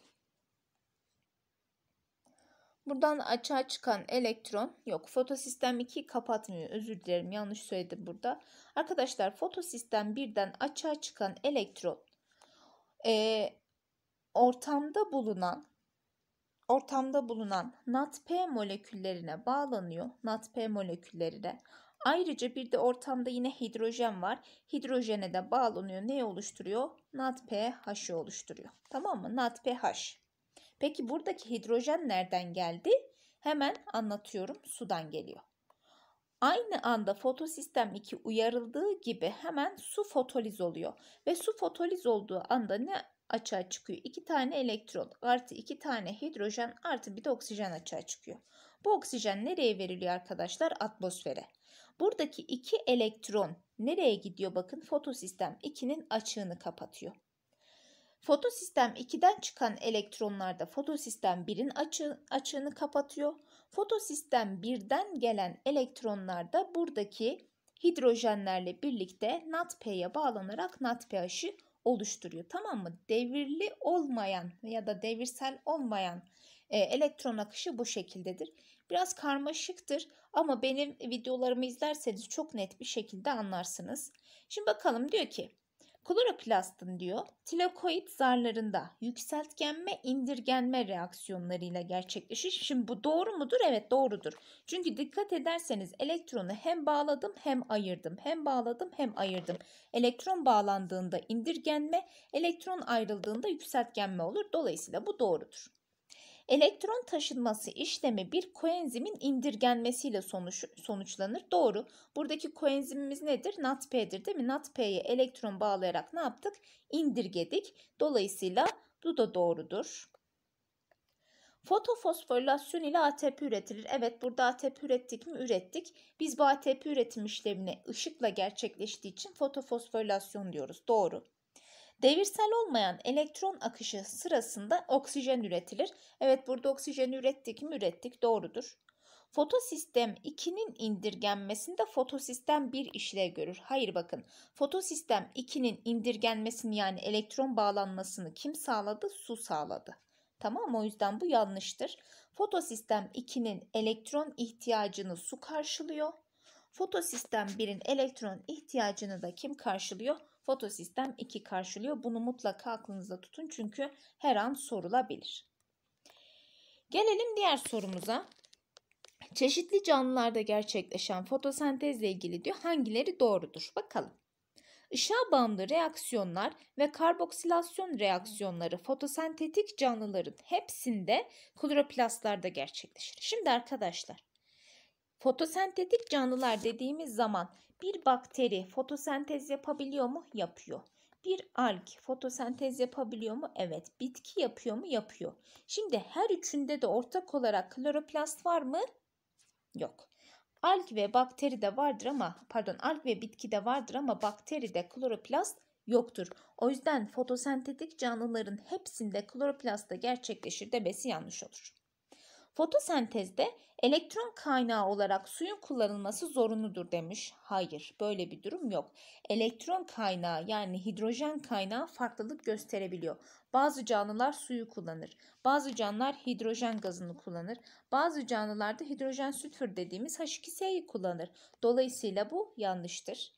S1: Buradan açığa çıkan elektron yok fotosistem 2 kapatmıyor özür dilerim yanlış söyledim burada. Arkadaşlar fotosistem birden açığa çıkan elektron e, ortamda bulunan ortamda bulunan NADP moleküllerine bağlanıyor. NADP moleküllerine. Ayrıca bir de ortamda yine hidrojen var. Hidrojene de bağlanıyor. Ne oluşturuyor? NADPH oluşturuyor. Tamam mı? NADPH. Peki buradaki hidrojen nereden geldi? Hemen anlatıyorum. Sudan geliyor. Aynı anda fotosistem 2 uyarıldığı gibi hemen su fotoliz oluyor. Ve su fotoliz olduğu anda ne açığa çıkıyor? 2 tane elektron artı 2 tane hidrojen artı bir de oksijen açığa çıkıyor. Bu oksijen nereye veriliyor arkadaşlar? Atmosfere. Buradaki 2 elektron nereye gidiyor? Bakın fotosistem 2'nin açığını kapatıyor. Fotosistem 2'den çıkan elektronlarda fotosistem 1'in açı, açığını kapatıyor. Fotosistem 1'den gelen elektronlarda buradaki hidrojenlerle birlikte NADP'ye bağlanarak NADPH'ı oluşturuyor. Tamam mı? Devirli olmayan ya da devirsel olmayan e, elektron akışı bu şekildedir. Biraz karmaşıktır ama benim videolarımı izlerseniz çok net bir şekilde anlarsınız. Şimdi bakalım diyor ki Kloroplastın diyor, tilakoid zarlarında yükseltgenme, indirgenme reaksiyonlarıyla gerçekleşir. Şimdi bu doğru mudur? Evet doğrudur. Çünkü dikkat ederseniz elektronu hem bağladım hem ayırdım. Hem bağladım hem ayırdım. Elektron bağlandığında indirgenme, elektron ayrıldığında yükseltgenme olur. Dolayısıyla bu doğrudur. Elektron taşınması işlemi bir koenzimin indirgenmesiyle sonuç, sonuçlanır. Doğru. Buradaki koenzimimiz nedir? NATP'dir değil mi? NATP'ye elektron bağlayarak ne yaptık? İndirgedik. Dolayısıyla bu da doğrudur. Fotofosforilasyon ile ATP üretilir. Evet burada ATP ürettik mi? Ürettik. Biz bu ATP üretim işlemini ışıkla gerçekleştiği için fotofosforilasyon diyoruz. Doğru. Devirsel olmayan elektron akışı sırasında oksijen üretilir. Evet burada oksijen ürettik mi ürettik doğrudur. Fotosistem 2'nin indirgenmesinde fotosistem 1 işlev görür. Hayır bakın fotosistem 2'nin indirgenmesini yani elektron bağlanmasını kim sağladı? Su sağladı. Tamam o yüzden bu yanlıştır. Fotosistem 2'nin elektron ihtiyacını su karşılıyor. Fotosistem 1'in elektron ihtiyacını da kim karşılıyor? fotosistem 2 karşılıyor. Bunu mutlaka aklınızda tutun çünkü her an sorulabilir. Gelelim diğer sorumuza. Çeşitli canlılarda gerçekleşen fotosentezle ilgili diyor hangileri doğrudur? Bakalım. Işığa bağımlı reaksiyonlar ve karboksilasyon reaksiyonları fotosentetik canlıların hepsinde kloroplastlarda gerçekleşir. Şimdi arkadaşlar fotosentetik canlılar dediğimiz zaman bir bakteri fotosentez yapabiliyor mu? Yapıyor. Bir alg fotosentez yapabiliyor mu? Evet. Bitki yapıyor mu? Yapıyor. Şimdi her üçünde de ortak olarak kloroplast var mı? Yok. Alg ve bakteri de vardır ama pardon alg ve bitki de vardır ama bakteri de kloroplast yoktur. O yüzden fotosentetik canlıların hepsinde kloroplast da gerçekleşir demesi yanlış olur. Fotosentezde elektron kaynağı olarak suyun kullanılması zorunludur demiş. Hayır, böyle bir durum yok. Elektron kaynağı yani hidrojen kaynağı farklılık gösterebiliyor. Bazı canlılar suyu kullanır. Bazı canlılar hidrojen gazını kullanır. Bazı canlılarda hidrojen sülfür dediğimiz H2S'yi kullanır. Dolayısıyla bu yanlıştır.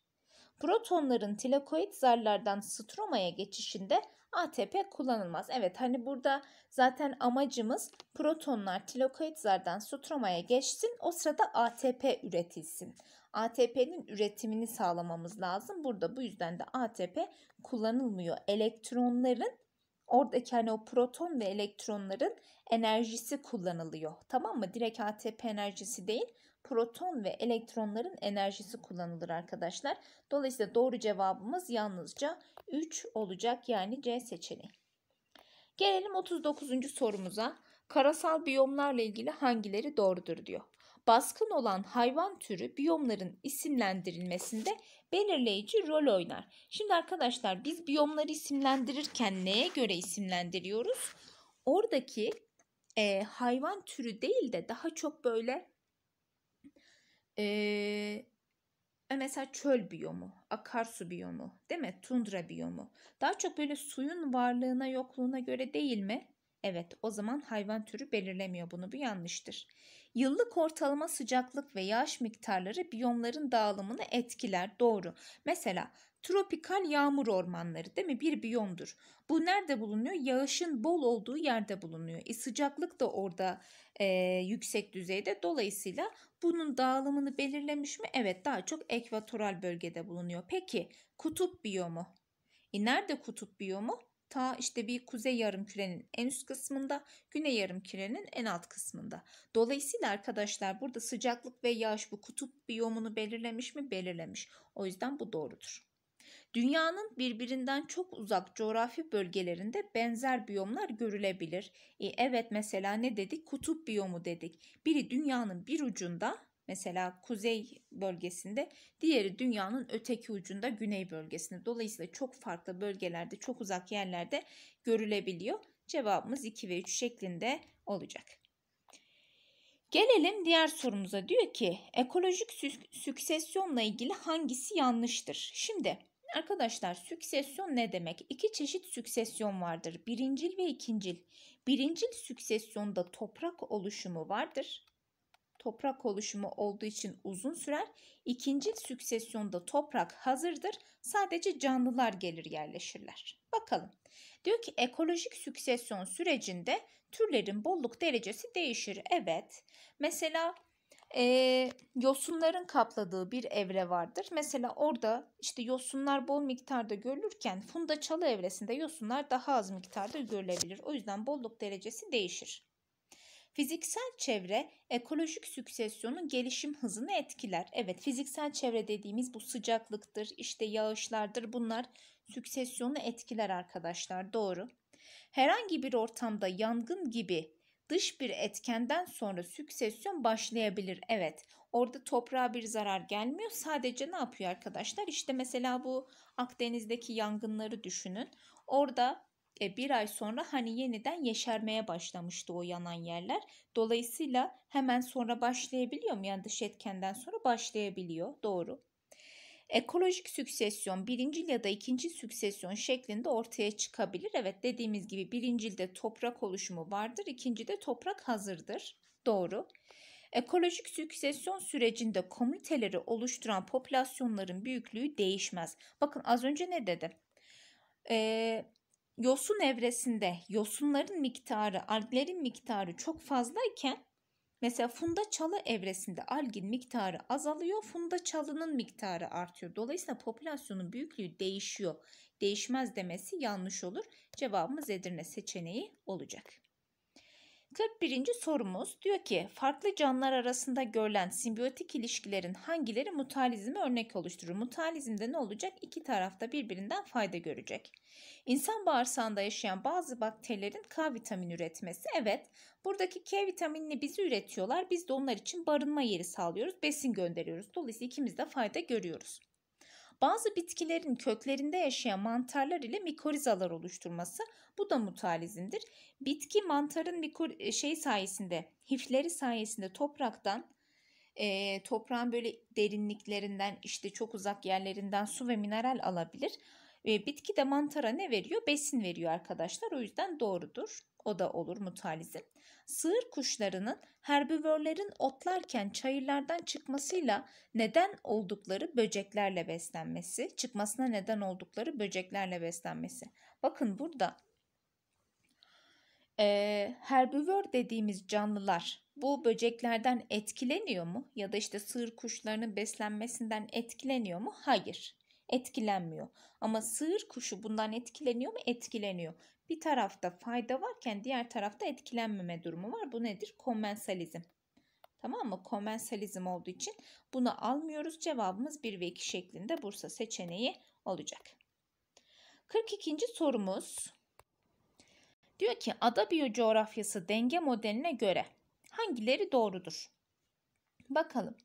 S1: Protonların tilakoid zarlardan stromaya geçişinde ATP kullanılmaz. Evet hani burada zaten amacımız protonlar tilakoid zardan stromaya geçsin o sırada ATP üretilsin. ATP'nin üretimini sağlamamız lazım. Burada bu yüzden de ATP kullanılmıyor. Elektronların oradaki hani o proton ve elektronların enerjisi kullanılıyor. Tamam mı? Direkt ATP enerjisi değil proton ve elektronların enerjisi kullanılır arkadaşlar. Dolayısıyla doğru cevabımız yalnızca 3 olacak yani C seçeneği. Gelelim 39. sorumuza. Karasal biyomlarla ilgili hangileri doğrudur diyor. Baskın olan hayvan türü biyomların isimlendirilmesinde belirleyici rol oynar. Şimdi arkadaşlar biz biyomları isimlendirirken neye göre isimlendiriyoruz? Oradaki e, hayvan türü değil de daha çok böyle ee, mesela çöl biyomu, akarsu biyomu değil mi? Tundra biyomu. Daha çok böyle suyun varlığına yokluğuna göre değil mi? Evet o zaman hayvan türü belirlemiyor bunu bu yanlıştır. Yıllık ortalama sıcaklık ve yağış miktarları biyomların dağılımını etkiler doğru. Mesela tropikal yağmur ormanları değil mi bir biyomdur. Bu nerede bulunuyor? Yağışın bol olduğu yerde bulunuyor. E, sıcaklık da orada e, yüksek düzeyde dolayısıyla bunun dağılımını belirlemiş mi? Evet daha çok ekvatoral bölgede bulunuyor. Peki kutup biyomu. E nerede kutup biyomu? Ta işte bir kuzey yarım kürenin en üst kısmında, güney yarım kürenin en alt kısmında. Dolayısıyla arkadaşlar burada sıcaklık ve yağış bu kutup biyomunu belirlemiş mi? Belirlemiş. O yüzden bu doğrudur. Dünyanın birbirinden çok uzak coğrafi bölgelerinde benzer biyomlar görülebilir. E, evet mesela ne dedik? Kutup biyomu dedik. Biri dünyanın bir ucunda mesela kuzey bölgesinde, diğeri dünyanın öteki ucunda güney bölgesinde. Dolayısıyla çok farklı bölgelerde, çok uzak yerlerde görülebiliyor. Cevabımız 2 ve 3 şeklinde olacak. Gelelim diğer sorumuza. Diyor ki ekolojik sük süksesyonla ilgili hangisi yanlıştır? Şimdi Arkadaşlar süksesyon ne demek? İki çeşit süksesyon vardır. Birincil ve ikincil. Birincil süksesyonda toprak oluşumu vardır. Toprak oluşumu olduğu için uzun sürer. İkincil süksesyonda toprak hazırdır. Sadece canlılar gelir yerleşirler. Bakalım. Diyor ki ekolojik süksesyon sürecinde türlerin bolluk derecesi değişir. Evet. Mesela e, yosunların kapladığı bir evre vardır. Mesela orada işte yosunlar bol miktarda görülürken funda çalı evresinde yosunlar daha az miktarda görülebilir. O yüzden bolluk derecesi değişir. Fiziksel çevre ekolojik süksesyonun gelişim hızını etkiler. Evet fiziksel çevre dediğimiz bu sıcaklıktır, işte yağışlardır bunlar süksesyonu etkiler arkadaşlar doğru. Herhangi bir ortamda yangın gibi dış bir etkenden sonra süksesyon başlayabilir. Evet orada toprağa bir zarar gelmiyor. Sadece ne yapıyor arkadaşlar? İşte mesela bu Akdeniz'deki yangınları düşünün. Orada e, bir ay sonra hani yeniden yeşermeye başlamıştı o yanan yerler. Dolayısıyla hemen sonra başlayabiliyor mu? Yani dış etkenden sonra başlayabiliyor. Doğru ekolojik süksesyon birincil ya da ikinci süksesyon şeklinde ortaya çıkabilir. Evet dediğimiz gibi birincilde toprak oluşumu vardır, ikincide toprak hazırdır. Doğru. Ekolojik süksesyon sürecinde komiteleri oluşturan popülasyonların büyüklüğü değişmez. Bakın az önce ne dedim? Ee, yosun evresinde yosunların miktarı, alglerin miktarı çok fazlayken Mesela funda çalı evresinde algin miktarı azalıyor, funda çalının miktarı artıyor. Dolayısıyla popülasyonun büyüklüğü değişiyor. Değişmez demesi yanlış olur. Cevabımız Edirne seçeneği olacak. 41. sorumuz diyor ki farklı canlılar arasında görülen simbiyotik ilişkilerin hangileri mutalizmi örnek oluşturur? Mutalizmde ne olacak? İki tarafta birbirinden fayda görecek. İnsan bağırsağında yaşayan bazı bakterilerin K vitamini üretmesi. Evet buradaki K vitaminini bizi üretiyorlar. Biz de onlar için barınma yeri sağlıyoruz. Besin gönderiyoruz. Dolayısıyla ikimiz de fayda görüyoruz. Bazı bitkilerin köklerinde yaşayan mantarlar ile mikorizalar oluşturması bu da mutalizmdir. Bitki mantarın mikor e, şey sayesinde, hifleri sayesinde topraktan e, toprağın böyle derinliklerinden işte çok uzak yerlerinden su ve mineral alabilir. E, bitki de mantara ne veriyor? Besin veriyor arkadaşlar. O yüzden doğrudur o da olur mutalizm. Sığır kuşlarının herbivörlerin otlarken çayırlardan çıkmasıyla neden oldukları böceklerle beslenmesi, çıkmasına neden oldukları böceklerle beslenmesi. Bakın burada e, herbivör dediğimiz canlılar bu böceklerden etkileniyor mu? Ya da işte sığır kuşlarının beslenmesinden etkileniyor mu? Hayır etkilenmiyor. Ama sığır kuşu bundan etkileniyor mu? Etkileniyor. Bir tarafta fayda varken diğer tarafta etkilenmeme durumu var. Bu nedir? Komensalizm. Tamam mı? Komensalizm olduğu için bunu almıyoruz. Cevabımız 1 ve 2 şeklinde Bursa seçeneği olacak. 42. sorumuz. Diyor ki ada biyocoğrafyası denge modeline göre hangileri doğrudur? Bakalım.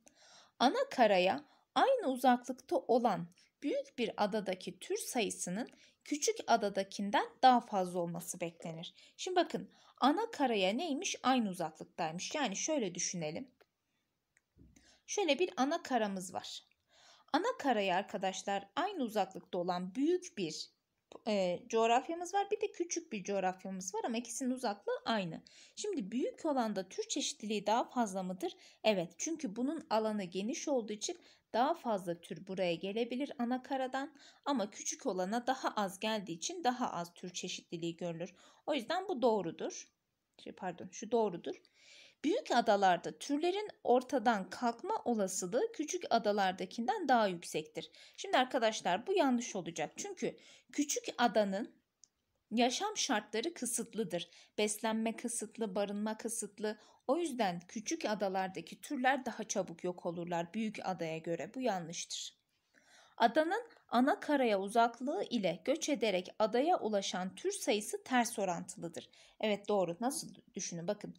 S1: Ana karaya aynı uzaklıkta olan büyük bir adadaki tür sayısının küçük adadakinden daha fazla olması beklenir. Şimdi bakın ana karaya neymiş? Aynı uzaklıktaymış. Yani şöyle düşünelim. Şöyle bir ana karamız var. Ana karaya arkadaşlar aynı uzaklıkta olan büyük bir e, coğrafyamız var. Bir de küçük bir coğrafyamız var ama ikisinin uzaklığı aynı. Şimdi büyük olanda tür çeşitliliği daha fazla mıdır? Evet çünkü bunun alanı geniş olduğu için daha fazla tür buraya gelebilir ana karadan ama küçük olana daha az geldiği için daha az tür çeşitliliği görülür. O yüzden bu doğrudur. Şey pardon şu doğrudur. Büyük adalarda türlerin ortadan kalkma olasılığı küçük adalardakinden daha yüksektir. Şimdi arkadaşlar bu yanlış olacak. Çünkü küçük adanın Yaşam şartları kısıtlıdır. Beslenme kısıtlı, barınma kısıtlı. O yüzden küçük adalardaki türler daha çabuk yok olurlar büyük adaya göre. Bu yanlıştır. Adanın ana karaya uzaklığı ile göç ederek adaya ulaşan tür sayısı ters orantılıdır. Evet doğru. Nasıl düşünün bakın.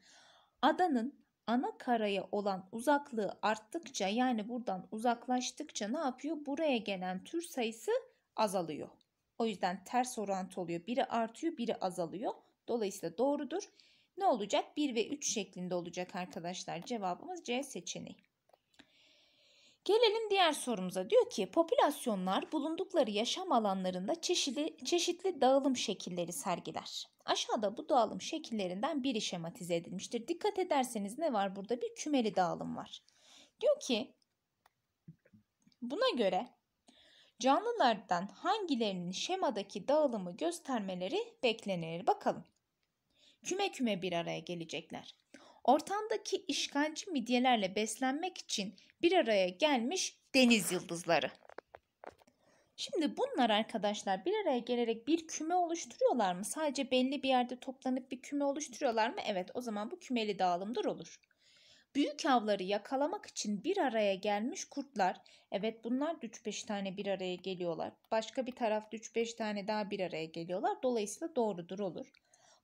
S1: Adanın ana karaya olan uzaklığı arttıkça yani buradan uzaklaştıkça ne yapıyor? Buraya gelen tür sayısı azalıyor. O yüzden ters orantı oluyor. Biri artıyor biri azalıyor. Dolayısıyla doğrudur. Ne olacak? 1 ve 3 şeklinde olacak arkadaşlar. Cevabımız C seçeneği. Gelelim diğer sorumuza. Diyor ki popülasyonlar bulundukları yaşam alanlarında çeşitli, çeşitli dağılım şekilleri sergiler. Aşağıda bu dağılım şekillerinden biri şematize edilmiştir. Dikkat ederseniz ne var burada? Bir kümeli dağılım var. Diyor ki buna göre Canlılardan hangilerinin şemadaki dağılımı göstermeleri beklenir bakalım. Küme küme bir araya gelecekler. Ortamdaki işgalci midyelerle beslenmek için bir araya gelmiş deniz yıldızları. Şimdi bunlar arkadaşlar bir araya gelerek bir küme oluşturuyorlar mı? Sadece belli bir yerde toplanıp bir küme oluşturuyorlar mı? Evet o zaman bu kümeli dağılımdır olur. Büyük avları yakalamak için bir araya gelmiş kurtlar, evet bunlar 3-5 tane bir araya geliyorlar. Başka bir taraf 3-5 tane daha bir araya geliyorlar. Dolayısıyla doğrudur olur.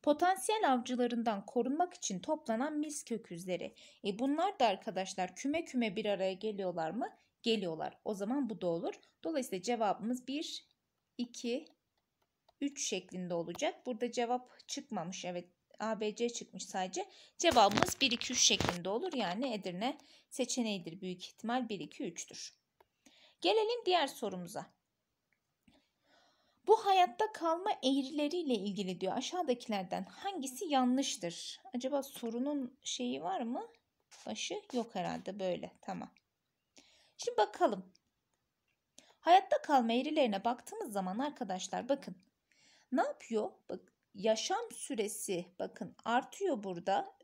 S1: Potansiyel avcılarından korunmak için toplanan mis köküzleri. E bunlar da arkadaşlar küme küme bir araya geliyorlar mı? Geliyorlar. O zaman bu da olur. Dolayısıyla cevabımız 1, 2, 3 şeklinde olacak. Burada cevap çıkmamış. Evet ABC çıkmış sadece. Cevabımız 1, 2, 3 şeklinde olur. Yani Edirne seçeneğidir büyük ihtimal 1, 2, 3'tür. Gelelim diğer sorumuza. Bu hayatta kalma eğrileriyle ilgili diyor. Aşağıdakilerden hangisi yanlıştır? Acaba sorunun şeyi var mı? Başı yok herhalde böyle. Tamam. Şimdi bakalım. Hayatta kalma eğrilerine baktığımız zaman arkadaşlar bakın. Ne yapıyor? Bak, yaşam süresi bakın artıyor burada.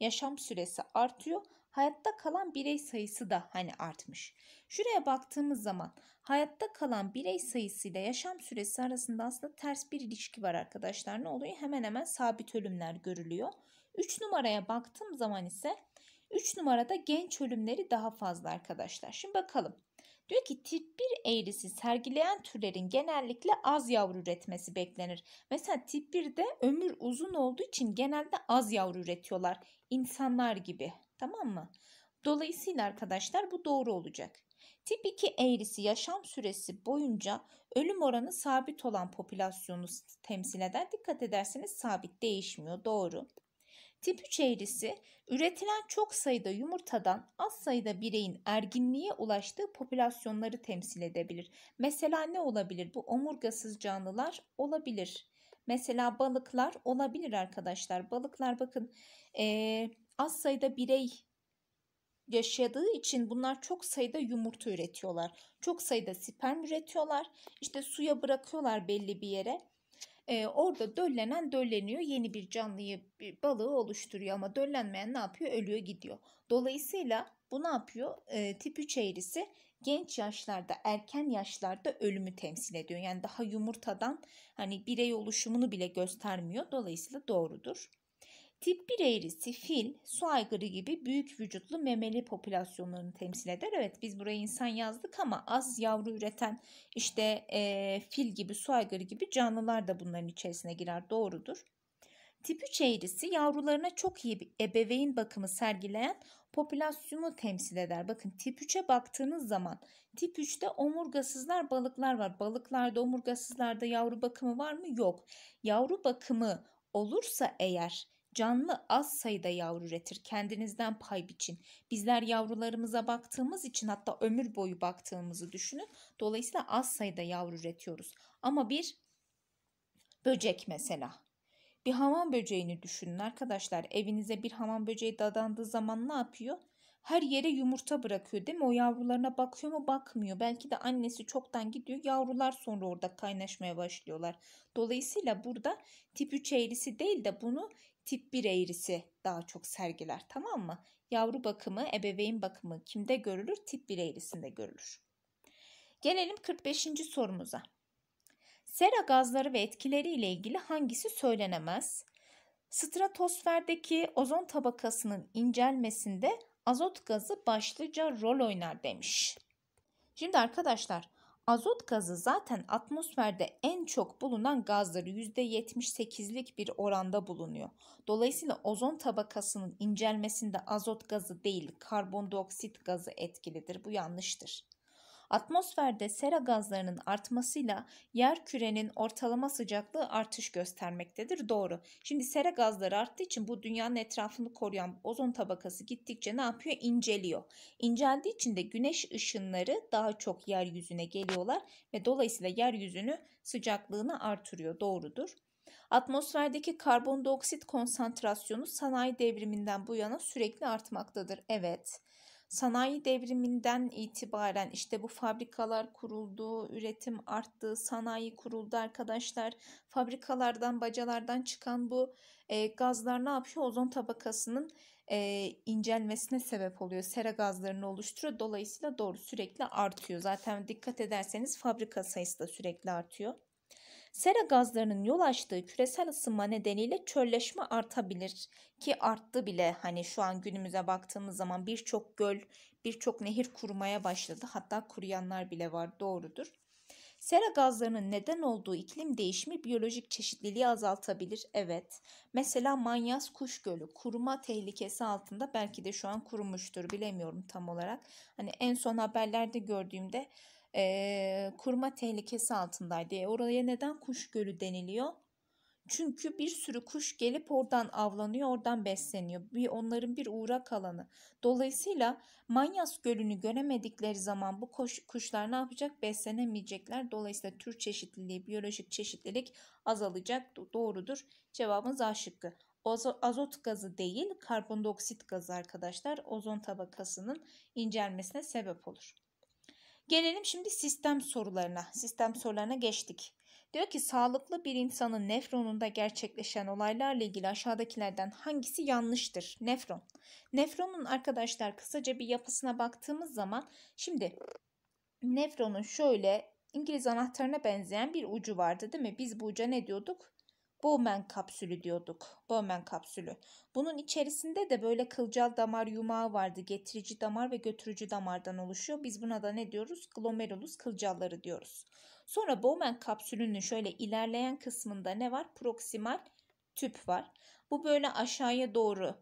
S1: Yaşam süresi artıyor. Hayatta kalan birey sayısı da hani artmış. Şuraya baktığımız zaman hayatta kalan birey sayısı ile yaşam süresi arasında aslında ters bir ilişki var arkadaşlar. Ne oluyor? Hemen hemen sabit ölümler görülüyor. 3 numaraya baktığım zaman ise 3 numarada genç ölümleri daha fazla arkadaşlar. Şimdi bakalım. Diyor ki tip 1 eğrisi sergileyen türlerin genellikle az yavru üretmesi beklenir. Mesela tip 1'de ömür uzun olduğu için genelde az yavru üretiyorlar. İnsanlar gibi. Tamam mı? Dolayısıyla arkadaşlar bu doğru olacak. Tip 2 eğrisi yaşam süresi boyunca ölüm oranı sabit olan popülasyonu temsil eder. Dikkat ederseniz sabit değişmiyor. Doğru. Tip 3 eğrisi üretilen çok sayıda yumurtadan az sayıda bireyin erginliğe ulaştığı popülasyonları temsil edebilir. Mesela ne olabilir? Bu omurgasız canlılar olabilir. Mesela balıklar olabilir arkadaşlar. Balıklar bakın ee, az sayıda birey yaşadığı için bunlar çok sayıda yumurta üretiyorlar. Çok sayıda sperm üretiyorlar. İşte suya bırakıyorlar belli bir yere. E, orada döllenen dölleniyor. Yeni bir canlıyı bir balığı oluşturuyor ama döllenmeyen ne yapıyor? Ölüyor gidiyor. Dolayısıyla bu ne yapıyor? E, tip 3 eğrisi genç yaşlarda, erken yaşlarda ölümü temsil ediyor. Yani daha yumurtadan hani birey oluşumunu bile göstermiyor. Dolayısıyla doğrudur. Tip 1 eğrisi fil, su aygırı gibi büyük vücutlu memeli popülasyonlarını temsil eder. Evet biz buraya insan yazdık ama az yavru üreten işte e, fil gibi, su aygırı gibi canlılar da bunların içerisine girer. Doğrudur. Tip 3 eğrisi yavrularına çok iyi bir ebeveyn bakımı sergileyen popülasyonu temsil eder. Bakın tip 3'e baktığınız zaman tip 3'te omurgasızlar balıklar var. Balıklarda omurgasızlarda yavru bakımı var mı? Yok. Yavru bakımı olursa eğer Canlı az sayıda yavru üretir. Kendinizden pay biçin. Bizler yavrularımıza baktığımız için hatta ömür boyu baktığımızı düşünün. Dolayısıyla az sayıda yavru üretiyoruz. Ama bir böcek mesela. Bir hamam böceğini düşünün arkadaşlar. Evinize bir hamam böceği dadandığı zaman ne yapıyor? her yere yumurta bırakıyor değil mi? O yavrularına bakıyor mu? Bakmıyor. Belki de annesi çoktan gidiyor. Yavrular sonra orada kaynaşmaya başlıyorlar. Dolayısıyla burada tip 3 eğrisi değil de bunu tip 1 eğrisi daha çok sergiler tamam mı? Yavru bakımı, ebeveyn bakımı kimde görülür? Tip 1 eğrisinde görülür. Gelelim 45. sorumuza. Sera gazları ve etkileri ile ilgili hangisi söylenemez? Stratosferdeki ozon tabakasının incelmesinde azot gazı başlıca rol oynar demiş. Şimdi arkadaşlar Azot gazı zaten atmosferde en çok bulunan gazdır. %78'lik bir oranda bulunuyor. Dolayısıyla ozon tabakasının incelmesinde azot gazı değil karbondioksit gazı etkilidir. Bu yanlıştır. Atmosferde sera gazlarının artmasıyla yer kürenin ortalama sıcaklığı artış göstermektedir. Doğru. Şimdi sera gazları arttığı için bu dünyanın etrafını koruyan ozon tabakası gittikçe ne yapıyor? İnceliyor. İnceldiği için de güneş ışınları daha çok yeryüzüne geliyorlar ve dolayısıyla yeryüzünü sıcaklığını artırıyor. Doğrudur. Atmosferdeki karbondioksit konsantrasyonu sanayi devriminden bu yana sürekli artmaktadır. Evet. Sanayi devriminden itibaren işte bu fabrikalar kuruldu, üretim arttı, sanayi kuruldu arkadaşlar. Fabrikalardan, bacalardan çıkan bu e, gazlar ne yapıyor? Ozon tabakasının e, incelmesine sebep oluyor. Sera gazlarını oluşturuyor. Dolayısıyla doğru sürekli artıyor. Zaten dikkat ederseniz fabrika sayısı da sürekli artıyor. Sera gazlarının yol açtığı küresel ısınma nedeniyle çölleşme artabilir ki arttı bile hani şu an günümüze baktığımız zaman birçok göl, birçok nehir kurumaya başladı. Hatta kuruyanlar bile var doğrudur. Sera gazlarının neden olduğu iklim değişimi biyolojik çeşitliliği azaltabilir. Evet. Mesela Manyas Kuş Gölü kuruma tehlikesi altında belki de şu an kurumuştur bilemiyorum tam olarak. Hani en son haberlerde gördüğümde e, kurma tehlikesi altındaydı. E, oraya neden kuş gölü deniliyor? Çünkü bir sürü kuş gelip oradan avlanıyor, oradan besleniyor. Bir onların bir uğrak alanı. Dolayısıyla Manyas Gölü'nü göremedikleri zaman bu kuş, kuşlar ne yapacak? Beslenemeyecekler. Dolayısıyla tür çeşitliliği, biyolojik çeşitlilik azalacak. Doğrudur. Cevabımız A şıkkı. azot gazı değil, karbondioksit gazı arkadaşlar ozon tabakasının incelmesine sebep olur. Gelelim şimdi sistem sorularına. Sistem sorularına geçtik. Diyor ki sağlıklı bir insanın nefronunda gerçekleşen olaylarla ilgili aşağıdakilerden hangisi yanlıştır? Nefron. Nefronun arkadaşlar kısaca bir yapısına baktığımız zaman şimdi nefronun şöyle İngiliz anahtarına benzeyen bir ucu vardı değil mi? Biz bu uca ne diyorduk? Bowman kapsülü diyorduk. Bowman kapsülü. Bunun içerisinde de böyle kılcal damar yumağı vardı. Getirici damar ve götürücü damardan oluşuyor. Biz buna da ne diyoruz? Glomerulus kılcalları diyoruz. Sonra Bowman kapsülünün şöyle ilerleyen kısmında ne var? Proksimal tüp var. Bu böyle aşağıya doğru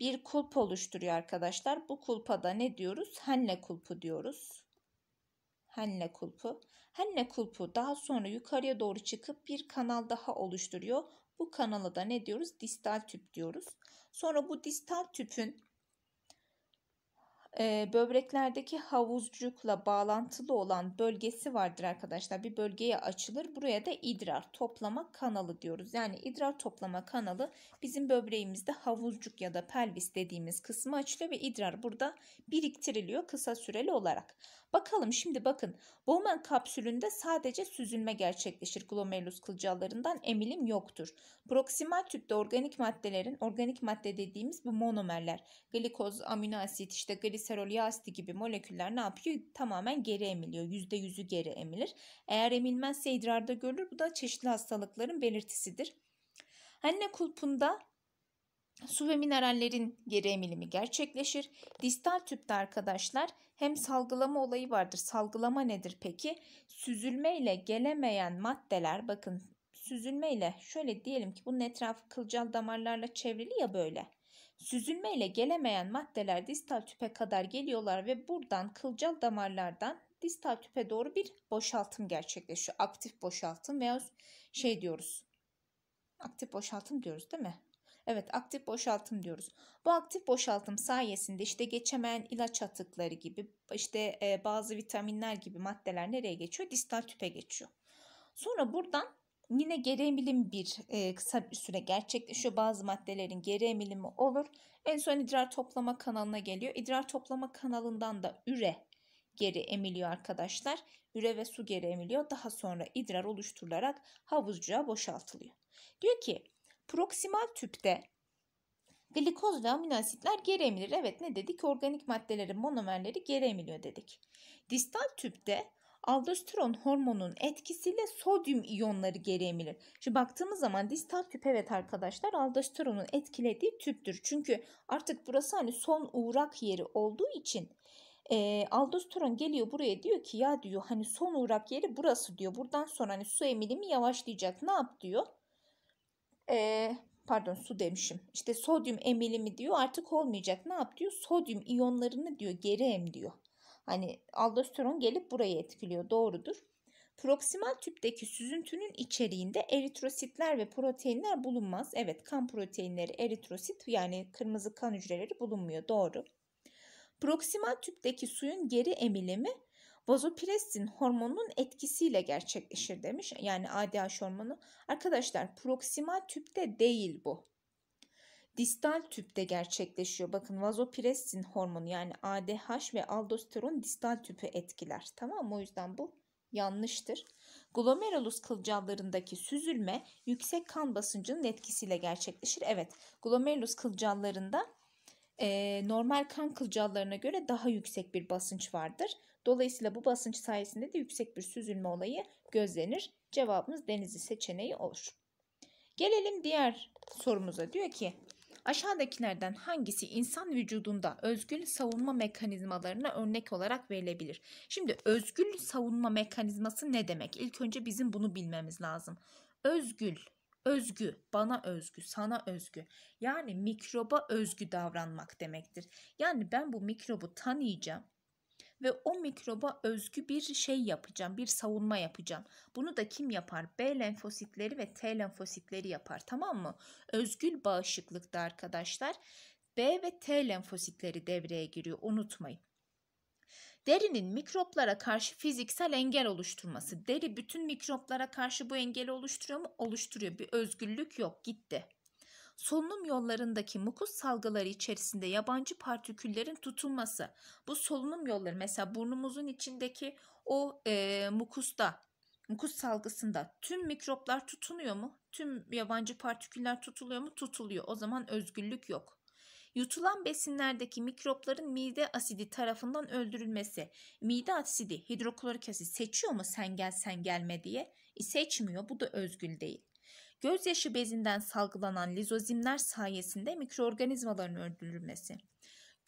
S1: bir kulp oluşturuyor arkadaşlar. Bu kulpa da ne diyoruz? Henle kulpu diyoruz. Henle kulpu. Hanne kulpu daha sonra yukarıya doğru çıkıp bir kanal daha oluşturuyor. Bu kanala da ne diyoruz? Distal tüp diyoruz. Sonra bu distal tüpün böbreklerdeki havuzcukla bağlantılı olan bölgesi vardır arkadaşlar. Bir bölgeye açılır. Buraya da idrar toplama kanalı diyoruz. Yani idrar toplama kanalı bizim böbreğimizde havuzcuk ya da pelvis dediğimiz kısmı açılıyor ve idrar burada biriktiriliyor kısa süreli olarak. Bakalım şimdi bakın Bowman kapsülünde sadece süzülme gerçekleşir glomerulus kılcallarından emilim yoktur. Proksimal tüpte organik maddelerin organik madde dediğimiz bu monomerler glikoz, amino asit işte glis seroliye asidi gibi moleküller ne yapıyor? Tamamen geri emiliyor. %100'ü geri emilir. Eğer emilmezse idrarda görülür. Bu da çeşitli hastalıkların belirtisidir. Anne kulpunda su ve minerallerin geri emilimi gerçekleşir. Distal tüpte arkadaşlar hem salgılama olayı vardır. Salgılama nedir peki? Süzülme ile gelemeyen maddeler bakın süzülme ile şöyle diyelim ki bunun etrafı kılcal damarlarla çevrili ya böyle. Süzülmeyle gelemeyen maddeler distal tüpe kadar geliyorlar ve buradan kılcal damarlardan distal tüpe doğru bir boşaltım gerçekleşiyor. Aktif boşaltım veya şey diyoruz. Aktif boşaltım diyoruz değil mi? Evet aktif boşaltım diyoruz. Bu aktif boşaltım sayesinde işte geçemeyen ilaç atıkları gibi işte e, bazı vitaminler gibi maddeler nereye geçiyor? Distal tüpe geçiyor. Sonra buradan Yine geri emilim bir e, kısa bir süre gerçekleşiyor. Bazı maddelerin geri emilimi olur. En son idrar toplama kanalına geliyor. İdrar toplama kanalından da üre geri emiliyor arkadaşlar. Üre ve su geri emiliyor. Daha sonra idrar oluşturularak havuzcuğa boşaltılıyor. Diyor ki proksimal tüpte glikoz ve amino asitler geri emilir. Evet ne dedik? Organik maddelerin monomerleri geri emiliyor dedik. Distal tüpte aldosteron hormonun etkisiyle sodyum iyonları geri emilir. Şimdi baktığımız zaman distal tüp evet arkadaşlar aldosteronun etkilediği tüptür. Çünkü artık burası hani son uğrak yeri olduğu için e, aldosteron geliyor buraya diyor ki ya diyor hani son uğrak yeri burası diyor. Buradan sonra hani su emilimi yavaşlayacak ne yap diyor. E, pardon su demişim İşte sodyum emilimi diyor artık olmayacak ne yap diyor sodyum iyonlarını diyor geri em diyor. Hani aldosteron gelip burayı etkiliyor doğrudur. Proksimal tüpteki süzüntünün içeriğinde eritrositler ve proteinler bulunmaz. Evet kan proteinleri eritrosit yani kırmızı kan hücreleri bulunmuyor doğru. Proksimal tüpteki suyun geri emilimi vazopressin hormonunun etkisiyle gerçekleşir demiş. Yani ADH hormonu. Arkadaşlar proksimal tüpte değil bu distal tüpte gerçekleşiyor. Bakın vazopressin hormonu yani ADH ve aldosteron distal tüpü etkiler. Tamam mı? O yüzden bu yanlıştır. Glomerulus kılcallarındaki süzülme yüksek kan basıncının etkisiyle gerçekleşir. Evet, glomerulus kılcallarında e, normal kan kılcallarına göre daha yüksek bir basınç vardır. Dolayısıyla bu basınç sayesinde de yüksek bir süzülme olayı gözlenir. Cevabımız denizi seçeneği olur. Gelelim diğer sorumuza. Diyor ki Aşağıdakilerden hangisi insan vücudunda özgül savunma mekanizmalarına örnek olarak verilebilir? Şimdi özgül savunma mekanizması ne demek? İlk önce bizim bunu bilmemiz lazım. Özgül özgü, bana özgü, sana özgü. Yani mikroba özgü davranmak demektir. Yani ben bu mikrobu tanıyacağım ve o mikroba özgü bir şey yapacağım, bir savunma yapacağım. Bunu da kim yapar? B lenfositleri ve T lenfositleri yapar tamam mı? Özgül bağışıklıkta arkadaşlar B ve T lenfositleri devreye giriyor unutmayın. Derinin mikroplara karşı fiziksel engel oluşturması. Deri bütün mikroplara karşı bu engeli oluşturuyor mu? Oluşturuyor. Bir özgürlük yok gitti. Solunum yollarındaki mukus salgıları içerisinde yabancı partiküllerin tutunması, Bu solunum yolları mesela burnumuzun içindeki o e, mukusta, mukus salgısında tüm mikroplar tutunuyor mu? Tüm yabancı partiküller tutuluyor mu? Tutuluyor. O zaman özgürlük yok. Yutulan besinlerdeki mikropların mide asidi tarafından öldürülmesi. Mide asidi hidroklorik asit seçiyor mu sen gel sen gelme diye? E, seçmiyor. Bu da özgül değil. Gözyaşı bezinden salgılanan lizozimler sayesinde mikroorganizmaların öldürülmesi.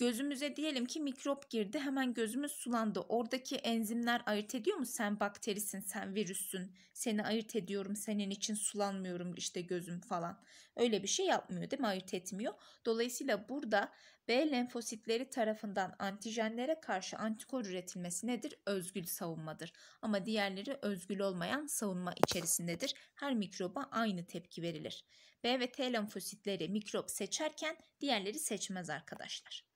S1: Gözümüze diyelim ki mikrop girdi hemen gözümüz sulandı. Oradaki enzimler ayırt ediyor mu? Sen bakterisin, sen virüssün. Seni ayırt ediyorum, senin için sulanmıyorum işte gözüm falan. Öyle bir şey yapmıyor değil mi? Ayırt etmiyor. Dolayısıyla burada B lenfositleri tarafından antijenlere karşı antikor üretilmesi nedir? Özgül savunmadır. Ama diğerleri özgül olmayan savunma içerisindedir. Her mikroba aynı tepki verilir. B ve T lenfositleri mikrop seçerken diğerleri seçmez arkadaşlar.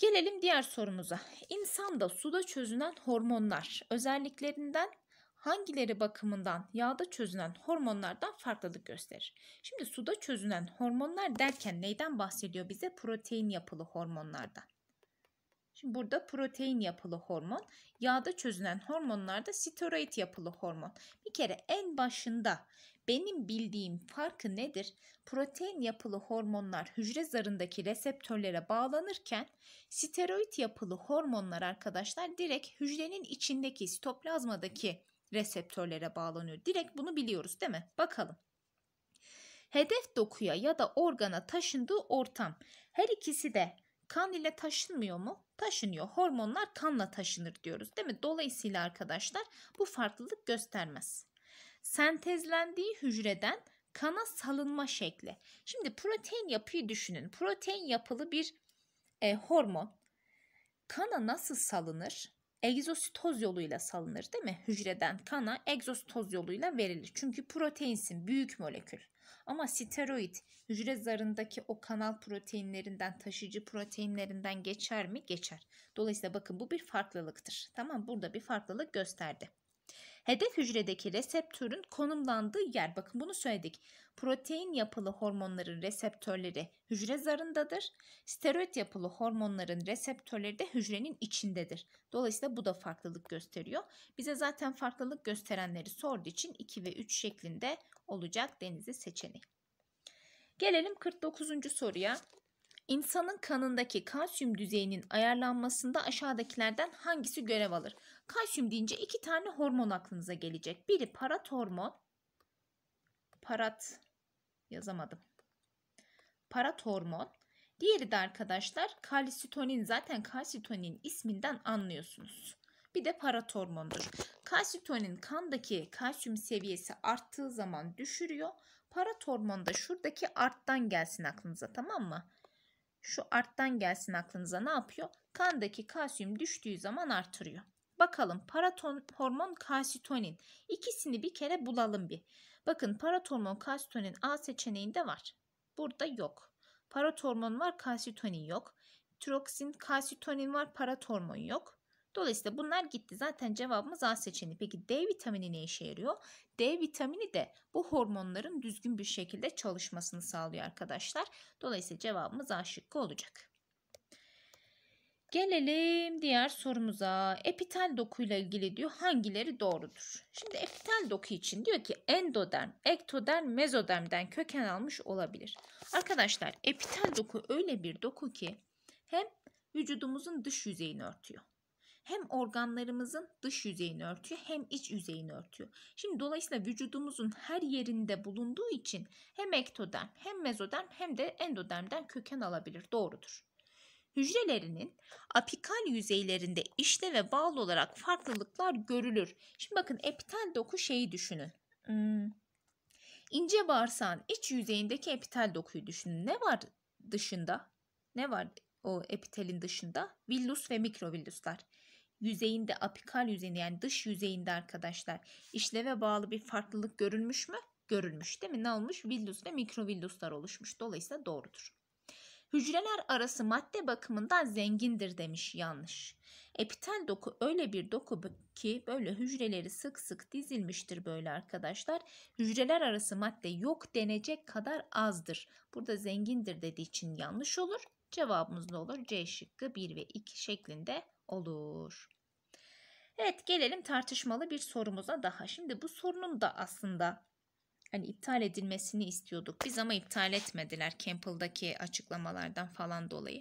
S1: Gelelim diğer sorumuza. İnsanda suda çözünen hormonlar özelliklerinden hangileri bakımından yağda çözünen hormonlardan farklılık gösterir? Şimdi suda çözünen hormonlar derken neyden bahsediyor bize? Protein yapılı hormonlardan. Şimdi burada protein yapılı hormon, yağda çözünen hormonlarda steroid yapılı hormon. Bir kere en başında benim bildiğim farkı nedir? Protein yapılı hormonlar hücre zarındaki reseptörlere bağlanırken steroid yapılı hormonlar arkadaşlar direkt hücrenin içindeki sitoplazmadaki reseptörlere bağlanıyor. Direkt bunu biliyoruz değil mi? Bakalım. Hedef dokuya ya da organa taşındığı ortam. Her ikisi de kan ile taşınmıyor mu? Taşınıyor. Hormonlar kanla taşınır diyoruz değil mi? Dolayısıyla arkadaşlar bu farklılık göstermez sentezlendiği hücreden kana salınma şekli. Şimdi protein yapıyı düşünün. Protein yapılı bir e, hormon kana nasıl salınır? Egzositoz yoluyla salınır değil mi? Hücreden kana egzositoz yoluyla verilir. Çünkü proteinsin büyük molekül. Ama steroid hücre zarındaki o kanal proteinlerinden taşıyıcı proteinlerinden geçer mi? Geçer. Dolayısıyla bakın bu bir farklılıktır. Tamam burada bir farklılık gösterdi. Hedef hücredeki reseptörün konumlandığı yer. Bakın bunu söyledik. Protein yapılı hormonların reseptörleri hücre zarındadır. Steroid yapılı hormonların reseptörleri de hücrenin içindedir. Dolayısıyla bu da farklılık gösteriyor. Bize zaten farklılık gösterenleri sorduğu için 2 ve 3 şeklinde olacak denizi seçeneği. Gelelim 49. soruya. İnsanın kanındaki kalsiyum düzeyinin ayarlanmasında aşağıdakilerden hangisi görev alır? Kalsiyum deyince iki tane hormon aklınıza gelecek. Biri parat hormon. Parat yazamadım. Parat hormon. Diğeri de arkadaşlar kalsitonin. Zaten kalsitonin isminden anlıyorsunuz. Bir de parat hormondur. Kalsitonin kandaki kalsiyum seviyesi arttığı zaman düşürüyor. Parat hormon da şuradaki arttan gelsin aklınıza tamam mı? Şu arttan gelsin aklınıza ne yapıyor? Kandaki kalsiyum düştüğü zaman artırıyor. Bakalım paraton hormon kalsitonin. İkisini bir kere bulalım bir. Bakın paratormon kalsitonin A seçeneğinde var. Burada yok. Paratormon var kalsitonin yok. Tiroksin kalsitonin var paratormon yok. Dolayısıyla bunlar gitti. Zaten cevabımız A seçeneği. Peki D vitamini ne işe yarıyor? D vitamini de bu hormonların düzgün bir şekilde çalışmasını sağlıyor arkadaşlar. Dolayısıyla cevabımız A şıkkı olacak. Gelelim diğer sorumuza. Epitel dokuyla ilgili diyor hangileri doğrudur? Şimdi epitel doku için diyor ki endoderm, ektoderm, mezodermden köken almış olabilir. Arkadaşlar epitel doku öyle bir doku ki hem vücudumuzun dış yüzeyini örtüyor hem organlarımızın dış yüzeyini örtüyor hem iç yüzeyini örtüyor. Şimdi dolayısıyla vücudumuzun her yerinde bulunduğu için hem ektoderm hem mezoderm hem de endodermden köken alabilir doğrudur. Hücrelerinin apikal yüzeylerinde işte ve bağlı olarak farklılıklar görülür. Şimdi bakın epitel doku şeyi düşünün. Hmm. İnce bağırsağın iç yüzeyindeki epitel dokuyu düşünün. Ne var dışında? Ne var o epitelin dışında? Villus ve mikrovilluslar yüzeyinde apikal yüzeyinde yani dış yüzeyinde arkadaşlar işleve bağlı bir farklılık görülmüş mü? Görülmüş değil mi? Ne olmuş? Villus ve mikrovilluslar oluşmuş. Dolayısıyla doğrudur. Hücreler arası madde bakımından zengindir demiş yanlış. Epitel doku öyle bir doku ki böyle hücreleri sık sık dizilmiştir böyle arkadaşlar. Hücreler arası madde yok denecek kadar azdır. Burada zengindir dediği için yanlış olur. Cevabımız ne olur? C şıkkı 1 ve 2 şeklinde olur. Evet gelelim tartışmalı bir sorumuza daha. Şimdi bu sorunun da aslında hani iptal edilmesini istiyorduk. Biz ama iptal etmediler Campbell'daki açıklamalardan falan dolayı.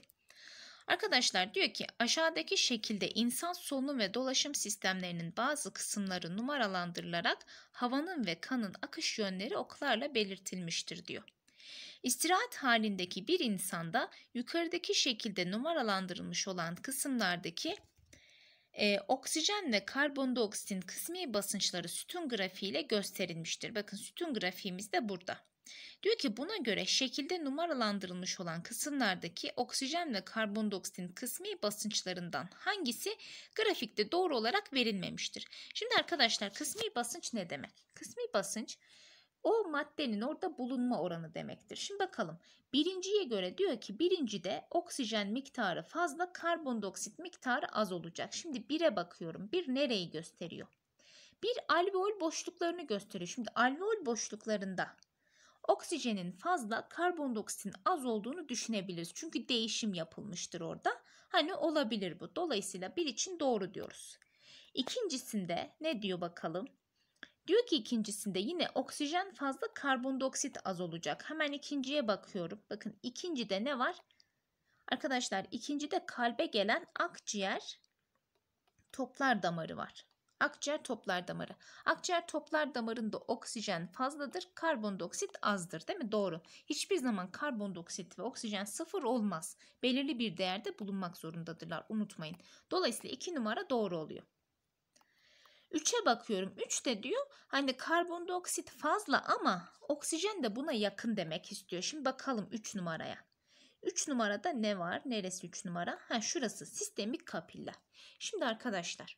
S1: Arkadaşlar diyor ki aşağıdaki şekilde insan solunum ve dolaşım sistemlerinin bazı kısımları numaralandırılarak havanın ve kanın akış yönleri oklarla belirtilmiştir diyor. İstirahat halindeki bir insanda yukarıdaki şekilde numaralandırılmış olan kısımlardaki e, oksijen ve karbondioksitin kısmi basınçları sütun grafiğiyle gösterilmiştir. Bakın sütun grafiğimiz de burada. Diyor ki buna göre şekilde numaralandırılmış olan kısımlardaki oksijen ve karbondioksitin kısmi basınçlarından hangisi grafikte doğru olarak verilmemiştir? Şimdi arkadaşlar kısmi basınç ne demek? Kısmi basınç o maddenin orada bulunma oranı demektir. Şimdi bakalım birinciye göre diyor ki birinci de oksijen miktarı fazla karbondioksit miktarı az olacak. Şimdi bire bakıyorum bir nereyi gösteriyor? Bir alveol boşluklarını gösteriyor. Şimdi alveol boşluklarında oksijenin fazla karbondioksitin az olduğunu düşünebiliriz. Çünkü değişim yapılmıştır orada. Hani olabilir bu. Dolayısıyla bir için doğru diyoruz. İkincisinde ne diyor bakalım? Diyor ki ikincisinde yine oksijen fazla karbondioksit az olacak. Hemen ikinciye bakıyorum. Bakın ikincide ne var? Arkadaşlar ikincide kalbe gelen akciğer toplar damarı var. Akciğer toplar damarı. Akciğer toplar damarında oksijen fazladır, karbondioksit azdır değil mi? Doğru. Hiçbir zaman karbondioksit ve oksijen sıfır olmaz. Belirli bir değerde bulunmak zorundadırlar unutmayın. Dolayısıyla iki numara doğru oluyor. 3'e bakıyorum. 3 de diyor hani karbondioksit fazla ama oksijen de buna yakın demek istiyor. Şimdi bakalım 3 numaraya. 3 numarada ne var? Neresi 3 numara? Ha şurası sistemik kapiller. Şimdi arkadaşlar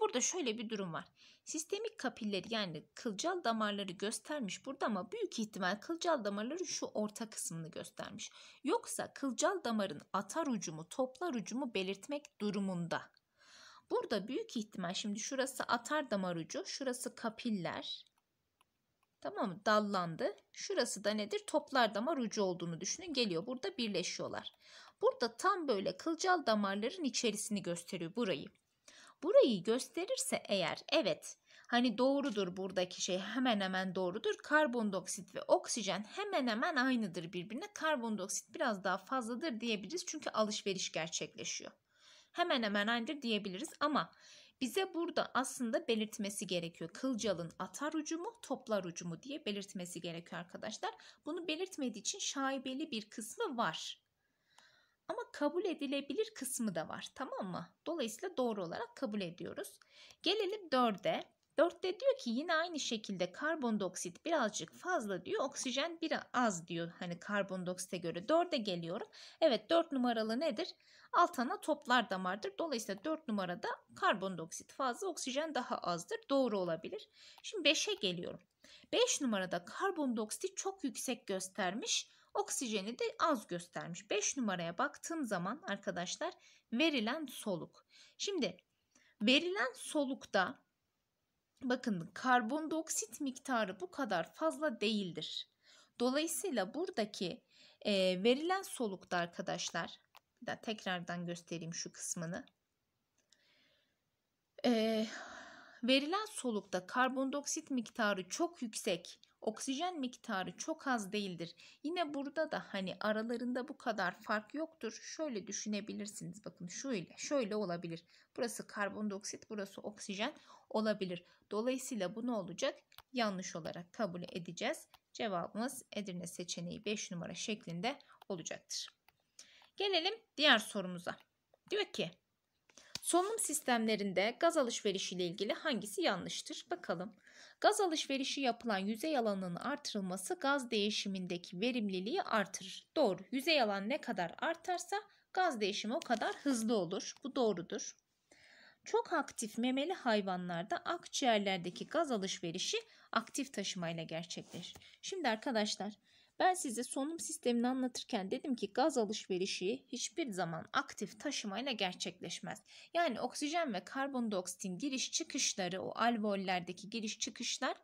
S1: burada şöyle bir durum var. Sistemik kapiller yani kılcal damarları göstermiş burada ama büyük ihtimal kılcal damarları şu orta kısmını göstermiş. Yoksa kılcal damarın atar ucumu, toplar ucumu belirtmek durumunda. Burada büyük ihtimal şimdi şurası atar damar ucu, şurası kapiller. Tamam mı? Dallandı. Şurası da nedir? Toplar damar ucu olduğunu düşünün. Geliyor burada birleşiyorlar. Burada tam böyle kılcal damarların içerisini gösteriyor burayı. Burayı gösterirse eğer evet hani doğrudur buradaki şey hemen hemen doğrudur. Karbondioksit ve oksijen hemen hemen aynıdır birbirine. Karbondioksit biraz daha fazladır diyebiliriz çünkü alışveriş gerçekleşiyor hemen hemen aynıdır diyebiliriz ama bize burada aslında belirtmesi gerekiyor. Kılcal'ın atar ucu mu toplar ucu mu diye belirtmesi gerekiyor arkadaşlar. Bunu belirtmediği için şaibeli bir kısmı var. Ama kabul edilebilir kısmı da var tamam mı? Dolayısıyla doğru olarak kabul ediyoruz. Gelelim dörde. Dörtte diyor ki yine aynı şekilde karbondioksit birazcık fazla diyor. Oksijen biraz az diyor. Hani karbondioksite göre dörde geliyorum. Evet 4 numaralı nedir? alt ana toplar damardır. Dolayısıyla 4 numarada karbondioksit fazla, oksijen daha azdır. Doğru olabilir. Şimdi 5'e geliyorum. 5 numarada karbondioksiti çok yüksek göstermiş. Oksijeni de az göstermiş. 5 numaraya baktığım zaman arkadaşlar verilen soluk. Şimdi verilen solukta bakın karbondioksit miktarı bu kadar fazla değildir. Dolayısıyla buradaki e, verilen solukta arkadaşlar da tekrardan göstereyim şu kısmını. Ee, verilen solukta karbondioksit miktarı çok yüksek, oksijen miktarı çok az değildir. Yine burada da hani aralarında bu kadar fark yoktur. Şöyle düşünebilirsiniz bakın şöyle, şöyle olabilir. Burası karbondioksit, burası oksijen olabilir. Dolayısıyla bu ne olacak? Yanlış olarak kabul edeceğiz. Cevabımız Edirne seçeneği 5 numara şeklinde olacaktır. Gelelim diğer sorumuza. Diyor ki solunum sistemlerinde gaz alışverişi ile ilgili hangisi yanlıştır? Bakalım. Gaz alışverişi yapılan yüzey alanının artırılması gaz değişimindeki verimliliği artırır. Doğru. Yüzey alan ne kadar artarsa gaz değişimi o kadar hızlı olur. Bu doğrudur. Çok aktif memeli hayvanlarda akciğerlerdeki gaz alışverişi aktif taşımayla gerçekleşir. Şimdi arkadaşlar ben size solunum sistemini anlatırken dedim ki gaz alışverişi hiçbir zaman aktif taşımayla gerçekleşmez. Yani oksijen ve karbondioksitin giriş çıkışları o alveollerdeki giriş çıkışlar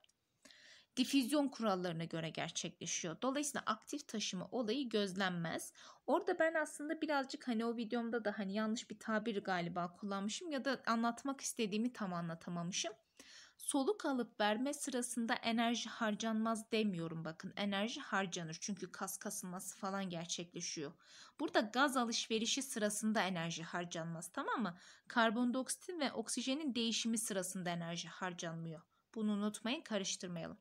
S1: difüzyon kurallarına göre gerçekleşiyor. Dolayısıyla aktif taşıma olayı gözlenmez. Orada ben aslında birazcık hani o videomda da hani yanlış bir tabir galiba kullanmışım ya da anlatmak istediğimi tam anlatamamışım soluk alıp verme sırasında enerji harcanmaz demiyorum bakın. Enerji harcanır çünkü kas kasılması falan gerçekleşiyor. Burada gaz alışverişi sırasında enerji harcanmaz tamam mı? Karbondioksitin ve oksijenin değişimi sırasında enerji harcanmıyor. Bunu unutmayın karıştırmayalım.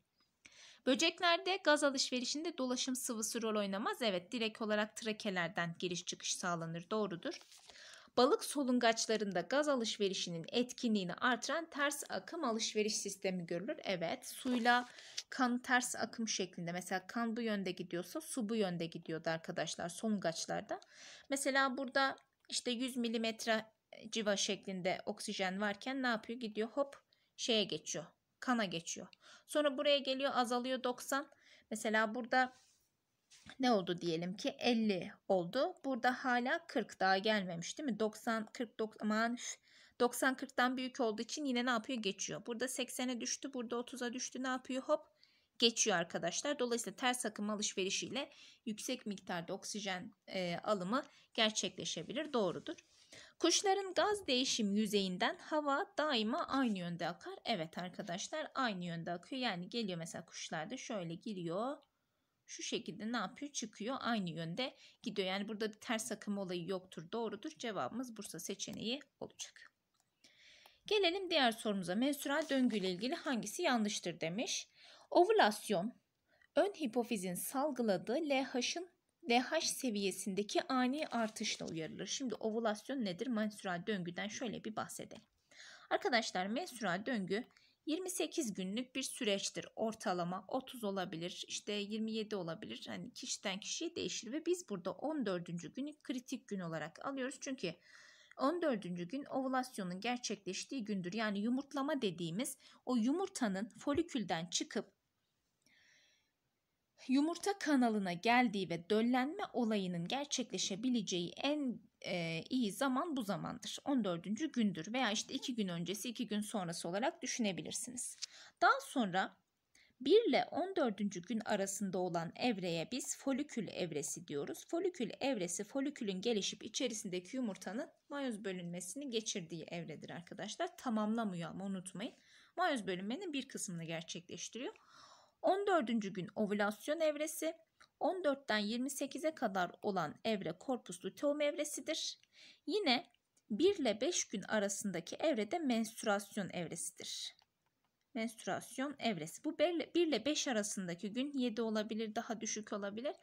S1: Böceklerde gaz alışverişinde dolaşım sıvısı rol oynamaz. Evet direkt olarak trakelerden giriş çıkış sağlanır doğrudur balık solungaçlarında gaz alışverişinin etkinliğini artıran ters akım alışveriş sistemi görülür. Evet suyla kan ters akım şeklinde mesela kan bu yönde gidiyorsa su bu yönde gidiyordu arkadaşlar solungaçlarda. Mesela burada işte 100 milimetre civa şeklinde oksijen varken ne yapıyor gidiyor hop şeye geçiyor kana geçiyor. Sonra buraya geliyor azalıyor 90 mesela burada ne oldu diyelim ki 50 oldu. Burada hala 40 daha gelmemiş değil mi? 90 40 90 aman 90 40'tan büyük olduğu için yine ne yapıyor? Geçiyor. Burada 80'e düştü, burada 30'a düştü. Ne yapıyor? Hop geçiyor arkadaşlar. Dolayısıyla ters akım alışverişiyle yüksek miktarda oksijen e, alımı gerçekleşebilir. Doğrudur. Kuşların gaz değişim yüzeyinden hava daima aynı yönde akar. Evet arkadaşlar aynı yönde akıyor. Yani geliyor mesela kuşlarda şöyle giriyor şu şekilde ne yapıyor? Çıkıyor aynı yönde gidiyor. Yani burada bir ters akım olayı yoktur. Doğrudur. Cevabımız Bursa seçeneği olacak. Gelelim diğer sorumuza. Mensural döngü ile ilgili hangisi yanlıştır demiş. Ovulasyon, ön hipofizin salgıladığı LH'ın LH seviyesindeki ani artışla uyarılır. Şimdi ovulasyon nedir? Mensural döngüden şöyle bir bahsedelim. Arkadaşlar mensural döngü 28 günlük bir süreçtir. Ortalama 30 olabilir, işte 27 olabilir. Hani kişiden kişiye değişir ve biz burada 14. günü kritik gün olarak alıyoruz. Çünkü 14. gün ovulasyonun gerçekleştiği gündür. Yani yumurtlama dediğimiz o yumurtanın folikülden çıkıp yumurta kanalına geldiği ve döllenme olayının gerçekleşebileceği en e, iyi zaman bu zamandır. 14. gündür veya işte 2 gün öncesi 2 gün sonrası olarak düşünebilirsiniz. Daha sonra 1 ile 14. gün arasında olan evreye biz folikül evresi diyoruz. Folikül evresi folikülün gelişip içerisindeki yumurtanın mayoz bölünmesini geçirdiği evredir arkadaşlar. Tamamlamıyor ama unutmayın. Mayoz bölünmenin bir kısmını gerçekleştiriyor. 14. gün ovülasyon evresi, 14'ten 28'e kadar olan evre korpuslu teom evresidir. Yine 1 ile 5 gün arasındaki evrede menstruasyon evresidir. Menstruasyon evresi. Bu 1 ile 5 arasındaki gün 7 olabilir, daha düşük olabilir.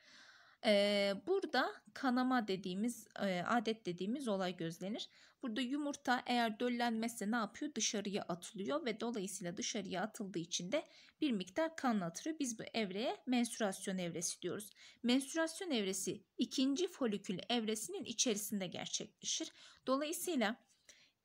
S1: Ee, burada kanama dediğimiz, e, adet dediğimiz olay gözlenir. Burada yumurta eğer döllenmezse ne yapıyor? Dışarıya atılıyor ve dolayısıyla dışarıya atıldığı için de bir miktar kan atırıyor. Biz bu evreye menstruasyon evresi diyoruz. Menstruasyon evresi ikinci folikül evresinin içerisinde gerçekleşir. Dolayısıyla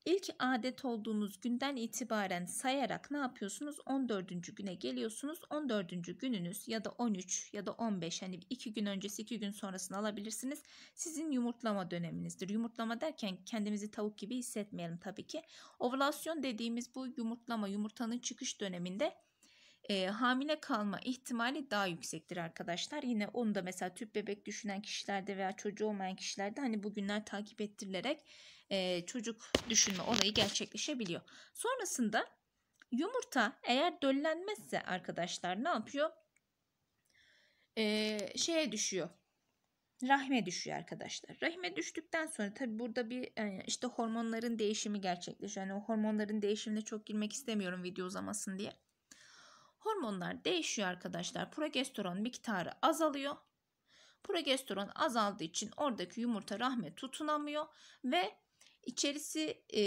S1: İlk adet olduğunuz günden itibaren sayarak ne yapıyorsunuz? 14. güne geliyorsunuz. 14. gününüz ya da 13 ya da 15 hani 2 gün öncesi 2 gün sonrasını alabilirsiniz. Sizin yumurtlama döneminizdir. Yumurtlama derken kendimizi tavuk gibi hissetmeyelim tabii ki. ovulasyon dediğimiz bu yumurtlama yumurtanın çıkış döneminde e, hamile kalma ihtimali daha yüksektir arkadaşlar. Yine onu da mesela tüp bebek düşünen kişilerde veya çocuğu olmayan kişilerde hani bugünler takip ettirilerek e, çocuk düşünme olayı gerçekleşebiliyor. Sonrasında yumurta eğer döllenmezse arkadaşlar ne yapıyor? E, şeye düşüyor. Rahme düşüyor arkadaşlar. Rahme düştükten sonra tabi burada bir işte hormonların değişimi gerçekleşiyor. Yani o hormonların değişimine çok girmek istemiyorum video uzamasın diye. Hormonlar değişiyor arkadaşlar. Progesteron miktarı azalıyor. Progesteron azaldığı için oradaki yumurta rahme tutunamıyor ve İçerisi e,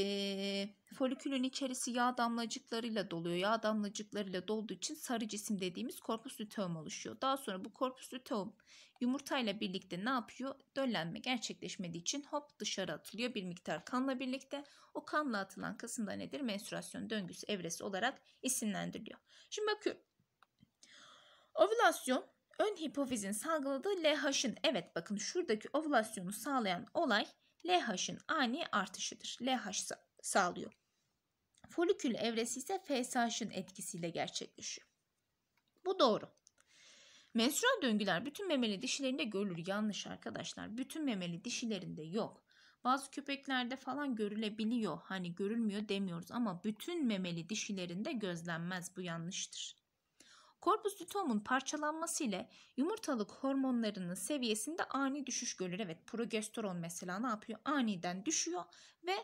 S1: folikülün içerisi yağ damlacıklarıyla doluyor. Yağ damlacıklarıyla dolduğu için sarı cisim dediğimiz korpus luteum oluşuyor. Daha sonra bu korpus luteum yumurtayla birlikte ne yapıyor? Döllenme gerçekleşmediği için hop dışarı atılıyor bir miktar kanla birlikte. O kanla atılan kısımda nedir? Menstruasyon döngüsü evresi olarak isimlendiriliyor. Şimdi bakıyorum. Ovülasyon ön hipofizin salgıladığı LH'ın evet bakın şuradaki ovülasyonu sağlayan olay LH'ın ani artışıdır. LH sa sağlıyor. Folikül evresi ise FSH'ın etkisiyle gerçekleşiyor. Bu doğru. Menstrual döngüler bütün memeli dişilerinde görülür. Yanlış arkadaşlar. Bütün memeli dişilerinde yok. Bazı köpeklerde falan görülebiliyor. Hani görülmüyor demiyoruz ama bütün memeli dişilerinde gözlenmez. Bu yanlıştır. Korpus luteum'un parçalanması ile yumurtalık hormonlarının seviyesinde ani düşüş görülür. Evet progesteron mesela ne yapıyor? Aniden düşüyor ve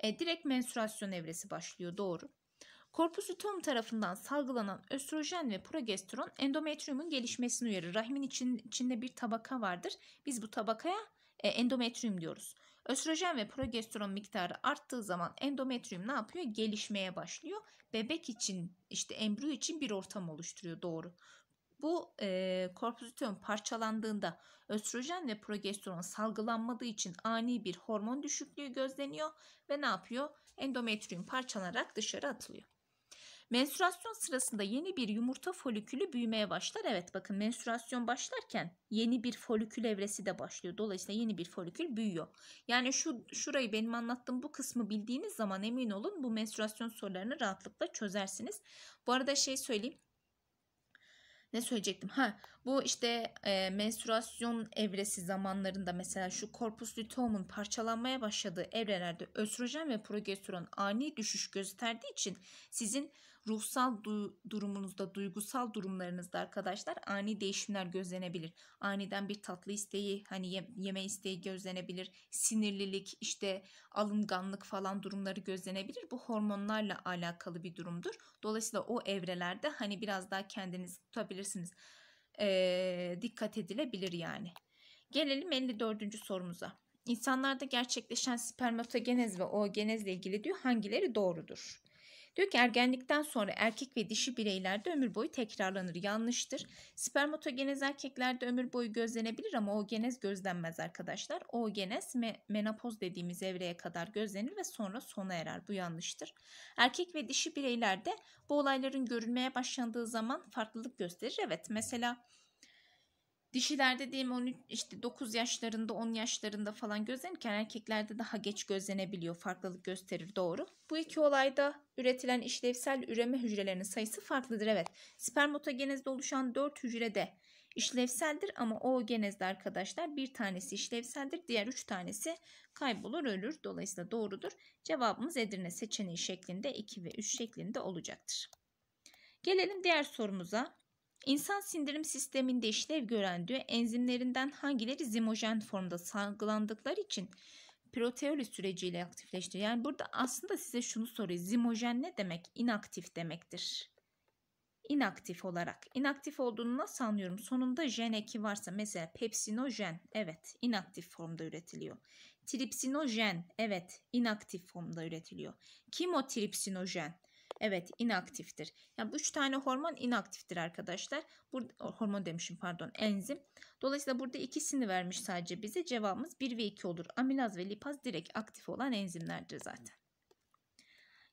S1: e, direkt menstruasyon evresi başlıyor doğru. Korpus luteum tarafından salgılanan östrojen ve progesteron endometriyumun gelişmesini uyarır. Rahmin için, içinde bir tabaka vardır. Biz bu tabakaya e, endometriyum diyoruz. Östrojen ve progesteron miktarı arttığı zaman endometrium ne yapıyor? Gelişmeye başlıyor. Bebek için işte embriyo için bir ortam oluşturuyor doğru. Bu e, korpüzitön parçalandığında östrojen ve progesteron salgılanmadığı için ani bir hormon düşüklüğü gözleniyor ve ne yapıyor? Endometrium parçalanarak dışarı atılıyor. Menstrüasyon sırasında yeni bir yumurta folikülü büyümeye başlar. Evet bakın menstrüasyon başlarken yeni bir folikül evresi de başlıyor. Dolayısıyla yeni bir folikül büyüyor. Yani şu şurayı benim anlattığım bu kısmı bildiğiniz zaman emin olun bu menstrüasyon sorularını rahatlıkla çözersiniz. Bu arada şey söyleyeyim. Ne söyleyecektim? Ha, bu işte e, menstruasyon evresi zamanlarında mesela şu korpus luteum'un parçalanmaya başladığı evrelerde östrojen ve progesteron ani düşüş gösterdiği için sizin ruhsal du- durumunuzda, duygusal durumlarınızda arkadaşlar ani değişimler gözlenebilir. Aniden bir tatlı isteği, hani ye- yeme isteği gözlenebilir. Sinirlilik, işte alınganlık falan durumları gözlenebilir. Bu hormonlarla alakalı bir durumdur. Dolayısıyla o evrelerde hani biraz daha kendinizi tutabilirsiniz e, dikkat edilebilir yani. Gelelim 54. sorumuza. İnsanlarda gerçekleşen spermatogenez ve oogenezle ilgili diyor hangileri doğrudur? Diyor ki ergenlikten sonra erkek ve dişi bireylerde ömür boyu tekrarlanır. Yanlıştır. Spermatogenez erkeklerde ömür boyu gözlenebilir ama oogenez gözlenmez arkadaşlar. Oogenez me menopoz dediğimiz evreye kadar gözlenir ve sonra sona erer. Bu yanlıştır. Erkek ve dişi bireylerde bu olayların görülmeye başlandığı zaman farklılık gösterir. Evet mesela Dişilerde dediğim 13 işte 9 yaşlarında 10 yaşlarında falan gözlenirken erkeklerde daha geç gözlenebiliyor. Farklılık gösterir doğru. Bu iki olayda üretilen işlevsel üreme hücrelerinin sayısı farklıdır evet. Spermatogenezde oluşan 4 hücrede işlevseldir ama o genezde arkadaşlar bir tanesi işlevseldir. Diğer 3 tanesi kaybolur ölür. Dolayısıyla doğrudur. Cevabımız Edirne seçeneği şeklinde 2 ve 3 şeklinde olacaktır. Gelelim diğer sorumuza. İnsan sindirim sisteminde işlev gören diyor enzimlerinden hangileri zimojen formda salgılandıkları için proteoliz süreciyle aktifleştiriyor. Yani burada aslında size şunu soruyor. Zimojen ne demek? İnaktif demektir. İnaktif olarak. İnaktif olduğunu nasıl anlıyorum? Sonunda jen eki varsa mesela pepsinojen evet inaktif formda üretiliyor. Tripsinojen evet inaktif formda üretiliyor. Kimotripsinojen Evet inaktiftir. Yani bu üç tane hormon inaktiftir arkadaşlar. Burada, hormon demişim pardon enzim. Dolayısıyla burada ikisini vermiş sadece bize. Cevabımız 1 ve 2 olur. Amilaz ve lipaz direkt aktif olan enzimlerdir zaten.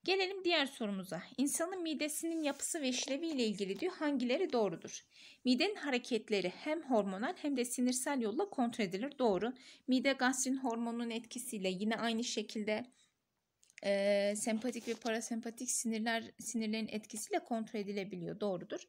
S1: Gelelim diğer sorumuza. İnsanın midesinin yapısı ve işlevi ile ilgili diyor hangileri doğrudur? Midenin hareketleri hem hormonal hem de sinirsel yolla kontrol edilir. Doğru. Mide gastrin hormonunun etkisiyle yine aynı şekilde e, sempatik ve parasempatik sinirler sinirlerin etkisiyle kontrol edilebiliyor. Doğrudur.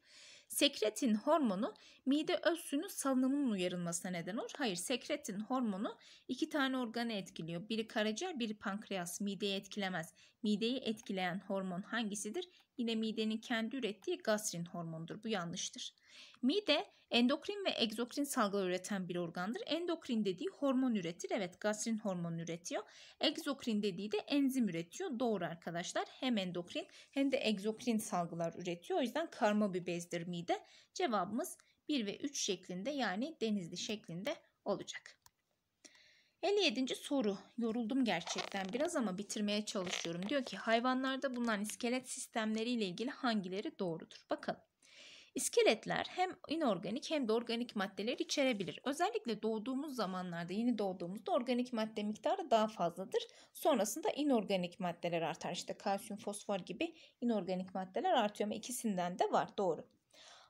S1: Sekretin hormonu mide öz suyunun salınımının uyarılmasına neden olur. Hayır sekretin hormonu iki tane organı etkiliyor. Biri karaciğer biri pankreas mideyi etkilemez. Mideyi etkileyen hormon hangisidir? yine midenin kendi ürettiği gastrin hormonudur. Bu yanlıştır. Mide endokrin ve egzokrin salgılar üreten bir organdır. Endokrin dediği hormon üretir. Evet gastrin hormonu üretiyor. Egzokrin dediği de enzim üretiyor. Doğru arkadaşlar. Hem endokrin hem de egzokrin salgılar üretiyor. O yüzden karma bir bezdir mide. Cevabımız 1 ve 3 şeklinde yani denizli şeklinde olacak. 57. soru. Yoruldum gerçekten biraz ama bitirmeye çalışıyorum. Diyor ki hayvanlarda bulunan iskelet sistemleri ile ilgili hangileri doğrudur? Bakalım. İskeletler hem inorganik hem de organik maddeler içerebilir. Özellikle doğduğumuz zamanlarda yeni doğduğumuzda organik madde miktarı daha fazladır. Sonrasında inorganik maddeler artar. İşte kalsiyum, fosfor gibi inorganik maddeler artıyor ama ikisinden de var doğru.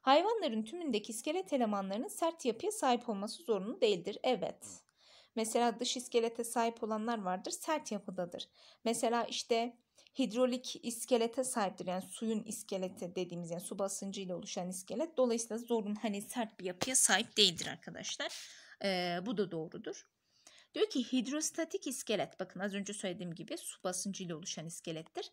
S1: Hayvanların tümündeki iskelet elemanlarının sert yapıya sahip olması zorunlu değildir. Evet. Mesela dış iskelete sahip olanlar vardır sert yapıdadır. Mesela işte hidrolik iskelete sahiptir. Yani suyun iskeleti dediğimiz yani su basıncıyla oluşan iskelet. Dolayısıyla zorun hani sert bir yapıya sahip değildir arkadaşlar. Ee, bu da doğrudur. Diyor ki hidrostatik iskelet bakın az önce söylediğim gibi su basıncıyla oluşan iskelettir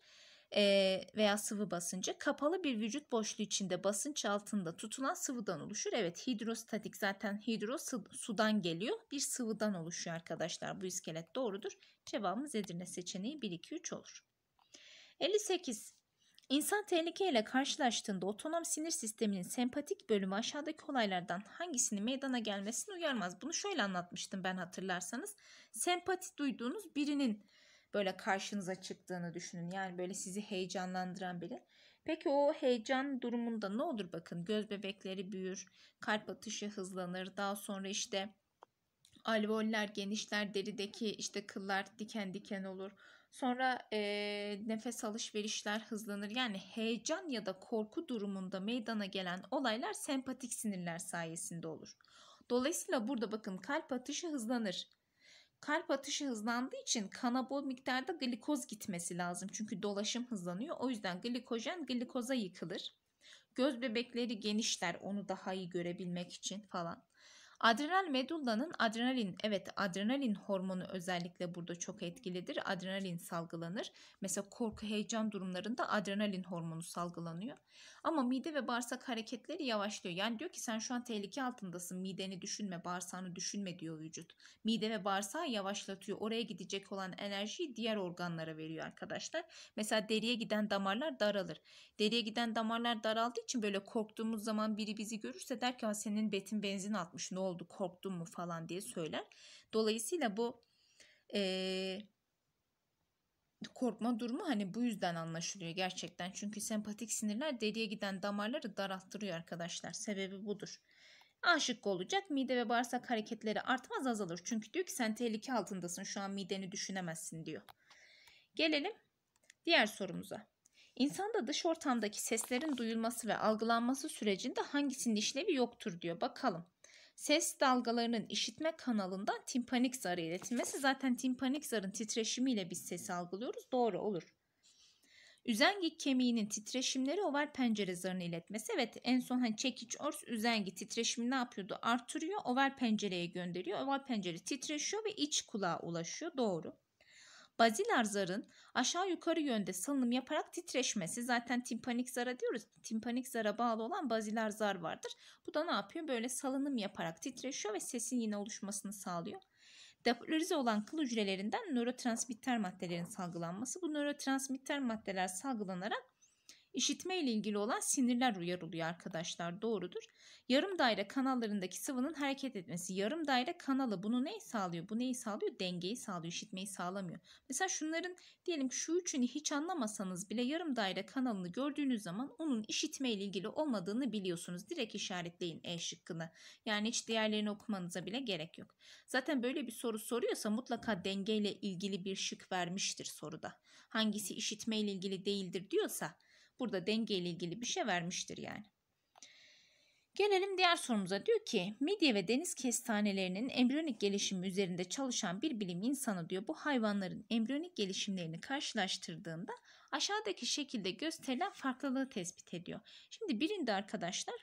S1: e, veya sıvı basıncı kapalı bir vücut boşluğu içinde basınç altında tutulan sıvıdan oluşur. Evet hidrostatik zaten hidro sudan geliyor bir sıvıdan oluşuyor arkadaşlar bu iskelet doğrudur. Cevabımız Edirne seçeneği 1 2 3 olur. 58. İnsan tehlikeyle karşılaştığında otonom sinir sisteminin sempatik bölümü aşağıdaki olaylardan hangisinin meydana gelmesini uyarmaz. Bunu şöyle anlatmıştım ben hatırlarsanız. Sempati duyduğunuz birinin böyle karşınıza çıktığını düşünün. Yani böyle sizi heyecanlandıran biri. Peki o heyecan durumunda ne olur bakın göz bebekleri büyür, kalp atışı hızlanır. Daha sonra işte alveoller genişler, derideki işte kıllar diken diken olur. Sonra e, nefes alışverişler hızlanır. Yani heyecan ya da korku durumunda meydana gelen olaylar sempatik sinirler sayesinde olur. Dolayısıyla burada bakın kalp atışı hızlanır kalp atışı hızlandığı için kana bol miktarda glikoz gitmesi lazım. Çünkü dolaşım hızlanıyor. O yüzden glikojen glikoza yıkılır. Göz bebekleri genişler onu daha iyi görebilmek için falan. Adrenal medullanın adrenalin evet adrenalin hormonu özellikle burada çok etkilidir. Adrenalin salgılanır. Mesela korku heyecan durumlarında adrenalin hormonu salgılanıyor. Ama mide ve bağırsak hareketleri yavaşlıyor. Yani diyor ki sen şu an tehlike altındasın. Mideni düşünme, bağırsağını düşünme diyor vücut. Mide ve bağırsağı yavaşlatıyor. Oraya gidecek olan enerjiyi diğer organlara veriyor arkadaşlar. Mesela deriye giden damarlar daralır. Deriye giden damarlar daraldığı için böyle korktuğumuz zaman biri bizi görürse der ki senin betin benzin atmış ne oldu? oldu korktun mu falan diye söyler. Dolayısıyla bu e, korkma durumu hani bu yüzden anlaşılıyor gerçekten. Çünkü sempatik sinirler deriye giden damarları daralttırıyor arkadaşlar. Sebebi budur. Aşık olacak. Mide ve bağırsak hareketleri artmaz azalır. Çünkü diyor ki sen tehlike altındasın şu an mideni düşünemezsin diyor. Gelelim diğer sorumuza. İnsanda dış ortamdaki seslerin duyulması ve algılanması sürecinde hangisinin işlevi yoktur diyor. Bakalım ses dalgalarının işitme kanalından timpanik zarı iletilmesi. Zaten timpanik zarın titreşimiyle biz sesi algılıyoruz. Doğru olur. Üzengi kemiğinin titreşimleri oval pencere zarını iletmesi. Evet en son hani çekiç örs üzengi titreşimi ne yapıyordu? Artırıyor oval pencereye gönderiyor. Oval pencere titreşiyor ve iç kulağa ulaşıyor. Doğru. Bazilar zarın aşağı yukarı yönde salınım yaparak titreşmesi zaten timpanik zara diyoruz. Timpanik zara bağlı olan bazilar zar vardır. Bu da ne yapıyor? Böyle salınım yaparak titreşiyor ve sesin yine oluşmasını sağlıyor. Depolarize olan kıl hücrelerinden nörotransmitter maddelerin salgılanması. Bu nörotransmitter maddeler salgılanarak İşitme ile ilgili olan sinirler uyarılıyor arkadaşlar doğrudur. Yarım daire kanallarındaki sıvının hareket etmesi. Yarım daire kanalı bunu neyi sağlıyor? Bu neyi sağlıyor? Dengeyi sağlıyor. İşitmeyi sağlamıyor. Mesela şunların diyelim şu üçünü hiç anlamasanız bile yarım daire kanalını gördüğünüz zaman onun işitme ile ilgili olmadığını biliyorsunuz. Direkt işaretleyin E şıkkını. Yani hiç diğerlerini okumanıza bile gerek yok. Zaten böyle bir soru soruyorsa mutlaka denge ile ilgili bir şık vermiştir soruda. Hangisi işitme ile ilgili değildir diyorsa burada denge ile ilgili bir şey vermiştir yani. Gelelim diğer sorumuza. Diyor ki midye ve deniz kestanelerinin embriyonik gelişimi üzerinde çalışan bir bilim insanı diyor bu hayvanların embriyonik gelişimlerini karşılaştırdığında aşağıdaki şekilde gösterilen farklılığı tespit ediyor. Şimdi birinde arkadaşlar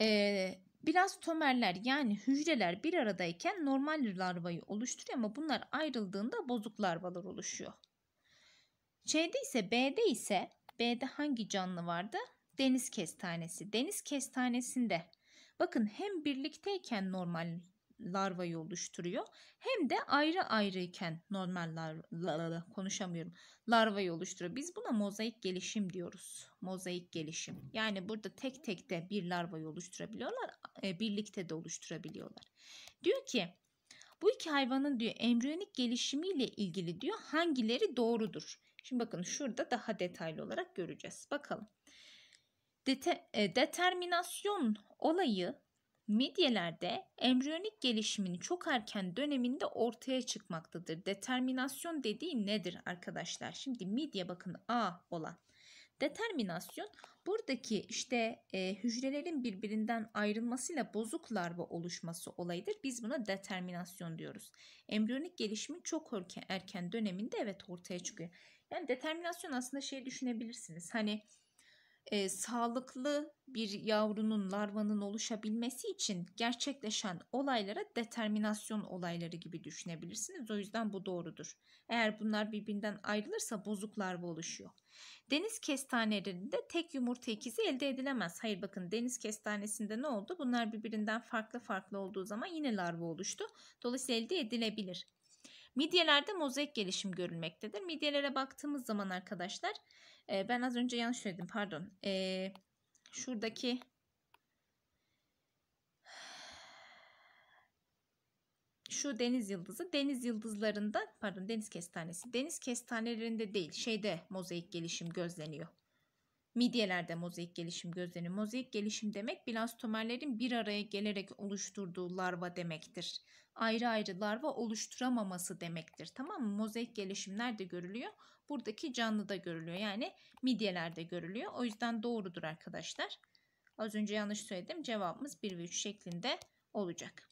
S1: ee, biraz tömerler yani hücreler bir aradayken normal larvayı oluşturuyor ama bunlar ayrıldığında bozuk larvalar oluşuyor. C'de ise B'de ise B'de hangi canlı vardı? Deniz kestanesi. Deniz kestanesinde bakın hem birlikteyken normal larvayı oluşturuyor hem de ayrı ayrıyken normal larva konuşamıyorum. Larvayı oluşturuyor. Biz buna mozaik gelişim diyoruz. Mozaik gelişim. Yani burada tek tek de bir larvayı oluşturabiliyorlar, e, birlikte de oluşturabiliyorlar. Diyor ki bu iki hayvanın diyor embriyonik gelişimiyle ilgili diyor hangileri doğrudur? Şimdi bakın şurada daha detaylı olarak göreceğiz. Bakalım. Dete, e, determinasyon olayı midyelerde embriyonik gelişimin çok erken döneminde ortaya çıkmaktadır. Determinasyon dediği nedir arkadaşlar? Şimdi midye bakın A olan. Determinasyon buradaki işte e, hücrelerin birbirinden ayrılmasıyla bozuk larva oluşması olayıdır. Biz buna determinasyon diyoruz. Embriyonik gelişimin çok erken döneminde evet ortaya çıkıyor. Yani determinasyon aslında şey düşünebilirsiniz. Hani e, sağlıklı bir yavrunun larvanın oluşabilmesi için gerçekleşen olaylara determinasyon olayları gibi düşünebilirsiniz. O yüzden bu doğrudur. Eğer bunlar birbirinden ayrılırsa bozuk larva oluşuyor. Deniz kestanelerinde tek yumurta ikizi elde edilemez. Hayır bakın deniz kestanesinde ne oldu? Bunlar birbirinden farklı farklı olduğu zaman yine larva oluştu. Dolayısıyla elde edilebilir. Midyelerde mozaik gelişim görülmektedir. Midyelere baktığımız zaman arkadaşlar e, ben az önce yanlış söyledim pardon. E, şuradaki şu deniz yıldızı deniz yıldızlarında pardon deniz kestanesi deniz kestanelerinde değil şeyde mozaik gelişim gözleniyor. Midyelerde mozaik gelişim gözleniyor. Mozaik gelişim demek blastomerlerin bir araya gelerek oluşturduğu larva demektir. Ayrı ayrı larva oluşturamaması demektir. Tamam mı? Mozaik gelişim nerede görülüyor? Buradaki canlıda görülüyor. Yani midyelerde görülüyor. O yüzden doğrudur arkadaşlar. Az önce yanlış söyledim. Cevabımız 1 ve 3 şeklinde olacak.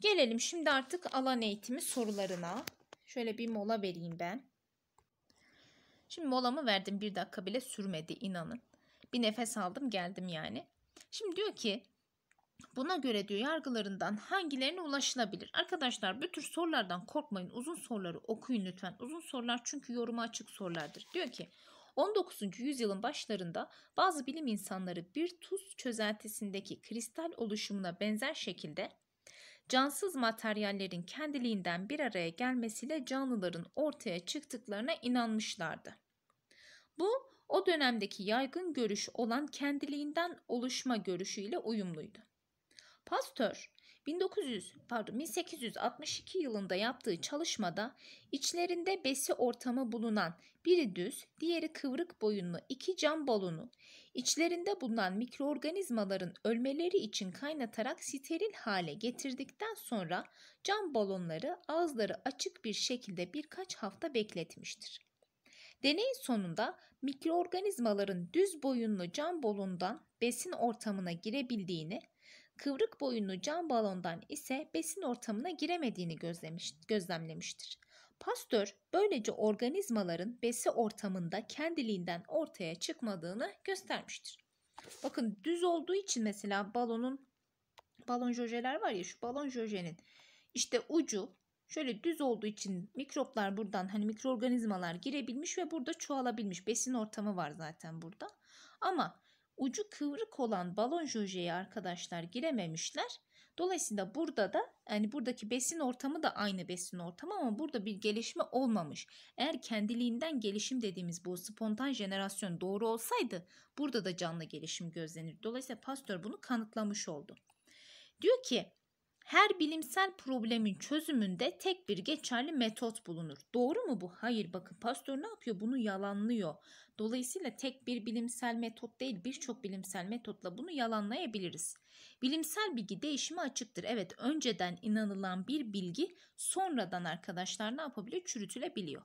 S1: Gelelim şimdi artık alan eğitimi sorularına. Şöyle bir mola vereyim ben. Şimdi molamı verdim bir dakika bile sürmedi inanın. Bir nefes aldım geldim yani. Şimdi diyor ki Buna göre diyor yargılarından hangilerine ulaşılabilir? Arkadaşlar bu tür sorulardan korkmayın. Uzun soruları okuyun lütfen. Uzun sorular çünkü yoruma açık sorulardır. Diyor ki 19. yüzyılın başlarında bazı bilim insanları bir tuz çözeltisindeki kristal oluşumuna benzer şekilde cansız materyallerin kendiliğinden bir araya gelmesiyle canlıların ortaya çıktıklarına inanmışlardı. Bu o dönemdeki yaygın görüş olan kendiliğinden oluşma görüşüyle uyumluydu. Pasteur 1900 pardon 1862 yılında yaptığı çalışmada içlerinde besi ortamı bulunan biri düz, diğeri kıvrık boyunlu iki cam balonu içlerinde bulunan mikroorganizmaların ölmeleri için kaynatarak steril hale getirdikten sonra cam balonları ağızları açık bir şekilde birkaç hafta bekletmiştir. Deney sonunda mikroorganizmaların düz boyunlu cam balondan besin ortamına girebildiğini, kıvrık boyunlu cam balondan ise besin ortamına giremediğini gözlemiş, gözlemlemiştir. Pasteur böylece organizmaların besi ortamında kendiliğinden ortaya çıkmadığını göstermiştir. Bakın düz olduğu için mesela balonun balon jojeler var ya şu balon jojenin işte ucu Şöyle düz olduğu için mikroplar buradan hani mikroorganizmalar girebilmiş ve burada çoğalabilmiş. Besin ortamı var zaten burada. Ama ucu kıvrık olan balon jojeye arkadaşlar girememişler. Dolayısıyla burada da yani buradaki besin ortamı da aynı besin ortamı ama burada bir gelişme olmamış. Eğer kendiliğinden gelişim dediğimiz bu spontan jenerasyon doğru olsaydı burada da canlı gelişim gözlenir. Dolayısıyla Pasteur bunu kanıtlamış oldu. Diyor ki her bilimsel problemin çözümünde tek bir geçerli metot bulunur. Doğru mu bu? Hayır. Bakın Pasteur ne yapıyor? Bunu yalanlıyor. Dolayısıyla tek bir bilimsel metot değil birçok bilimsel metotla bunu yalanlayabiliriz. Bilimsel bilgi değişimi açıktır. Evet önceden inanılan bir bilgi sonradan arkadaşlar ne yapabiliyor? Çürütülebiliyor.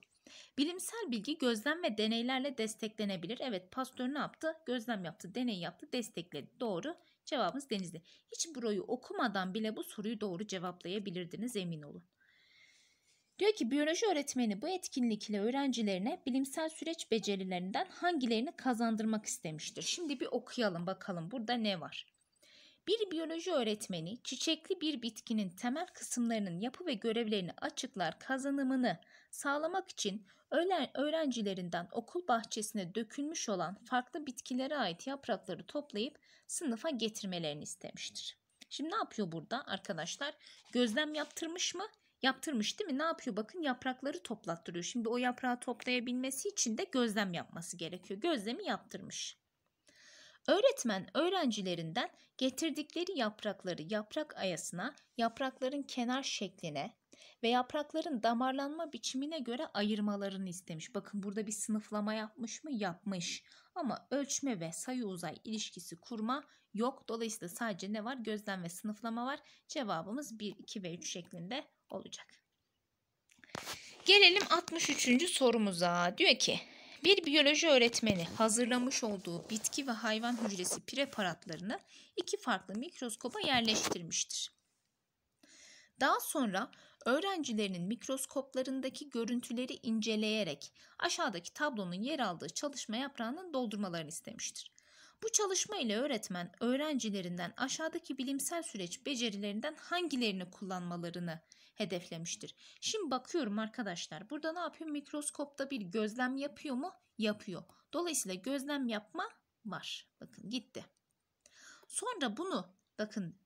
S1: Bilimsel bilgi gözlem ve deneylerle desteklenebilir. Evet Pasteur ne yaptı? Gözlem yaptı, deney yaptı, destekledi. Doğru. Cevabımız Denizli. Hiç burayı okumadan bile bu soruyu doğru cevaplayabilirdiniz emin olun. Diyor ki biyoloji öğretmeni bu etkinlik ile öğrencilerine bilimsel süreç becerilerinden hangilerini kazandırmak istemiştir? Şimdi bir okuyalım bakalım burada ne var. Bir biyoloji öğretmeni çiçekli bir bitkinin temel kısımlarının yapı ve görevlerini açıklar kazanımını sağlamak için öğrencilerinden okul bahçesine dökülmüş olan farklı bitkilere ait yaprakları toplayıp sınıfa getirmelerini istemiştir. Şimdi ne yapıyor burada arkadaşlar? Gözlem yaptırmış mı? Yaptırmış değil mi? Ne yapıyor? Bakın yaprakları toplattırıyor. Şimdi o yaprağı toplayabilmesi için de gözlem yapması gerekiyor. Gözlemi yaptırmış. Öğretmen öğrencilerinden getirdikleri yaprakları yaprak ayasına, yaprakların kenar şekline ve yaprakların damarlanma biçimine göre ayırmalarını istemiş. Bakın burada bir sınıflama yapmış mı? Yapmış. Ama ölçme ve sayı uzay ilişkisi kurma yok. Dolayısıyla sadece ne var? Gözlem ve sınıflama var. Cevabımız 1, 2 ve 3 şeklinde olacak. Gelelim 63. sorumuza. Diyor ki bir biyoloji öğretmeni hazırlamış olduğu bitki ve hayvan hücresi preparatlarını iki farklı mikroskoba yerleştirmiştir. Daha sonra öğrencilerinin mikroskoplarındaki görüntüleri inceleyerek aşağıdaki tablonun yer aldığı çalışma yaprağının doldurmalarını istemiştir. Bu çalışma ile öğretmen öğrencilerinden aşağıdaki bilimsel süreç becerilerinden hangilerini kullanmalarını hedeflemiştir. Şimdi bakıyorum arkadaşlar. Burada ne yapıyor? Mikroskopta bir gözlem yapıyor mu? Yapıyor. Dolayısıyla gözlem yapma var. Bakın gitti. Sonra bunu bakın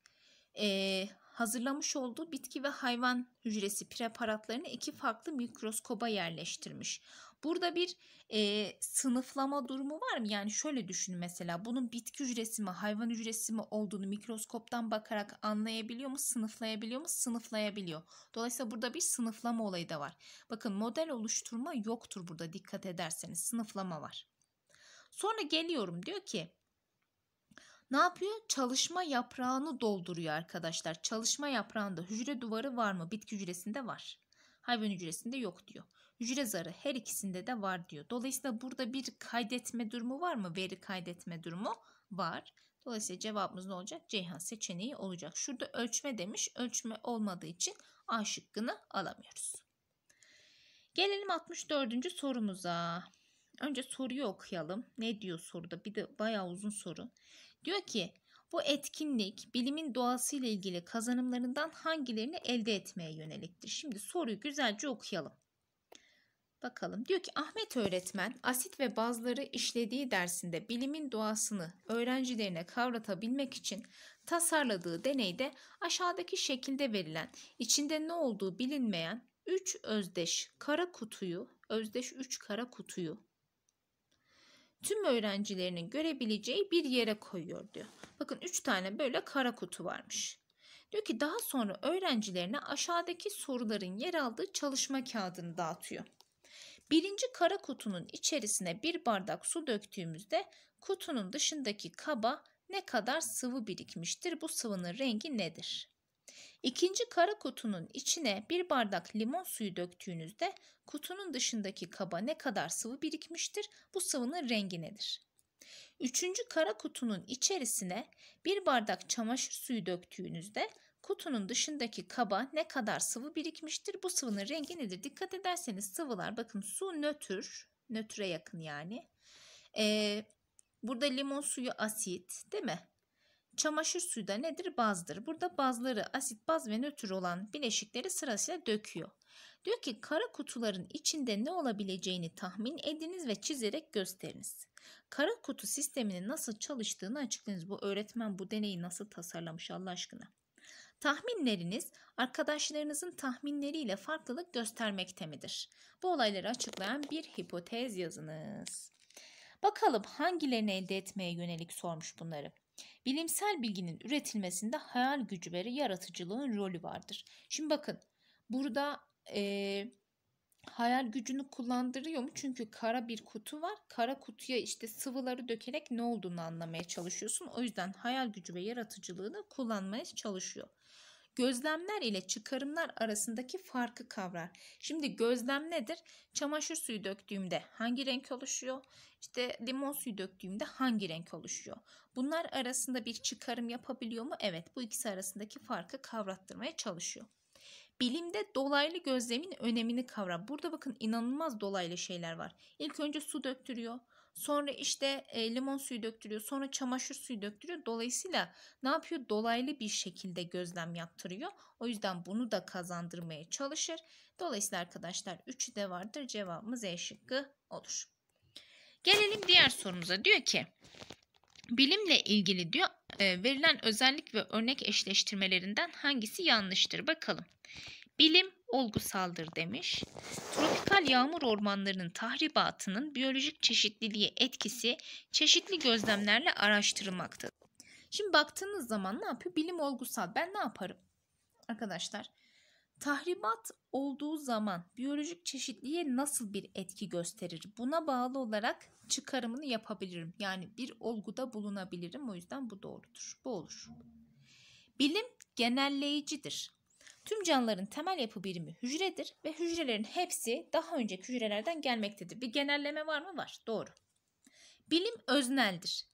S1: ee, hazırlamış olduğu bitki ve hayvan hücresi preparatlarını iki farklı mikroskoba yerleştirmiş. Burada bir e, sınıflama durumu var mı? Yani şöyle düşünün mesela bunun bitki hücresi mi hayvan hücresi mi olduğunu mikroskoptan bakarak anlayabiliyor mu? Sınıflayabiliyor mu? Sınıflayabiliyor. Dolayısıyla burada bir sınıflama olayı da var. Bakın model oluşturma yoktur burada dikkat ederseniz sınıflama var. Sonra geliyorum diyor ki ne yapıyor? Çalışma yaprağını dolduruyor arkadaşlar. Çalışma yaprağında hücre duvarı var mı? Bitki hücresinde var. Hayvan hücresinde yok diyor hücre zarı her ikisinde de var diyor. Dolayısıyla burada bir kaydetme durumu var mı? Veri kaydetme durumu var. Dolayısıyla cevabımız ne olacak? Ceyhan seçeneği olacak. Şurada ölçme demiş. Ölçme olmadığı için A şıkkını alamıyoruz. Gelelim 64. sorumuza. Önce soruyu okuyalım. Ne diyor soruda? Bir de bayağı uzun soru. Diyor ki bu etkinlik bilimin doğasıyla ilgili kazanımlarından hangilerini elde etmeye yöneliktir? Şimdi soruyu güzelce okuyalım. Bakalım diyor ki Ahmet öğretmen asit ve bazları işlediği dersinde bilimin doğasını öğrencilerine kavratabilmek için tasarladığı deneyde aşağıdaki şekilde verilen içinde ne olduğu bilinmeyen 3 özdeş kara kutuyu, özdeş 3 kara kutuyu tüm öğrencilerinin görebileceği bir yere koyuyor diyor. Bakın 3 tane böyle kara kutu varmış. Diyor ki daha sonra öğrencilerine aşağıdaki soruların yer aldığı çalışma kağıdını dağıtıyor. Birinci kara kutunun içerisine bir bardak su döktüğümüzde kutunun dışındaki kaba ne kadar sıvı birikmiştir? Bu sıvının rengi nedir? İkinci kara kutunun içine bir bardak limon suyu döktüğünüzde kutunun dışındaki kaba ne kadar sıvı birikmiştir? Bu sıvının rengi nedir? Üçüncü kara kutunun içerisine bir bardak çamaşır suyu döktüğünüzde Kutunun dışındaki kaba ne kadar sıvı birikmiştir? Bu sıvının rengi nedir? Dikkat ederseniz sıvılar bakın su nötr, nötre yakın yani. Ee, burada limon suyu asit değil mi? Çamaşır suyu da nedir? Bazdır. Burada bazları asit, baz ve nötr olan bileşikleri sırasıyla döküyor. Diyor ki kara kutuların içinde ne olabileceğini tahmin ediniz ve çizerek gösteriniz. Kara kutu sisteminin nasıl çalıştığını açıklayınız. Bu öğretmen bu deneyi nasıl tasarlamış Allah aşkına. Tahminleriniz arkadaşlarınızın tahminleriyle farklılık göstermekte midir? Bu olayları açıklayan bir hipotez yazınız. Bakalım hangilerini elde etmeye yönelik sormuş bunları. Bilimsel bilginin üretilmesinde hayal gücü ve yaratıcılığın rolü vardır. Şimdi bakın burada e, hayal gücünü kullandırıyor mu? Çünkü kara bir kutu var. Kara kutuya işte sıvıları dökerek ne olduğunu anlamaya çalışıyorsun. O yüzden hayal gücü ve yaratıcılığını kullanmaya çalışıyor gözlemler ile çıkarımlar arasındaki farkı kavrar. Şimdi gözlem nedir? Çamaşır suyu döktüğümde hangi renk oluşuyor? İşte limon suyu döktüğümde hangi renk oluşuyor? Bunlar arasında bir çıkarım yapabiliyor mu? Evet, bu ikisi arasındaki farkı kavrattırmaya çalışıyor. Bilimde dolaylı gözlemin önemini kavrar. Burada bakın inanılmaz dolaylı şeyler var. İlk önce su döktürüyor. Sonra işte e, limon suyu döktürüyor. Sonra çamaşır suyu döktürüyor. Dolayısıyla ne yapıyor? Dolaylı bir şekilde gözlem yaptırıyor. O yüzden bunu da kazandırmaya çalışır. Dolayısıyla arkadaşlar 3'ü de vardır. Cevabımız E şıkkı olur. Gelelim diğer sorumuza. Diyor ki bilimle ilgili diyor e, verilen özellik ve örnek eşleştirmelerinden hangisi yanlıştır bakalım. Bilim olgusaldır demiş. Tropikal yağmur ormanlarının tahribatının biyolojik çeşitliliğe etkisi çeşitli gözlemlerle araştırılmaktadır. Şimdi baktığınız zaman ne yapıyor? Bilim olgusal. Ben ne yaparım? Arkadaşlar tahribat olduğu zaman biyolojik çeşitliliğe nasıl bir etki gösterir? Buna bağlı olarak çıkarımını yapabilirim. Yani bir olguda bulunabilirim. O yüzden bu doğrudur. Bu olur. Bilim genelleyicidir. Tüm canlıların temel yapı birimi hücredir ve hücrelerin hepsi daha önceki hücrelerden gelmektedir. Bir genelleme var mı? Var. Doğru. Bilim özneldir.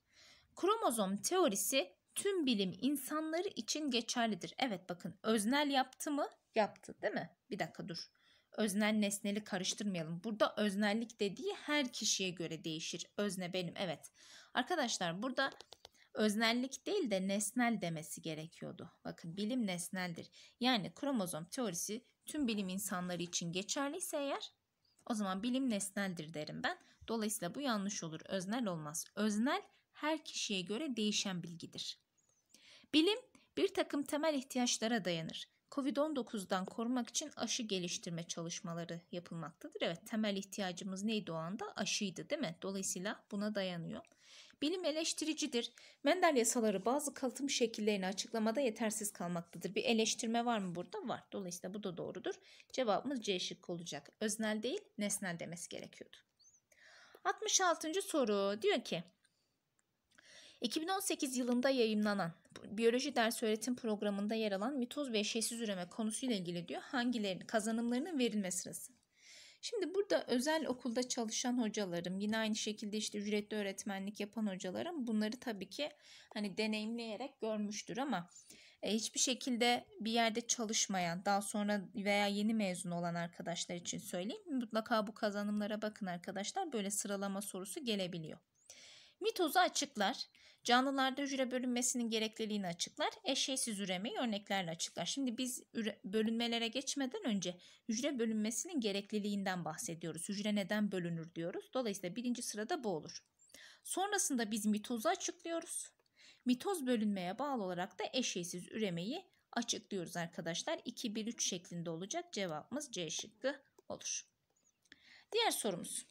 S1: Kromozom teorisi tüm bilim insanları için geçerlidir. Evet bakın öznel yaptı mı? Yaptı değil mi? Bir dakika dur. Öznel nesneli karıştırmayalım. Burada öznellik dediği her kişiye göre değişir. Özne benim evet. Arkadaşlar burada öznellik değil de nesnel demesi gerekiyordu. Bakın bilim nesneldir. Yani kromozom teorisi tüm bilim insanları için geçerliyse eğer o zaman bilim nesneldir derim ben. Dolayısıyla bu yanlış olur. Öznel olmaz. Öznel her kişiye göre değişen bilgidir. Bilim bir takım temel ihtiyaçlara dayanır. Covid-19'dan korumak için aşı geliştirme çalışmaları yapılmaktadır. Evet temel ihtiyacımız neydi o anda? Aşıydı değil mi? Dolayısıyla buna dayanıyor. Bilim eleştiricidir. Mendel yasaları bazı kalıtım şekillerini açıklamada yetersiz kalmaktadır. Bir eleştirme var mı burada? Var. Dolayısıyla bu da doğrudur. Cevabımız C şık olacak. Öznel değil nesnel demesi gerekiyordu. 66. soru diyor ki 2018 yılında yayınlanan biyoloji ders öğretim programında yer alan mitoz ve eşeğsiz üreme konusuyla ilgili diyor hangilerinin kazanımlarının verilme sırası. Şimdi burada özel okulda çalışan hocalarım yine aynı şekilde işte ücretli öğretmenlik yapan hocalarım bunları tabii ki hani deneyimleyerek görmüştür ama e, hiçbir şekilde bir yerde çalışmayan daha sonra veya yeni mezun olan arkadaşlar için söyleyeyim. Mutlaka bu kazanımlara bakın arkadaşlar böyle sıralama sorusu gelebiliyor. Mitozu açıklar. Canlılarda hücre bölünmesinin gerekliliğini açıklar. Eşeysiz üremeyi örneklerle açıklar. Şimdi biz bölünmelere geçmeden önce hücre bölünmesinin gerekliliğinden bahsediyoruz. Hücre neden bölünür diyoruz. Dolayısıyla birinci sırada bu olur. Sonrasında biz mitozu açıklıyoruz. Mitoz bölünmeye bağlı olarak da eşeysiz üremeyi açıklıyoruz arkadaşlar. 2-1-3 şeklinde olacak cevabımız C şıkkı olur. Diğer sorumuz.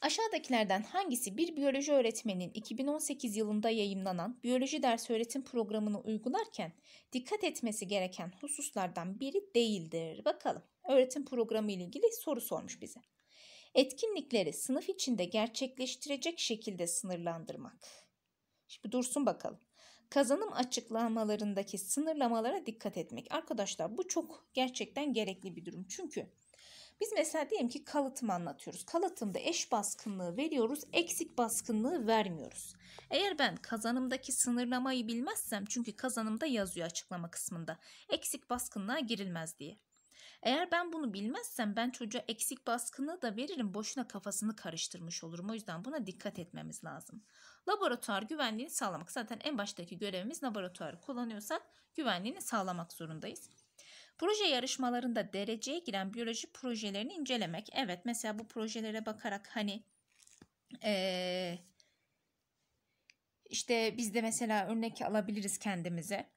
S1: Aşağıdakilerden hangisi bir biyoloji öğretmeninin 2018 yılında yayımlanan biyoloji ders öğretim programını uygularken dikkat etmesi gereken hususlardan biri değildir? Bakalım. Öğretim programı ile ilgili soru sormuş bize. Etkinlikleri sınıf içinde gerçekleştirecek şekilde sınırlandırmak. Şimdi dursun bakalım kazanım açıklamalarındaki sınırlamalara dikkat etmek. Arkadaşlar bu çok gerçekten gerekli bir durum. Çünkü biz mesela diyelim ki kalıtım anlatıyoruz. Kalıtımda eş baskınlığı veriyoruz, eksik baskınlığı vermiyoruz. Eğer ben kazanımdaki sınırlamayı bilmezsem çünkü kazanımda yazıyor açıklama kısmında. Eksik baskınlığa girilmez diye. Eğer ben bunu bilmezsem ben çocuğa eksik baskını da veririm boşuna kafasını karıştırmış olurum. O yüzden buna dikkat etmemiz lazım. Laboratuvar güvenliğini sağlamak. Zaten en baştaki görevimiz laboratuvarı kullanıyorsak güvenliğini sağlamak zorundayız. Proje yarışmalarında dereceye giren biyoloji projelerini incelemek. Evet mesela bu projelere bakarak hani ee, işte biz de mesela örnek alabiliriz kendimize.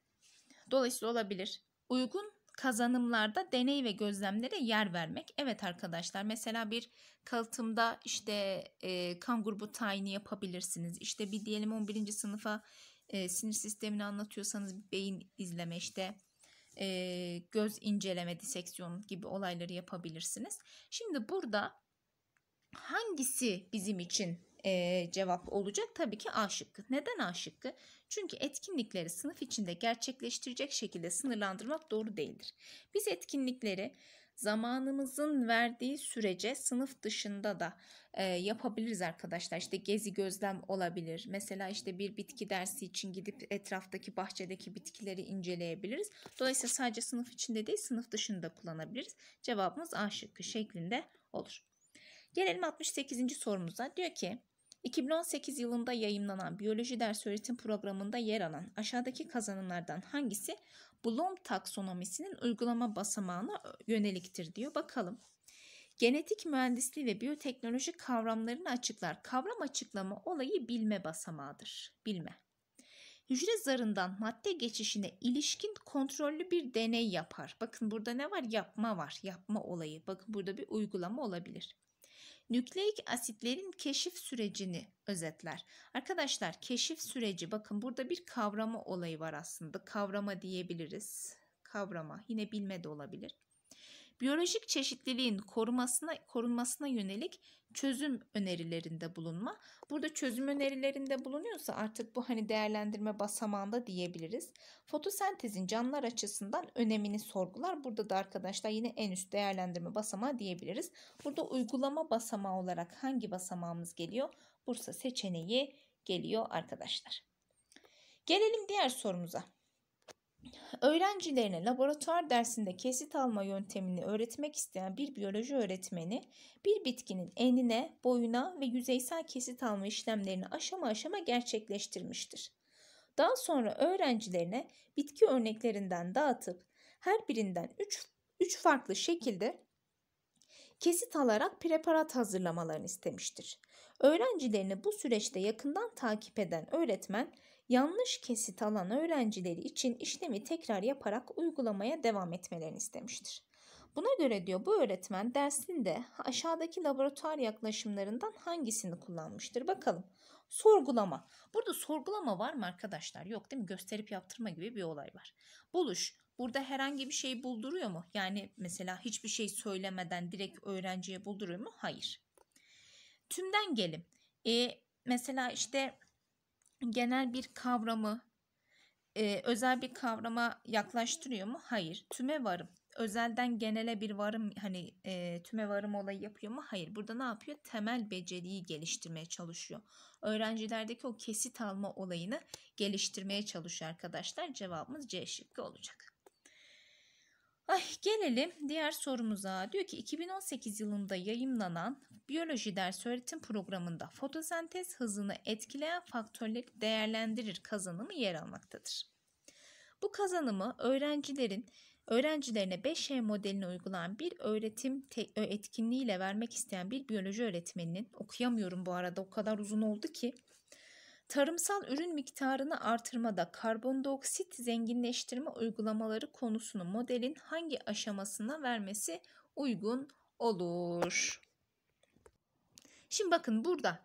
S1: Dolayısıyla olabilir. Uygun kazanımlarda deney ve gözlemlere yer vermek. Evet arkadaşlar mesela bir kalıtımda işte e, kan grubu tayini yapabilirsiniz. İşte bir diyelim 11. sınıfa e, sinir sistemini anlatıyorsanız beyin izleme işte e, göz inceleme diseksiyon gibi olayları yapabilirsiniz. Şimdi burada hangisi bizim için e, cevap olacak? Tabii ki A şıkkı. Neden A şıkkı? Çünkü etkinlikleri sınıf içinde gerçekleştirecek şekilde sınırlandırmak doğru değildir. Biz etkinlikleri zamanımızın verdiği sürece sınıf dışında da e, yapabiliriz arkadaşlar. İşte gezi gözlem olabilir. Mesela işte bir bitki dersi için gidip etraftaki bahçedeki bitkileri inceleyebiliriz. Dolayısıyla sadece sınıf içinde değil sınıf dışında kullanabiliriz. Cevabımız A şıkkı şeklinde olur. Gelelim 68. sorumuza. Diyor ki 2018 yılında yayımlanan biyoloji ders öğretim programında yer alan aşağıdaki kazanımlardan hangisi Bloom taksonomisinin uygulama basamağına e, yöneliktir diyor. Bakalım. Genetik mühendisliği ve biyoteknoloji kavramlarını açıklar. Kavram açıklama olayı bilme basamağıdır. Bilme. Hücre zarından madde geçişine ilişkin kontrollü bir deney yapar. Bakın burada ne var? Yapma var. Yapma olayı. Bakın burada bir uygulama olabilir nükleik asitlerin keşif sürecini özetler. Arkadaşlar keşif süreci bakın burada bir kavrama olayı var aslında. Kavrama diyebiliriz. Kavrama yine bilme de olabilir biyolojik çeşitliliğin korumasına korunmasına yönelik çözüm önerilerinde bulunma. Burada çözüm önerilerinde bulunuyorsa artık bu hani değerlendirme basamağında diyebiliriz. Fotosentezin canlılar açısından önemini sorgular. Burada da arkadaşlar yine en üst değerlendirme basamağı diyebiliriz. Burada uygulama basamağı olarak hangi basamağımız geliyor? Bursa seçeneği geliyor arkadaşlar. Gelelim diğer sorumuza. Öğrencilerine laboratuvar dersinde kesit alma yöntemini öğretmek isteyen bir biyoloji öğretmeni bir bitkinin enine, boyuna ve yüzeysel kesit alma işlemlerini aşama aşama gerçekleştirmiştir. Daha sonra öğrencilerine bitki örneklerinden dağıtıp her birinden 3 farklı şekilde kesit alarak preparat hazırlamalarını istemiştir. Öğrencilerini bu süreçte yakından takip eden öğretmen yanlış kesit alan öğrencileri için işlemi tekrar yaparak uygulamaya devam etmelerini istemiştir. Buna göre diyor bu öğretmen dersinde aşağıdaki laboratuvar yaklaşımlarından hangisini kullanmıştır? Bakalım. Sorgulama. Burada sorgulama var mı arkadaşlar? Yok değil mi? Gösterip yaptırma gibi bir olay var. Buluş. Burada herhangi bir şey bulduruyor mu? Yani mesela hiçbir şey söylemeden direkt öğrenciye bulduruyor mu? Hayır. Tümden gelim. E, mesela işte genel bir kavramı e, özel bir kavrama yaklaştırıyor mu? Hayır. Tüme varım. Özelden genele bir varım hani e, tüme varım olayı yapıyor mu? Hayır. Burada ne yapıyor? Temel beceriyi geliştirmeye çalışıyor. Öğrencilerdeki o kesit alma olayını geliştirmeye çalışıyor arkadaşlar. Cevabımız C şıkkı olacak. Ay, gelelim diğer sorumuza. Diyor ki 2018 yılında yayımlanan biyoloji ders öğretim programında fotosentez hızını etkileyen faktörleri değerlendirir kazanımı yer almaktadır. Bu kazanımı öğrencilerin öğrencilerine 5E modelini uygulayan bir öğretim etkinliğiyle vermek isteyen bir biyoloji öğretmeninin okuyamıyorum bu arada o kadar uzun oldu ki tarımsal ürün miktarını artırmada karbondioksit zenginleştirme uygulamaları konusunu modelin hangi aşamasına vermesi uygun olur? Şimdi bakın burada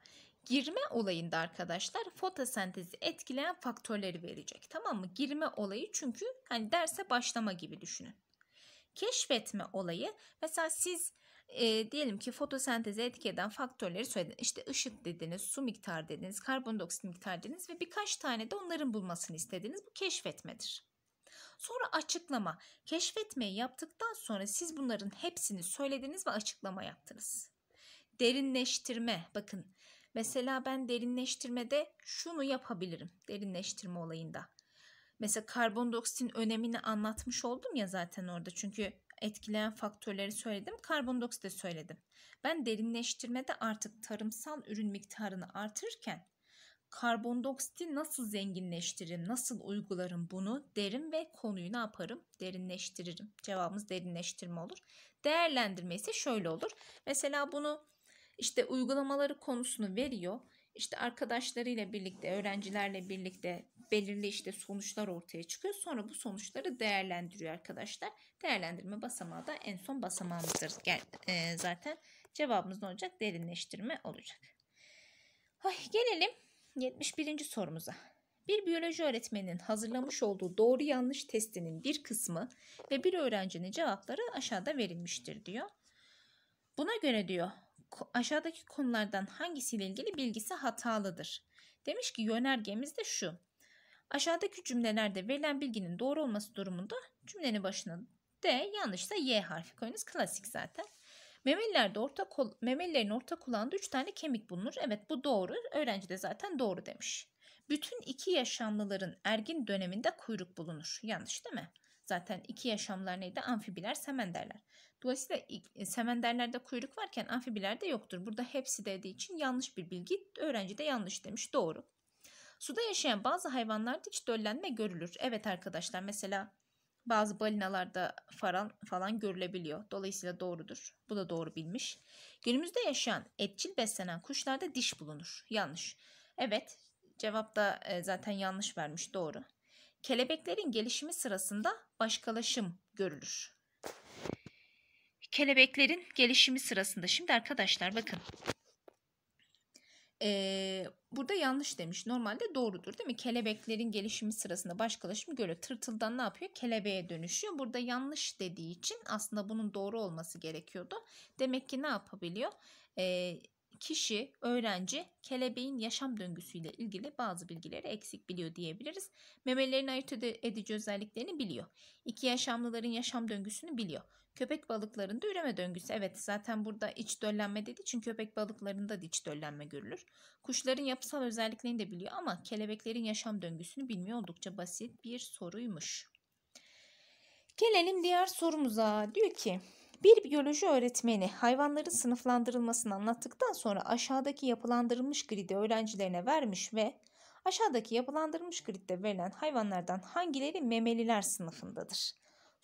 S1: girme olayında arkadaşlar fotosentezi etkileyen faktörleri verecek. Tamam mı? Girme olayı çünkü hani derse başlama gibi düşünün. Keşfetme olayı mesela siz e, diyelim ki fotosenteze etki eden faktörleri söylediniz. İşte ışık dediniz, su miktarı dediniz, karbondioksit miktarı dediniz ve birkaç tane de onların bulmasını istediniz. Bu keşfetmedir. Sonra açıklama. Keşfetmeyi yaptıktan sonra siz bunların hepsini söylediniz ve açıklama yaptınız. Derinleştirme. Bakın mesela ben derinleştirmede şunu yapabilirim. Derinleştirme olayında. Mesela karbondioksitin önemini anlatmış oldum ya zaten orada. Çünkü etkileyen faktörleri söyledim. Karbondioksit de söyledim. Ben derinleştirmede artık tarımsal ürün miktarını artırırken karbondioksiti nasıl zenginleştiririm, nasıl uygularım bunu derim ve konuyu ne yaparım? Derinleştiririm. Cevabımız derinleştirme olur. Değerlendirme ise şöyle olur. Mesela bunu işte uygulamaları konusunu veriyor. İşte arkadaşlarıyla birlikte, öğrencilerle birlikte belirli işte sonuçlar ortaya çıkıyor. Sonra bu sonuçları değerlendiriyor arkadaşlar. Değerlendirme basamağı da en son basamağımızdır. Gel, e, zaten cevabımız ne olacak? Derinleştirme olacak. Ay, gelelim 71. sorumuza. Bir biyoloji öğretmeninin hazırlamış olduğu doğru yanlış testinin bir kısmı ve bir öğrencinin cevapları aşağıda verilmiştir diyor. Buna göre diyor aşağıdaki konulardan hangisiyle ilgili bilgisi hatalıdır? Demiş ki yönergemiz de şu. Aşağıdaki cümlelerde verilen bilginin doğru olması durumunda cümlenin başına D yanlışsa Y harfi koyunuz. Klasik zaten. Memelilerde orta kol, memelilerin orta kulağında 3 tane kemik bulunur. Evet bu doğru. Öğrenci de zaten doğru demiş. Bütün iki yaşamlıların ergin döneminde kuyruk bulunur. Yanlış değil mi? Zaten iki yaşamlar neydi? Amfibiler, semenderler. Dolayısıyla e, semenderlerde kuyruk varken amfibilerde yoktur. Burada hepsi dediği için yanlış bir bilgi. Öğrenci de yanlış demiş. Doğru. Suda yaşayan bazı hayvanlarda hiç döllenme görülür. Evet arkadaşlar mesela bazı balinalarda falan, falan görülebiliyor. Dolayısıyla doğrudur. Bu da doğru bilmiş. Günümüzde yaşayan etçil beslenen kuşlarda diş bulunur. Yanlış. Evet cevap da e, zaten yanlış vermiş doğru. Kelebeklerin gelişimi sırasında başkalaşım görülür. Kelebeklerin gelişimi sırasında şimdi arkadaşlar bakın ee, burada yanlış demiş. Normalde doğrudur değil mi? Kelebeklerin gelişimi sırasında başkalaşımı görüyor. Tırtıldan ne yapıyor? Kelebeğe dönüşüyor. Burada yanlış dediği için aslında bunun doğru olması gerekiyordu. Demek ki ne yapabiliyor? Ee, kişi, öğrenci kelebeğin yaşam döngüsüyle ilgili bazı bilgileri eksik biliyor diyebiliriz. Memelerin ayırt edici özelliklerini biliyor. İki yaşamlıların yaşam döngüsünü biliyor. Köpek balıklarında üreme döngüsü. Evet zaten burada iç döllenme dedi çünkü köpek balıklarında da iç döllenme görülür. Kuşların yapısal özelliklerini de biliyor ama kelebeklerin yaşam döngüsünü bilmiyor. Oldukça basit bir soruymuş. Gelelim diğer sorumuza. Diyor ki bir biyoloji öğretmeni hayvanların sınıflandırılmasını anlattıktan sonra aşağıdaki yapılandırılmış gridi öğrencilerine vermiş ve aşağıdaki yapılandırılmış gridde verilen hayvanlardan hangileri memeliler sınıfındadır?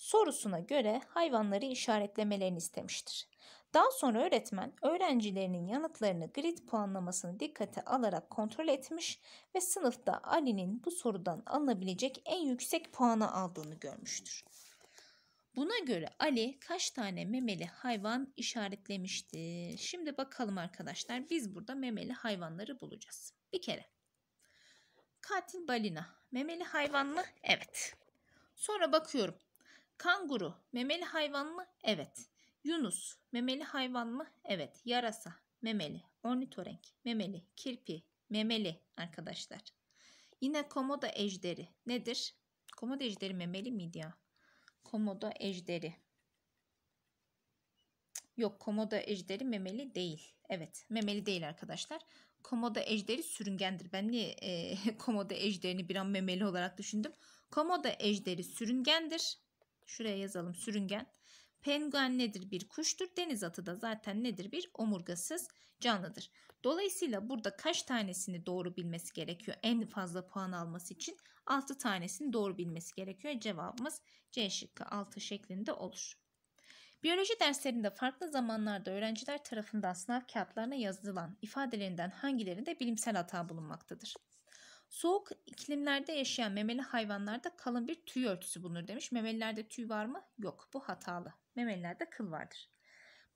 S1: sorusuna göre hayvanları işaretlemelerini istemiştir. Daha sonra öğretmen öğrencilerinin yanıtlarını grid puanlamasını dikkate alarak kontrol etmiş ve sınıfta Ali'nin bu sorudan alınabilecek en yüksek puanı aldığını görmüştür. Buna göre Ali kaç tane memeli hayvan işaretlemiştir? Şimdi bakalım arkadaşlar biz burada memeli hayvanları bulacağız. Bir kere katil balina memeli hayvan mı? Evet. Sonra bakıyorum Kanguru memeli hayvan mı? Evet. Yunus memeli hayvan mı? Evet. Yarasa memeli. Ornitorenk memeli. Kirpi memeli arkadaşlar. Yine komodo ejderi nedir? Komodo ejderi memeli miydi ya? Komodo ejderi. Yok komodo ejderi memeli değil. Evet memeli değil arkadaşlar. Komodo ejderi sürüngendir. Ben niye e, [LAUGHS] komodo ejderini bir an memeli olarak düşündüm. Komodo ejderi sürüngendir. Şuraya yazalım sürüngen. Penguen nedir? Bir kuştur. Deniz atı da zaten nedir? Bir omurgasız canlıdır. Dolayısıyla burada kaç tanesini doğru bilmesi gerekiyor? En fazla puan alması için 6 tanesini doğru bilmesi gerekiyor. Cevabımız C şıkkı 6 şeklinde olur. Biyoloji derslerinde farklı zamanlarda öğrenciler tarafından sınav kağıtlarına yazılan ifadelerinden hangilerinde bilimsel hata bulunmaktadır? Soğuk iklimlerde yaşayan memeli hayvanlarda kalın bir tüy örtüsü bulunur demiş. Memelilerde tüy var mı? Yok. Bu hatalı. Memelilerde kıl vardır.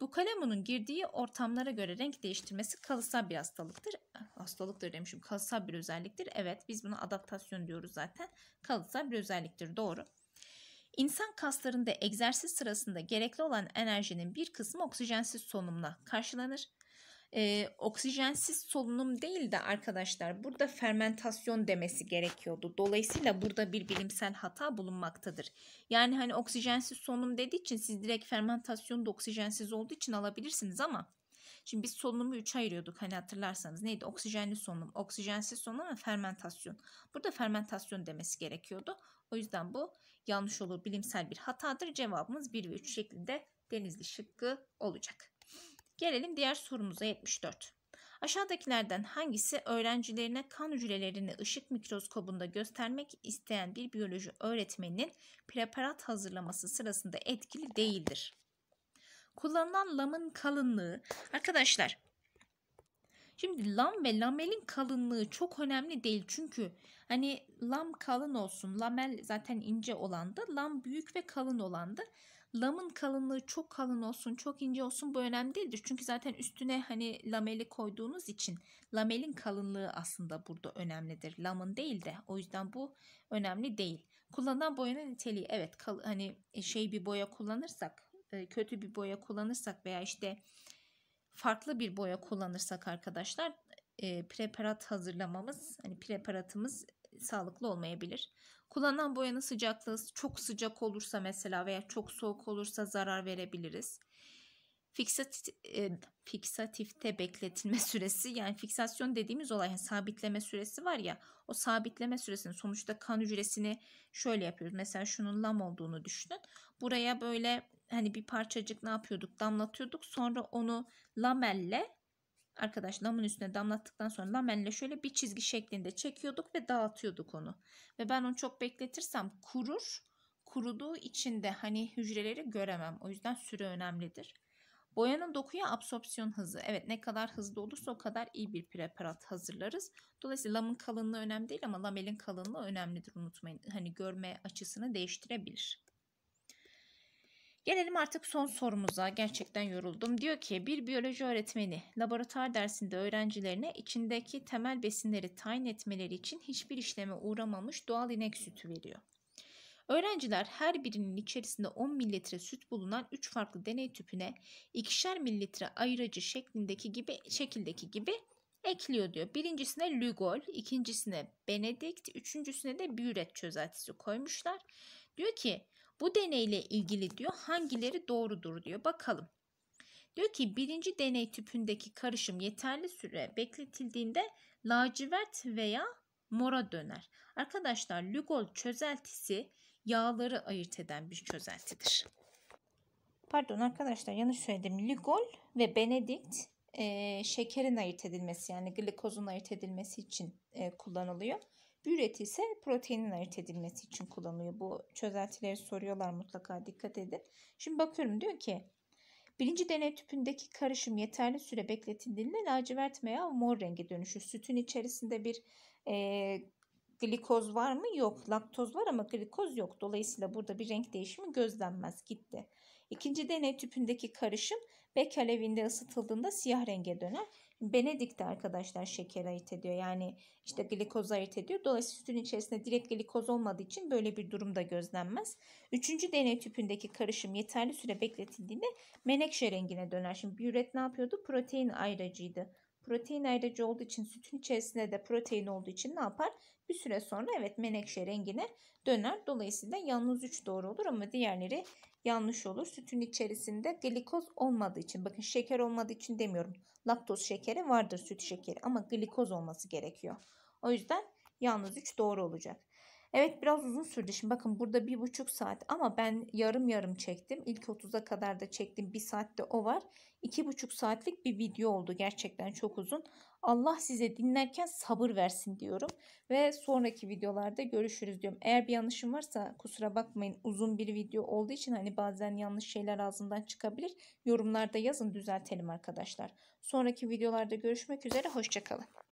S1: Bu kalemunun girdiği ortamlara göre renk değiştirmesi kalısal bir hastalıktır. Hastalıktır demişim. Kalısal bir özelliktir. Evet biz buna adaptasyon diyoruz zaten. Kalısal bir özelliktir. Doğru. İnsan kaslarında egzersiz sırasında gerekli olan enerjinin bir kısmı oksijensiz solunumla karşılanır e, oksijensiz solunum değil de arkadaşlar burada fermentasyon demesi gerekiyordu. Dolayısıyla burada bir bilimsel hata bulunmaktadır. Yani hani oksijensiz solunum dediği için siz direkt fermentasyon da oksijensiz olduğu için alabilirsiniz ama şimdi biz solunumu 3 ayırıyorduk hani hatırlarsanız neydi oksijenli solunum, oksijensiz solunum ve fermentasyon. Burada fermentasyon demesi gerekiyordu. O yüzden bu yanlış olur bilimsel bir hatadır. Cevabımız 1 ve 3 şeklinde denizli şıkkı olacak. Gelelim diğer sorumuza 74. Aşağıdakilerden hangisi öğrencilerine kan hücrelerini ışık mikroskobunda göstermek isteyen bir biyoloji öğretmeninin preparat hazırlaması sırasında etkili değildir? Kullanılan lamın kalınlığı arkadaşlar Şimdi lam ve lamelin kalınlığı çok önemli değil çünkü hani lam kalın olsun lamel zaten ince olandı lam büyük ve kalın olandı. Lamın kalınlığı çok kalın olsun, çok ince olsun bu önemli değildir. Çünkü zaten üstüne hani lameli koyduğunuz için lamelin kalınlığı aslında burada önemlidir. Lamın değil de o yüzden bu önemli değil. Kullanılan boyanın niteliği evet kal, hani e, şey bir boya kullanırsak, e, kötü bir boya kullanırsak veya işte farklı bir boya kullanırsak arkadaşlar e, preparat hazırlamamız, hani preparatımız sağlıklı olmayabilir. Kullanılan boyanın sıcaklığı çok sıcak olursa mesela veya çok soğuk olursa zarar verebiliriz. Fiksatif, e, fiksatifte bekletilme [LAUGHS] süresi yani fiksasyon dediğimiz olay yani sabitleme süresi var ya o sabitleme süresinin sonuçta kan hücresini şöyle yapıyoruz. Mesela şunun lam olduğunu düşünün. Buraya böyle hani bir parçacık ne yapıyorduk damlatıyorduk sonra onu lamelle Arkadaş damın üstüne damlattıktan sonra lamelle şöyle bir çizgi şeklinde çekiyorduk ve dağıtıyorduk onu. Ve ben onu çok bekletirsem kurur. Kuruduğu içinde hani hücreleri göremem. O yüzden süre önemlidir. Boyanın dokuya absorpsiyon hızı. Evet ne kadar hızlı olursa o kadar iyi bir preparat hazırlarız. Dolayısıyla lamın kalınlığı önemli değil ama lamelin kalınlığı önemlidir unutmayın. Hani görme açısını değiştirebilir. Gelelim artık son sorumuza. Gerçekten yoruldum. Diyor ki bir biyoloji öğretmeni laboratuvar dersinde öğrencilerine içindeki temel besinleri tayin etmeleri için hiçbir işleme uğramamış doğal inek sütü veriyor. Öğrenciler her birinin içerisinde 10 mililitre süt bulunan 3 farklı deney tüpüne ikişer mililitre ayırıcı şeklindeki gibi şekildeki gibi ekliyor diyor. Birincisine Lugol, ikincisine Benedict, üçüncüsüne de Büret çözeltisi koymuşlar. Diyor ki bu deneyle ilgili diyor hangileri doğrudur diyor. Bakalım. Diyor ki birinci deney tüpündeki karışım yeterli süre bekletildiğinde lacivert veya mora döner. Arkadaşlar Lugol çözeltisi yağları ayırt eden bir çözeltidir. Pardon arkadaşlar yanlış söyledim. Lugol ve Benedikt e, şekerin ayırt edilmesi yani glikozun ayırt edilmesi için e, kullanılıyor. Üret ise proteinin ayırt edilmesi için kullanılıyor. Bu çözeltileri soruyorlar mutlaka dikkat edin. Şimdi bakıyorum diyor ki birinci deney tüpündeki karışım yeterli süre bekletildiğinde lacivert veya mor rengi dönüşür. Sütün içerisinde bir e, glikoz var mı? Yok. Laktoz var ama glikoz yok. Dolayısıyla burada bir renk değişimi gözlenmez. Gitti. İkinci deney tüpündeki karışım bek alevinde ısıtıldığında siyah renge döner. Benedict arkadaşlar şeker ayırt ediyor. Yani işte glikoz ayırt ediyor. Dolayısıyla sütün içerisinde direkt glikoz olmadığı için böyle bir durum da gözlenmez. Üçüncü deney tüpündeki karışım yeterli süre bekletildiğinde menekşe rengine döner. Şimdi büyüret ne yapıyordu? Protein ayracıydı. Protein ayracı olduğu için sütün içerisinde de protein olduğu için ne yapar? Bir süre sonra evet menekşe rengine döner. Dolayısıyla yalnız 3 doğru olur ama diğerleri yanlış olur. Sütün içerisinde glikoz olmadığı için bakın şeker olmadığı için demiyorum laktoz şekeri vardır süt şekeri ama glikoz olması gerekiyor. O yüzden yalnız 3 doğru olacak. Evet biraz uzun sürdü. Şimdi bakın burada bir buçuk saat ama ben yarım yarım çektim. İlk 30'a kadar da çektim. Bir saatte o var. İki buçuk saatlik bir video oldu. Gerçekten çok uzun. Allah size dinlerken sabır versin diyorum. Ve sonraki videolarda görüşürüz diyorum. Eğer bir yanlışım varsa kusura bakmayın. Uzun bir video olduğu için hani bazen yanlış şeyler ağzından çıkabilir. Yorumlarda yazın düzeltelim arkadaşlar. Sonraki videolarda görüşmek üzere. Hoşçakalın.